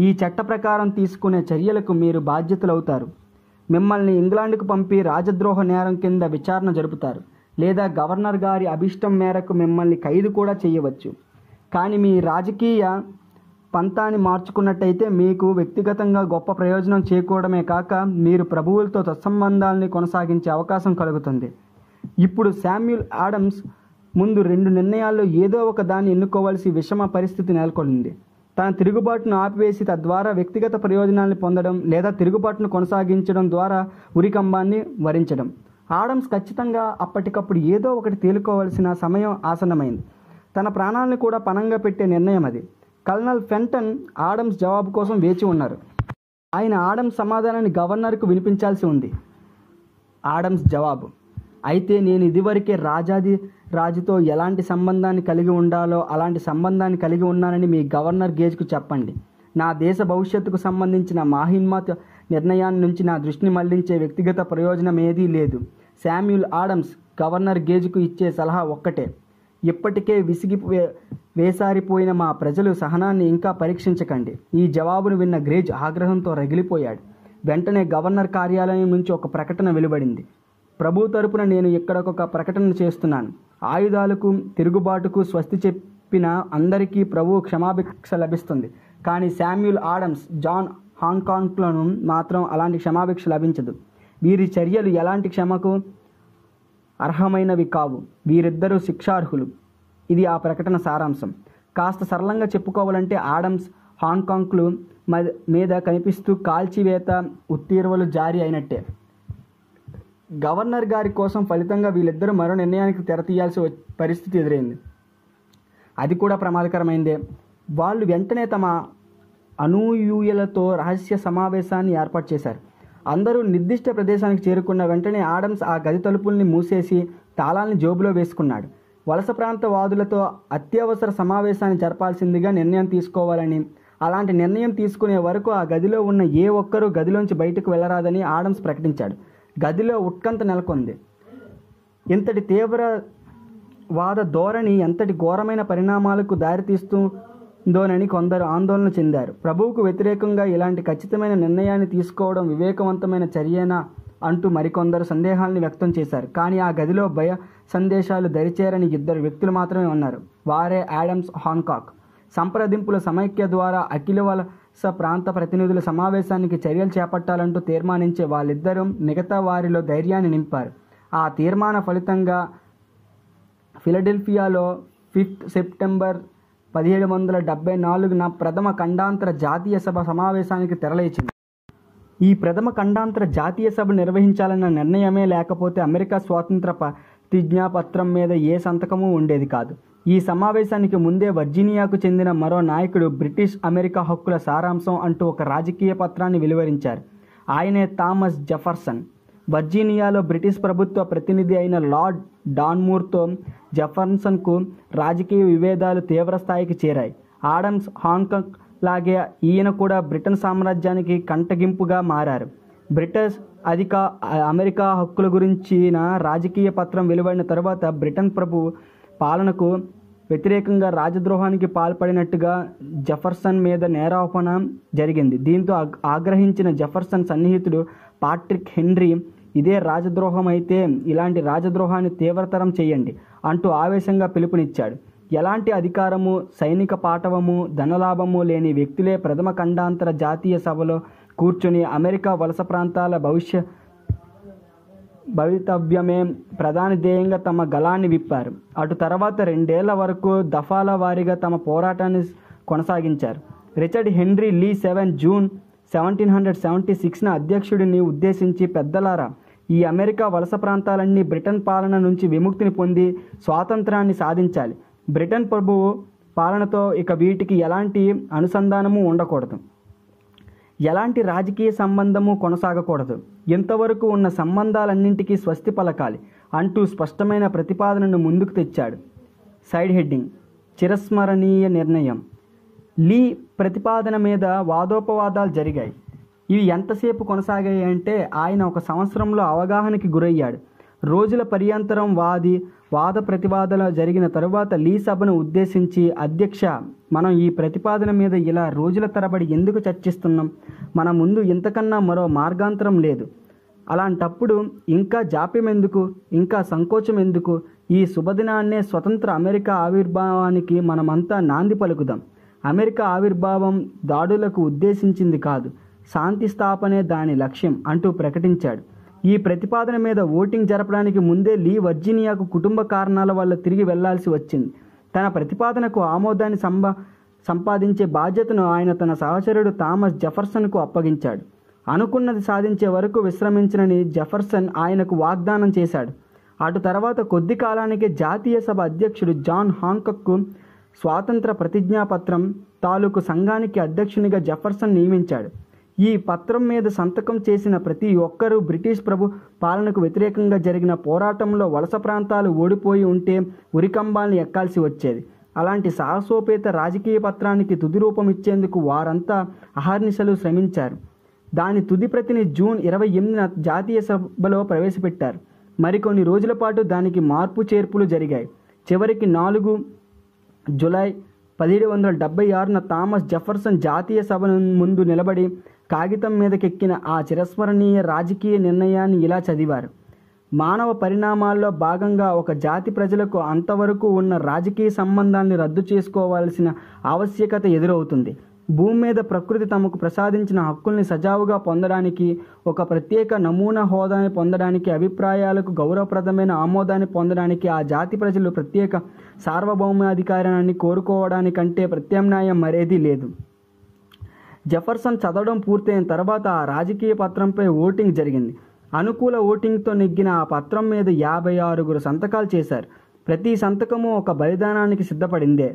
ఈ చట్ట ప్రకారం తీసుకునే చర్యలకు మీరు బాధ్యతలవుతారు మిమ్మల్ని ఇంగ్లాండ్కు పంపి రాజద్రోహ నేరం కింద విచారణ జరుపుతారు లేదా గవర్నర్ గారి అభిష్టం మేరకు మిమ్మల్ని ఖైదు కూడా చేయవచ్చు కానీ మీ రాజకీయ పంతాన్ని మార్చుకున్నట్టయితే మీకు వ్యక్తిగతంగా గొప్ప ప్రయోజనం చేకూడమే కాక మీరు ప్రభువులతో సత్సంబంధాలని కొనసాగించే అవకాశం కలుగుతుంది ఇప్పుడు శామ్యుల్ ఆడమ్స్ ముందు రెండు నిర్ణయాల్లో ఏదో ఒక దాన్ని ఎన్నుకోవాల్సి విషమ పరిస్థితి నెలకొంది తన తిరుగుబాటును ఆపివేసి తద్వారా వ్యక్తిగత ప్రయోజనాన్ని పొందడం లేదా తిరుగుబాటును కొనసాగించడం ద్వారా ఉరికంబాన్ని వరించడం ఆడమ్స్ ఖచ్చితంగా అప్పటికప్పుడు ఏదో ఒకటి తేలుకోవాల్సిన సమయం ఆసన్నమైంది తన ప్రాణాలను కూడా పణంగా పెట్టే నిర్ణయం అది కల్నల్ ఫెంటన్ ఆడమ్స్ జవాబు కోసం వేచి ఉన్నారు ఆయన ఆడమ్స్ సమాధానాన్ని గవర్నర్కు వినిపించాల్సి ఉంది ఆడమ్స్ జవాబు అయితే నేను ఇదివరకే రాజాది రాజుతో ఎలాంటి సంబంధాన్ని కలిగి ఉండాలో అలాంటి సంబంధాన్ని కలిగి ఉన్నానని మీ గవర్నర్ గేజ్కు చెప్పండి నా దేశ భవిష్యత్తుకు సంబంధించిన మాహిమ్మత నిర్ణయాన్ని నుంచి నా దృష్టిని మళ్లించే వ్యక్తిగత ప్రయోజనం ఏదీ లేదు శామ్యూల్ ఆడమ్స్ గవర్నర్ గేజ్కు ఇచ్చే సలహా ఒక్కటే ఇప్పటికే విసిగి వేసారిపోయిన మా ప్రజలు సహనాన్ని ఇంకా పరీక్షించకండి ఈ జవాబును విన్న గ్రేజ్ ఆగ్రహంతో రగిలిపోయాడు వెంటనే గవర్నర్ కార్యాలయం నుంచి ఒక ప్రకటన వెలువడింది ప్రభు తరపున నేను ఇక్కడొక ప్రకటన చేస్తున్నాను ఆయుధాలకు తిరుగుబాటుకు స్వస్తి చెప్పిన అందరికీ ప్రభు క్షమాభిక్ష లభిస్తుంది కానీ శామ్యూల్ ఆడమ్స్ జాన్ హాంకాంగ్లను మాత్రం అలాంటి క్షమాభిక్ష లభించదు వీరి చర్యలు ఎలాంటి క్షమకు అర్హమైనవి కావు వీరిద్దరూ శిక్షార్హులు ఇది ఆ ప్రకటన సారాంశం కాస్త సరళంగా చెప్పుకోవాలంటే ఆడమ్స్ హాంకాంగ్లు మీద కనిపిస్తూ కాల్చివేత ఉత్తీర్వలు జారీ అయినట్టే గవర్నర్ గారి కోసం ఫలితంగా వీళ్ళిద్దరూ మరో నిర్ణయానికి తెరతీయాల్సి పరిస్థితి ఎదురైంది అది కూడా ప్రమాదకరమైందే వాళ్ళు వెంటనే తమ అనూయూయలతో రహస్య సమావేశాన్ని ఏర్పాటు చేశారు అందరూ నిర్దిష్ట ప్రదేశానికి చేరుకున్న వెంటనే ఆడమ్స్ ఆ గది తలుపుల్ని మూసేసి తాళాల్ని జోబులో వేసుకున్నాడు వలస ప్రాంత వాదులతో అత్యవసర సమావేశాన్ని జరపాల్సిందిగా నిర్ణయం తీసుకోవాలని అలాంటి నిర్ణయం తీసుకునే వరకు ఆ గదిలో ఉన్న ఏ ఒక్కరూ గదిలోంచి బయటకు వెళ్ళరాదని ఆడమ్స్ ప్రకటించాడు గదిలో ఉత్కంఠ నెలకొంది ఇంతటి తీవ్రవాద ధోరణి ఎంతటి ఘోరమైన పరిణామాలకు దారితీస్తూ దోనని కొందరు ఆందోళన చెందారు ప్రభువుకు వ్యతిరేకంగా ఇలాంటి ఖచ్చితమైన నిర్ణయాన్ని తీసుకోవడం వివేకవంతమైన చర్యనా అంటూ మరికొందరు సందేహాలను వ్యక్తం చేశారు కానీ ఆ గదిలో భయ సందేశాలు దరిచేరని ఇద్దరు వ్యక్తులు మాత్రమే ఉన్నారు వారే యాడమ్స్ హాన్కాక్ సంప్రదింపుల సమైక్య ద్వారా అఖిల వలస ప్రాంత ప్రతినిధుల సమావేశానికి చర్యలు చేపట్టాలంటూ తీర్మానించే వాళ్ళిద్దరూ మిగతా వారిలో ధైర్యాన్ని నింపారు ఆ తీర్మాన ఫలితంగా ఫిలడెల్ఫియాలో ఫిఫ్త్ సెప్టెంబర్ పదిహేడు వందల డెబ్బై నాలుగున ప్రథమ ఖండాంతర జాతీయ సభ సమావేశానికి తెరలేచింది ఈ ప్రథమ ఖండాంతర జాతీయ సభ నిర్వహించాలన్న నిర్ణయమే లేకపోతే అమెరికా స్వాతంత్ర ప్రతిజ్ఞాపత్రం మీద ఏ సంతకమూ ఉండేది కాదు ఈ సమావేశానికి ముందే వర్జీనియాకు చెందిన మరో నాయకుడు బ్రిటిష్ అమెరికా హక్కుల సారాంశం అంటూ ఒక రాజకీయ పత్రాన్ని వెలువరించారు ఆయనే థామస్ జఫర్సన్ వర్జీనియాలో బ్రిటిష్ ప్రభుత్వ ప్రతినిధి అయిన లార్డ్ డాన్మూర్తో జెఫర్సన్కు రాజకీయ విభేదాలు తీవ్రస్థాయికి చేరాయి ఆడమ్స్ హాంకాంగ్ లాగే ఈయన కూడా బ్రిటన్ సామ్రాజ్యానికి కంటగింపుగా మారారు బ్రిటిష్ అధిక అమెరికా హక్కుల గురించిన రాజకీయ పత్రం వెలువడిన తర్వాత బ్రిటన్ ప్రభు పాలనకు వ్యతిరేకంగా రాజద్రోహానికి పాల్పడినట్టుగా జఫర్సన్ మీద నేరారోపణ జరిగింది దీంతో ఆగ్రహించిన జఫర్సన్ సన్నిహితుడు పాట్రిక్ హెన్రీ ఇదే రాజద్రోహం అయితే ఇలాంటి రాజద్రోహాన్ని తీవ్రతరం చేయండి అంటూ ఆవేశంగా పిలుపునిచ్చాడు ఎలాంటి అధికారము సైనిక పాటవము ధనలాభము లేని వ్యక్తులే ప్రథమ ఖండాంతర జాతీయ సభలో కూర్చుని అమెరికా వలస ప్రాంతాల భవిష్య భవితవ్యమే ప్రధాన ధ్యేయంగా తమ గళాన్ని విప్పారు అటు తర్వాత రెండేళ్ల వరకు దఫాల వారీగా తమ పోరాటాన్ని కొనసాగించారు Richard Henry Lee seven June seventeen hundred seventy సిక్స్న అధ్యక్షుడిని ఉద్దేశించి పెద్దలారా ఈ అమెరికా వలస ప్రాంతాలన్నీ బ్రిటన్ పాలన నుంచి విముక్తిని పొంది స్వాతంత్రాన్ని సాధించాలి బ్రిటన్ ప్రభువు పాలనతో ఇక వీటికి ఎలాంటి అనుసంధానము ఉండకూడదు ఎలాంటి రాజకీయ సంబంధము కొనసాగకూడదు ఇంతవరకు ఉన్న సంబంధాలన్నింటికీ స్వస్తి పలకాలి అంటూ స్పష్టమైన ప్రతిపాదనను ముందుకు తెచ్చాడు సైడ్ హెడ్డింగ్ చిరస్మరణీయ నిర్ణయం లీ ప్రతిపాదన మీద వాదోపవాదాలు జరిగాయి ఇవి ఎంతసేపు కొనసాగాయి అంటే ఆయన ఒక సంవత్సరంలో అవగాహనకి గురయ్యాడు రోజుల పర్యంతరం వాది వాద ప్రతివాదన జరిగిన తరువాత లీ సభను ఉద్దేశించి అధ్యక్ష మనం ఈ ప్రతిపాదన మీద ఇలా రోజుల తరబడి ఎందుకు చర్చిస్తున్నాం మన ముందు ఇంతకన్నా మరో మార్గాంతరం లేదు అలాంటప్పుడు ఇంకా జాప్యం ఎందుకు ఇంకా సంకోచం ఎందుకు ఈ శుభదినాన్నే స్వతంత్ర అమెరికా ఆవిర్భావానికి మనమంతా నాంది పలుకుదాం అమెరికా ఆవిర్భావం దాడులకు ఉద్దేశించింది కాదు శాంతి స్థాపనే దాని లక్ష్యం అంటూ ప్రకటించాడు ఈ ప్రతిపాదన మీద ఓటింగ్ జరపడానికి ముందే లీ వర్జీనియాకు కుటుంబ కారణాల వల్ల తిరిగి వెళ్లాల్సి వచ్చింది తన ప్రతిపాదనకు ఆమోదాన్ని సంబ సంపాదించే బాధ్యతను ఆయన తన సహచరుడు థామస్ జెఫర్సన్కు అప్పగించాడు అనుకున్నది సాధించే వరకు విశ్రమించనని జెఫర్సన్ ఆయనకు వాగ్దానం చేశాడు అటు తర్వాత కొద్ది కాలానికే జాతీయ సభ అధ్యక్షుడు జాన్ హాంకక్కు స్వాతంత్ర ప్రతిజ్ఞాపత్రం తాలూకు సంఘానికి అధ్యక్షునిగా జెఫర్సన్ నియమించాడు ఈ పత్రం మీద సంతకం చేసిన ప్రతి ఒక్కరూ బ్రిటిష్ ప్రభు పాలనకు వ్యతిరేకంగా జరిగిన పోరాటంలో వలస ప్రాంతాలు ఓడిపోయి ఉంటే ఉరికంబాలను ఎక్కాల్సి వచ్చేది అలాంటి సాహసోపేత రాజకీయ పత్రానికి తుది రూపం ఇచ్చేందుకు వారంతా అహర్నిశలు శ్రమించారు దాని తుది ప్రతిని జూన్ ఇరవై ఎనిమిదిన జాతీయ సభలో ప్రవేశపెట్టారు మరికొన్ని రోజుల పాటు దానికి మార్పు చేర్పులు జరిగాయి చివరికి నాలుగు జులై పదిహేడు వందల డెబ్బై ఆరున థామస్ జెఫర్సన్ జాతీయ సభ ముందు నిలబడి కాగితం మీదకెక్కిన ఆ చిరస్మరణీయ రాజకీయ నిర్ణయాన్ని ఇలా చదివారు మానవ పరిణామాల్లో భాగంగా ఒక జాతి ప్రజలకు అంతవరకు ఉన్న రాజకీయ సంబంధాన్ని రద్దు చేసుకోవాల్సిన ఆవశ్యకత ఎదురవుతుంది భూమి మీద ప్రకృతి తమకు ప్రసాదించిన హక్కుల్ని సజావుగా పొందడానికి ఒక ప్రత్యేక నమూనా హోదాని పొందడానికి అభిప్రాయాలకు గౌరవప్రదమైన ఆమోదాన్ని పొందడానికి ఆ జాతి ప్రజలు ప్రత్యేక సార్వభౌమాధికారాన్ని కోరుకోవడానికంటే ప్రత్యామ్నాయం మరేదీ లేదు జెఫర్సన్ చదవడం పూర్తయిన తర్వాత ఆ రాజకీయ పత్రంపై ఓటింగ్ జరిగింది అనుకూల ఓటింగ్తో నెగ్గిన ఆ పత్రం మీద యాభై ఆరుగురు సంతకాలు చేశారు ప్రతి సంతకము ఒక బలిదానానికి సిద్ధపడిందే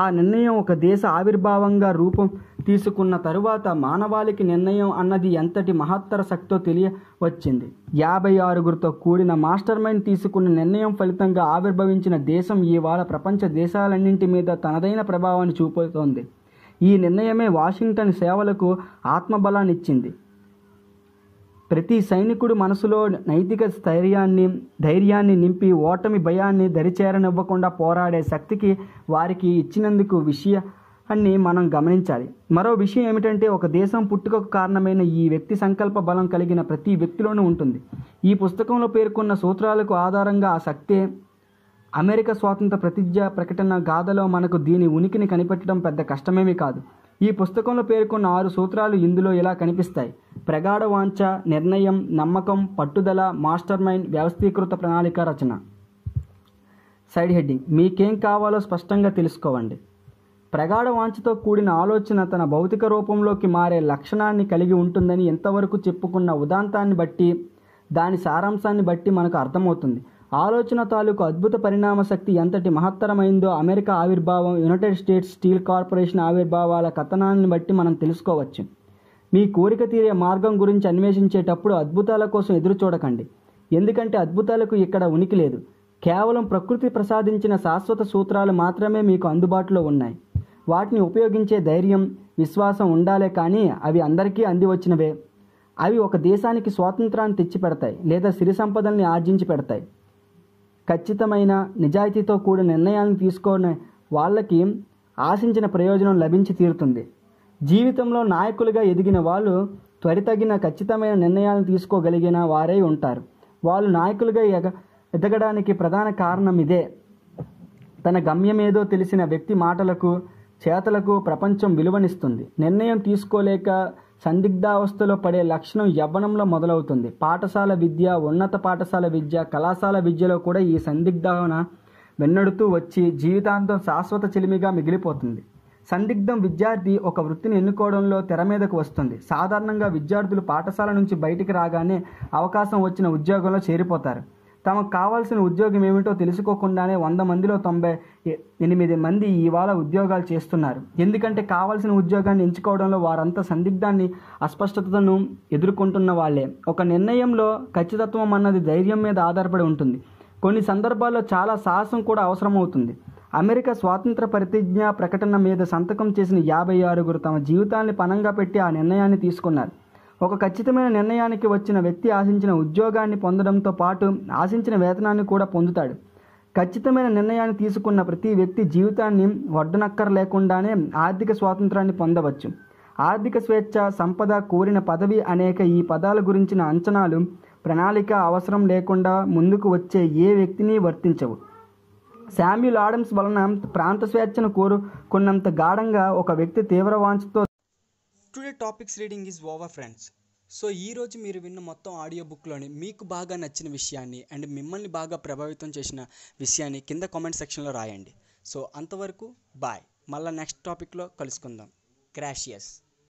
ఆ నిర్ణయం ఒక దేశ ఆవిర్భావంగా రూపం తీసుకున్న తరువాత మానవాళికి నిర్ణయం అన్నది ఎంతటి మహత్తర తెలియ తెలియవచ్చింది యాభై ఆరుగురితో కూడిన మాస్టర్ మైండ్ తీసుకున్న నిర్ణయం ఫలితంగా ఆవిర్భవించిన దేశం ఇవాళ ప్రపంచ దేశాలన్నింటి మీద తనదైన ప్రభావాన్ని చూపుతోంది ఈ నిర్ణయమే వాషింగ్టన్ సేవలకు ఆత్మబలాన్నిచ్చింది ప్రతి సైనికుడు మనసులో నైతిక స్థైర్యాన్ని ధైర్యాన్ని నింపి ఓటమి భయాన్ని దరిచేరనివ్వకుండా పోరాడే శక్తికి వారికి ఇచ్చినందుకు విషయాన్ని మనం గమనించాలి మరో విషయం ఏమిటంటే ఒక దేశం పుట్టుకకు కారణమైన ఈ వ్యక్తి సంకల్ప బలం కలిగిన ప్రతి వ్యక్తిలోనూ ఉంటుంది ఈ పుస్తకంలో పేర్కొన్న సూత్రాలకు ఆధారంగా ఆ శక్తే అమెరికా స్వాతంత్ర ప్రతిజ్ఞ ప్రకటన గాథలో మనకు దీని ఉనికిని కనిపెట్టడం పెద్ద కష్టమేమీ కాదు ఈ పుస్తకంలో పేర్కొన్న ఆరు సూత్రాలు ఇందులో ఇలా కనిపిస్తాయి ప్రగాఢ వాంఛ నిర్ణయం నమ్మకం పట్టుదల మాస్టర్ మైండ్ వ్యవస్థీకృత ప్రణాళిక రచన సైడ్ హెడ్డింగ్ మీకేం కావాలో స్పష్టంగా తెలుసుకోవండి ప్రగాఢ వాంఛతో కూడిన ఆలోచన తన భౌతిక రూపంలోకి మారే లక్షణాన్ని కలిగి ఉంటుందని ఇంతవరకు చెప్పుకున్న ఉదాంతాన్ని బట్టి దాని సారాంశాన్ని బట్టి మనకు అర్థమవుతుంది ఆలోచన తాలూకు అద్భుత పరిణామ శక్తి ఎంతటి మహత్తరమైందో అమెరికా ఆవిర్భావం యునైటెడ్ స్టేట్స్ స్టీల్ కార్పొరేషన్ ఆవిర్భావాల కథనాన్ని బట్టి మనం తెలుసుకోవచ్చు మీ కోరిక తీరే మార్గం గురించి అన్వేషించేటప్పుడు అద్భుతాల కోసం ఎదురు చూడకండి ఎందుకంటే అద్భుతాలకు ఇక్కడ ఉనికి లేదు కేవలం ప్రకృతి ప్రసాదించిన శాశ్వత సూత్రాలు మాత్రమే మీకు అందుబాటులో ఉన్నాయి వాటిని ఉపయోగించే ధైర్యం విశ్వాసం ఉండాలే కానీ అవి అందరికీ అందివచ్చినవే అవి ఒక దేశానికి స్వాతంత్రాన్ని తెచ్చిపెడతాయి లేదా సిరి సంపదల్ని ఆర్జించి పెడతాయి ఖచ్చితమైన నిజాయితీతో కూడిన నిర్ణయాలను తీసుకునే వాళ్ళకి ఆశించిన ప్రయోజనం లభించి తీరుతుంది జీవితంలో నాయకులుగా ఎదిగిన వాళ్ళు త్వరితగిన ఖచ్చితమైన నిర్ణయాలను తీసుకోగలిగిన వారై ఉంటారు వాళ్ళు నాయకులుగా ఎగ ఎదగడానికి ప్రధాన కారణం ఇదే తన గమ్యం ఏదో తెలిసిన వ్యక్తి మాటలకు చేతలకు ప్రపంచం విలువనిస్తుంది నిర్ణయం తీసుకోలేక సందిగ్ధావస్థలో పడే లక్షణం యవ్వనంలో మొదలవుతుంది పాఠశాల విద్య ఉన్నత పాఠశాల విద్య కళాశాల విద్యలో కూడా ఈ సందిగ్ధావన వెన్నడుతూ వచ్చి జీవితాంతం శాశ్వత చిలిమిగా మిగిలిపోతుంది సందిగ్ధం విద్యార్థి ఒక వృత్తిని ఎన్నుకోవడంలో తెర మీదకు వస్తుంది సాధారణంగా విద్యార్థులు పాఠశాల నుంచి బయటికి రాగానే అవకాశం వచ్చిన ఉద్యోగంలో చేరిపోతారు తమకు కావాల్సిన ఉద్యోగం ఏమిటో తెలుసుకోకుండానే వంద మందిలో తొంభై ఎనిమిది మంది ఇవాళ ఉద్యోగాలు చేస్తున్నారు ఎందుకంటే కావాల్సిన ఉద్యోగాన్ని ఎంచుకోవడంలో వారంతా సందిగ్ధాన్ని అస్పష్టతను ఎదుర్కొంటున్న వాళ్ళే ఒక నిర్ణయంలో ఖచ్చితత్వం అన్నది ధైర్యం మీద ఆధారపడి ఉంటుంది కొన్ని సందర్భాల్లో చాలా సాహసం కూడా అవసరమవుతుంది అమెరికా స్వాతంత్ర ప్రతిజ్ఞ ప్రకటన మీద సంతకం చేసిన యాభై ఆరుగురు తమ జీవితాన్ని పణంగా పెట్టి ఆ నిర్ణయాన్ని తీసుకున్నారు ఒక ఖచ్చితమైన నిర్ణయానికి వచ్చిన వ్యక్తి ఆశించిన ఉద్యోగాన్ని పొందడంతో పాటు ఆశించిన వేతనాన్ని కూడా పొందుతాడు ఖచ్చితమైన నిర్ణయాన్ని తీసుకున్న ప్రతి వ్యక్తి జీవితాన్ని వడ్డనక్కర లేకుండానే ఆర్థిక స్వాతంత్రాన్ని పొందవచ్చు ఆర్థిక స్వేచ్ఛ సంపద కోరిన పదవి అనేక ఈ పదాల గురించిన అంచనాలు ప్రణాళిక అవసరం లేకుండా ముందుకు వచ్చే ఏ వ్యక్తిని వర్తించవు శామ్యుల్ ఆడమ్స్ వలన ప్రాంత స్వేచ్ఛను కోరుకున్నంత గాఢంగా ఒక వ్యక్తి తీవ్ర వాంఛతో today topics reading is over friends so ఈరోజు మీరు విన్న మొత్తం ఆడియో బుక్లోని మీకు బాగా నచ్చిన విషయాన్ని అండ్ మిమ్మల్ని బాగా ప్రభావితం చేసిన విషయాన్ని కింద కామెంట్ సెక్షన్లో రాయండి సో అంతవరకు బాయ్ మళ్ళీ నెక్స్ట్ టాపిక్లో కలుసుకుందాం క్రాషియస్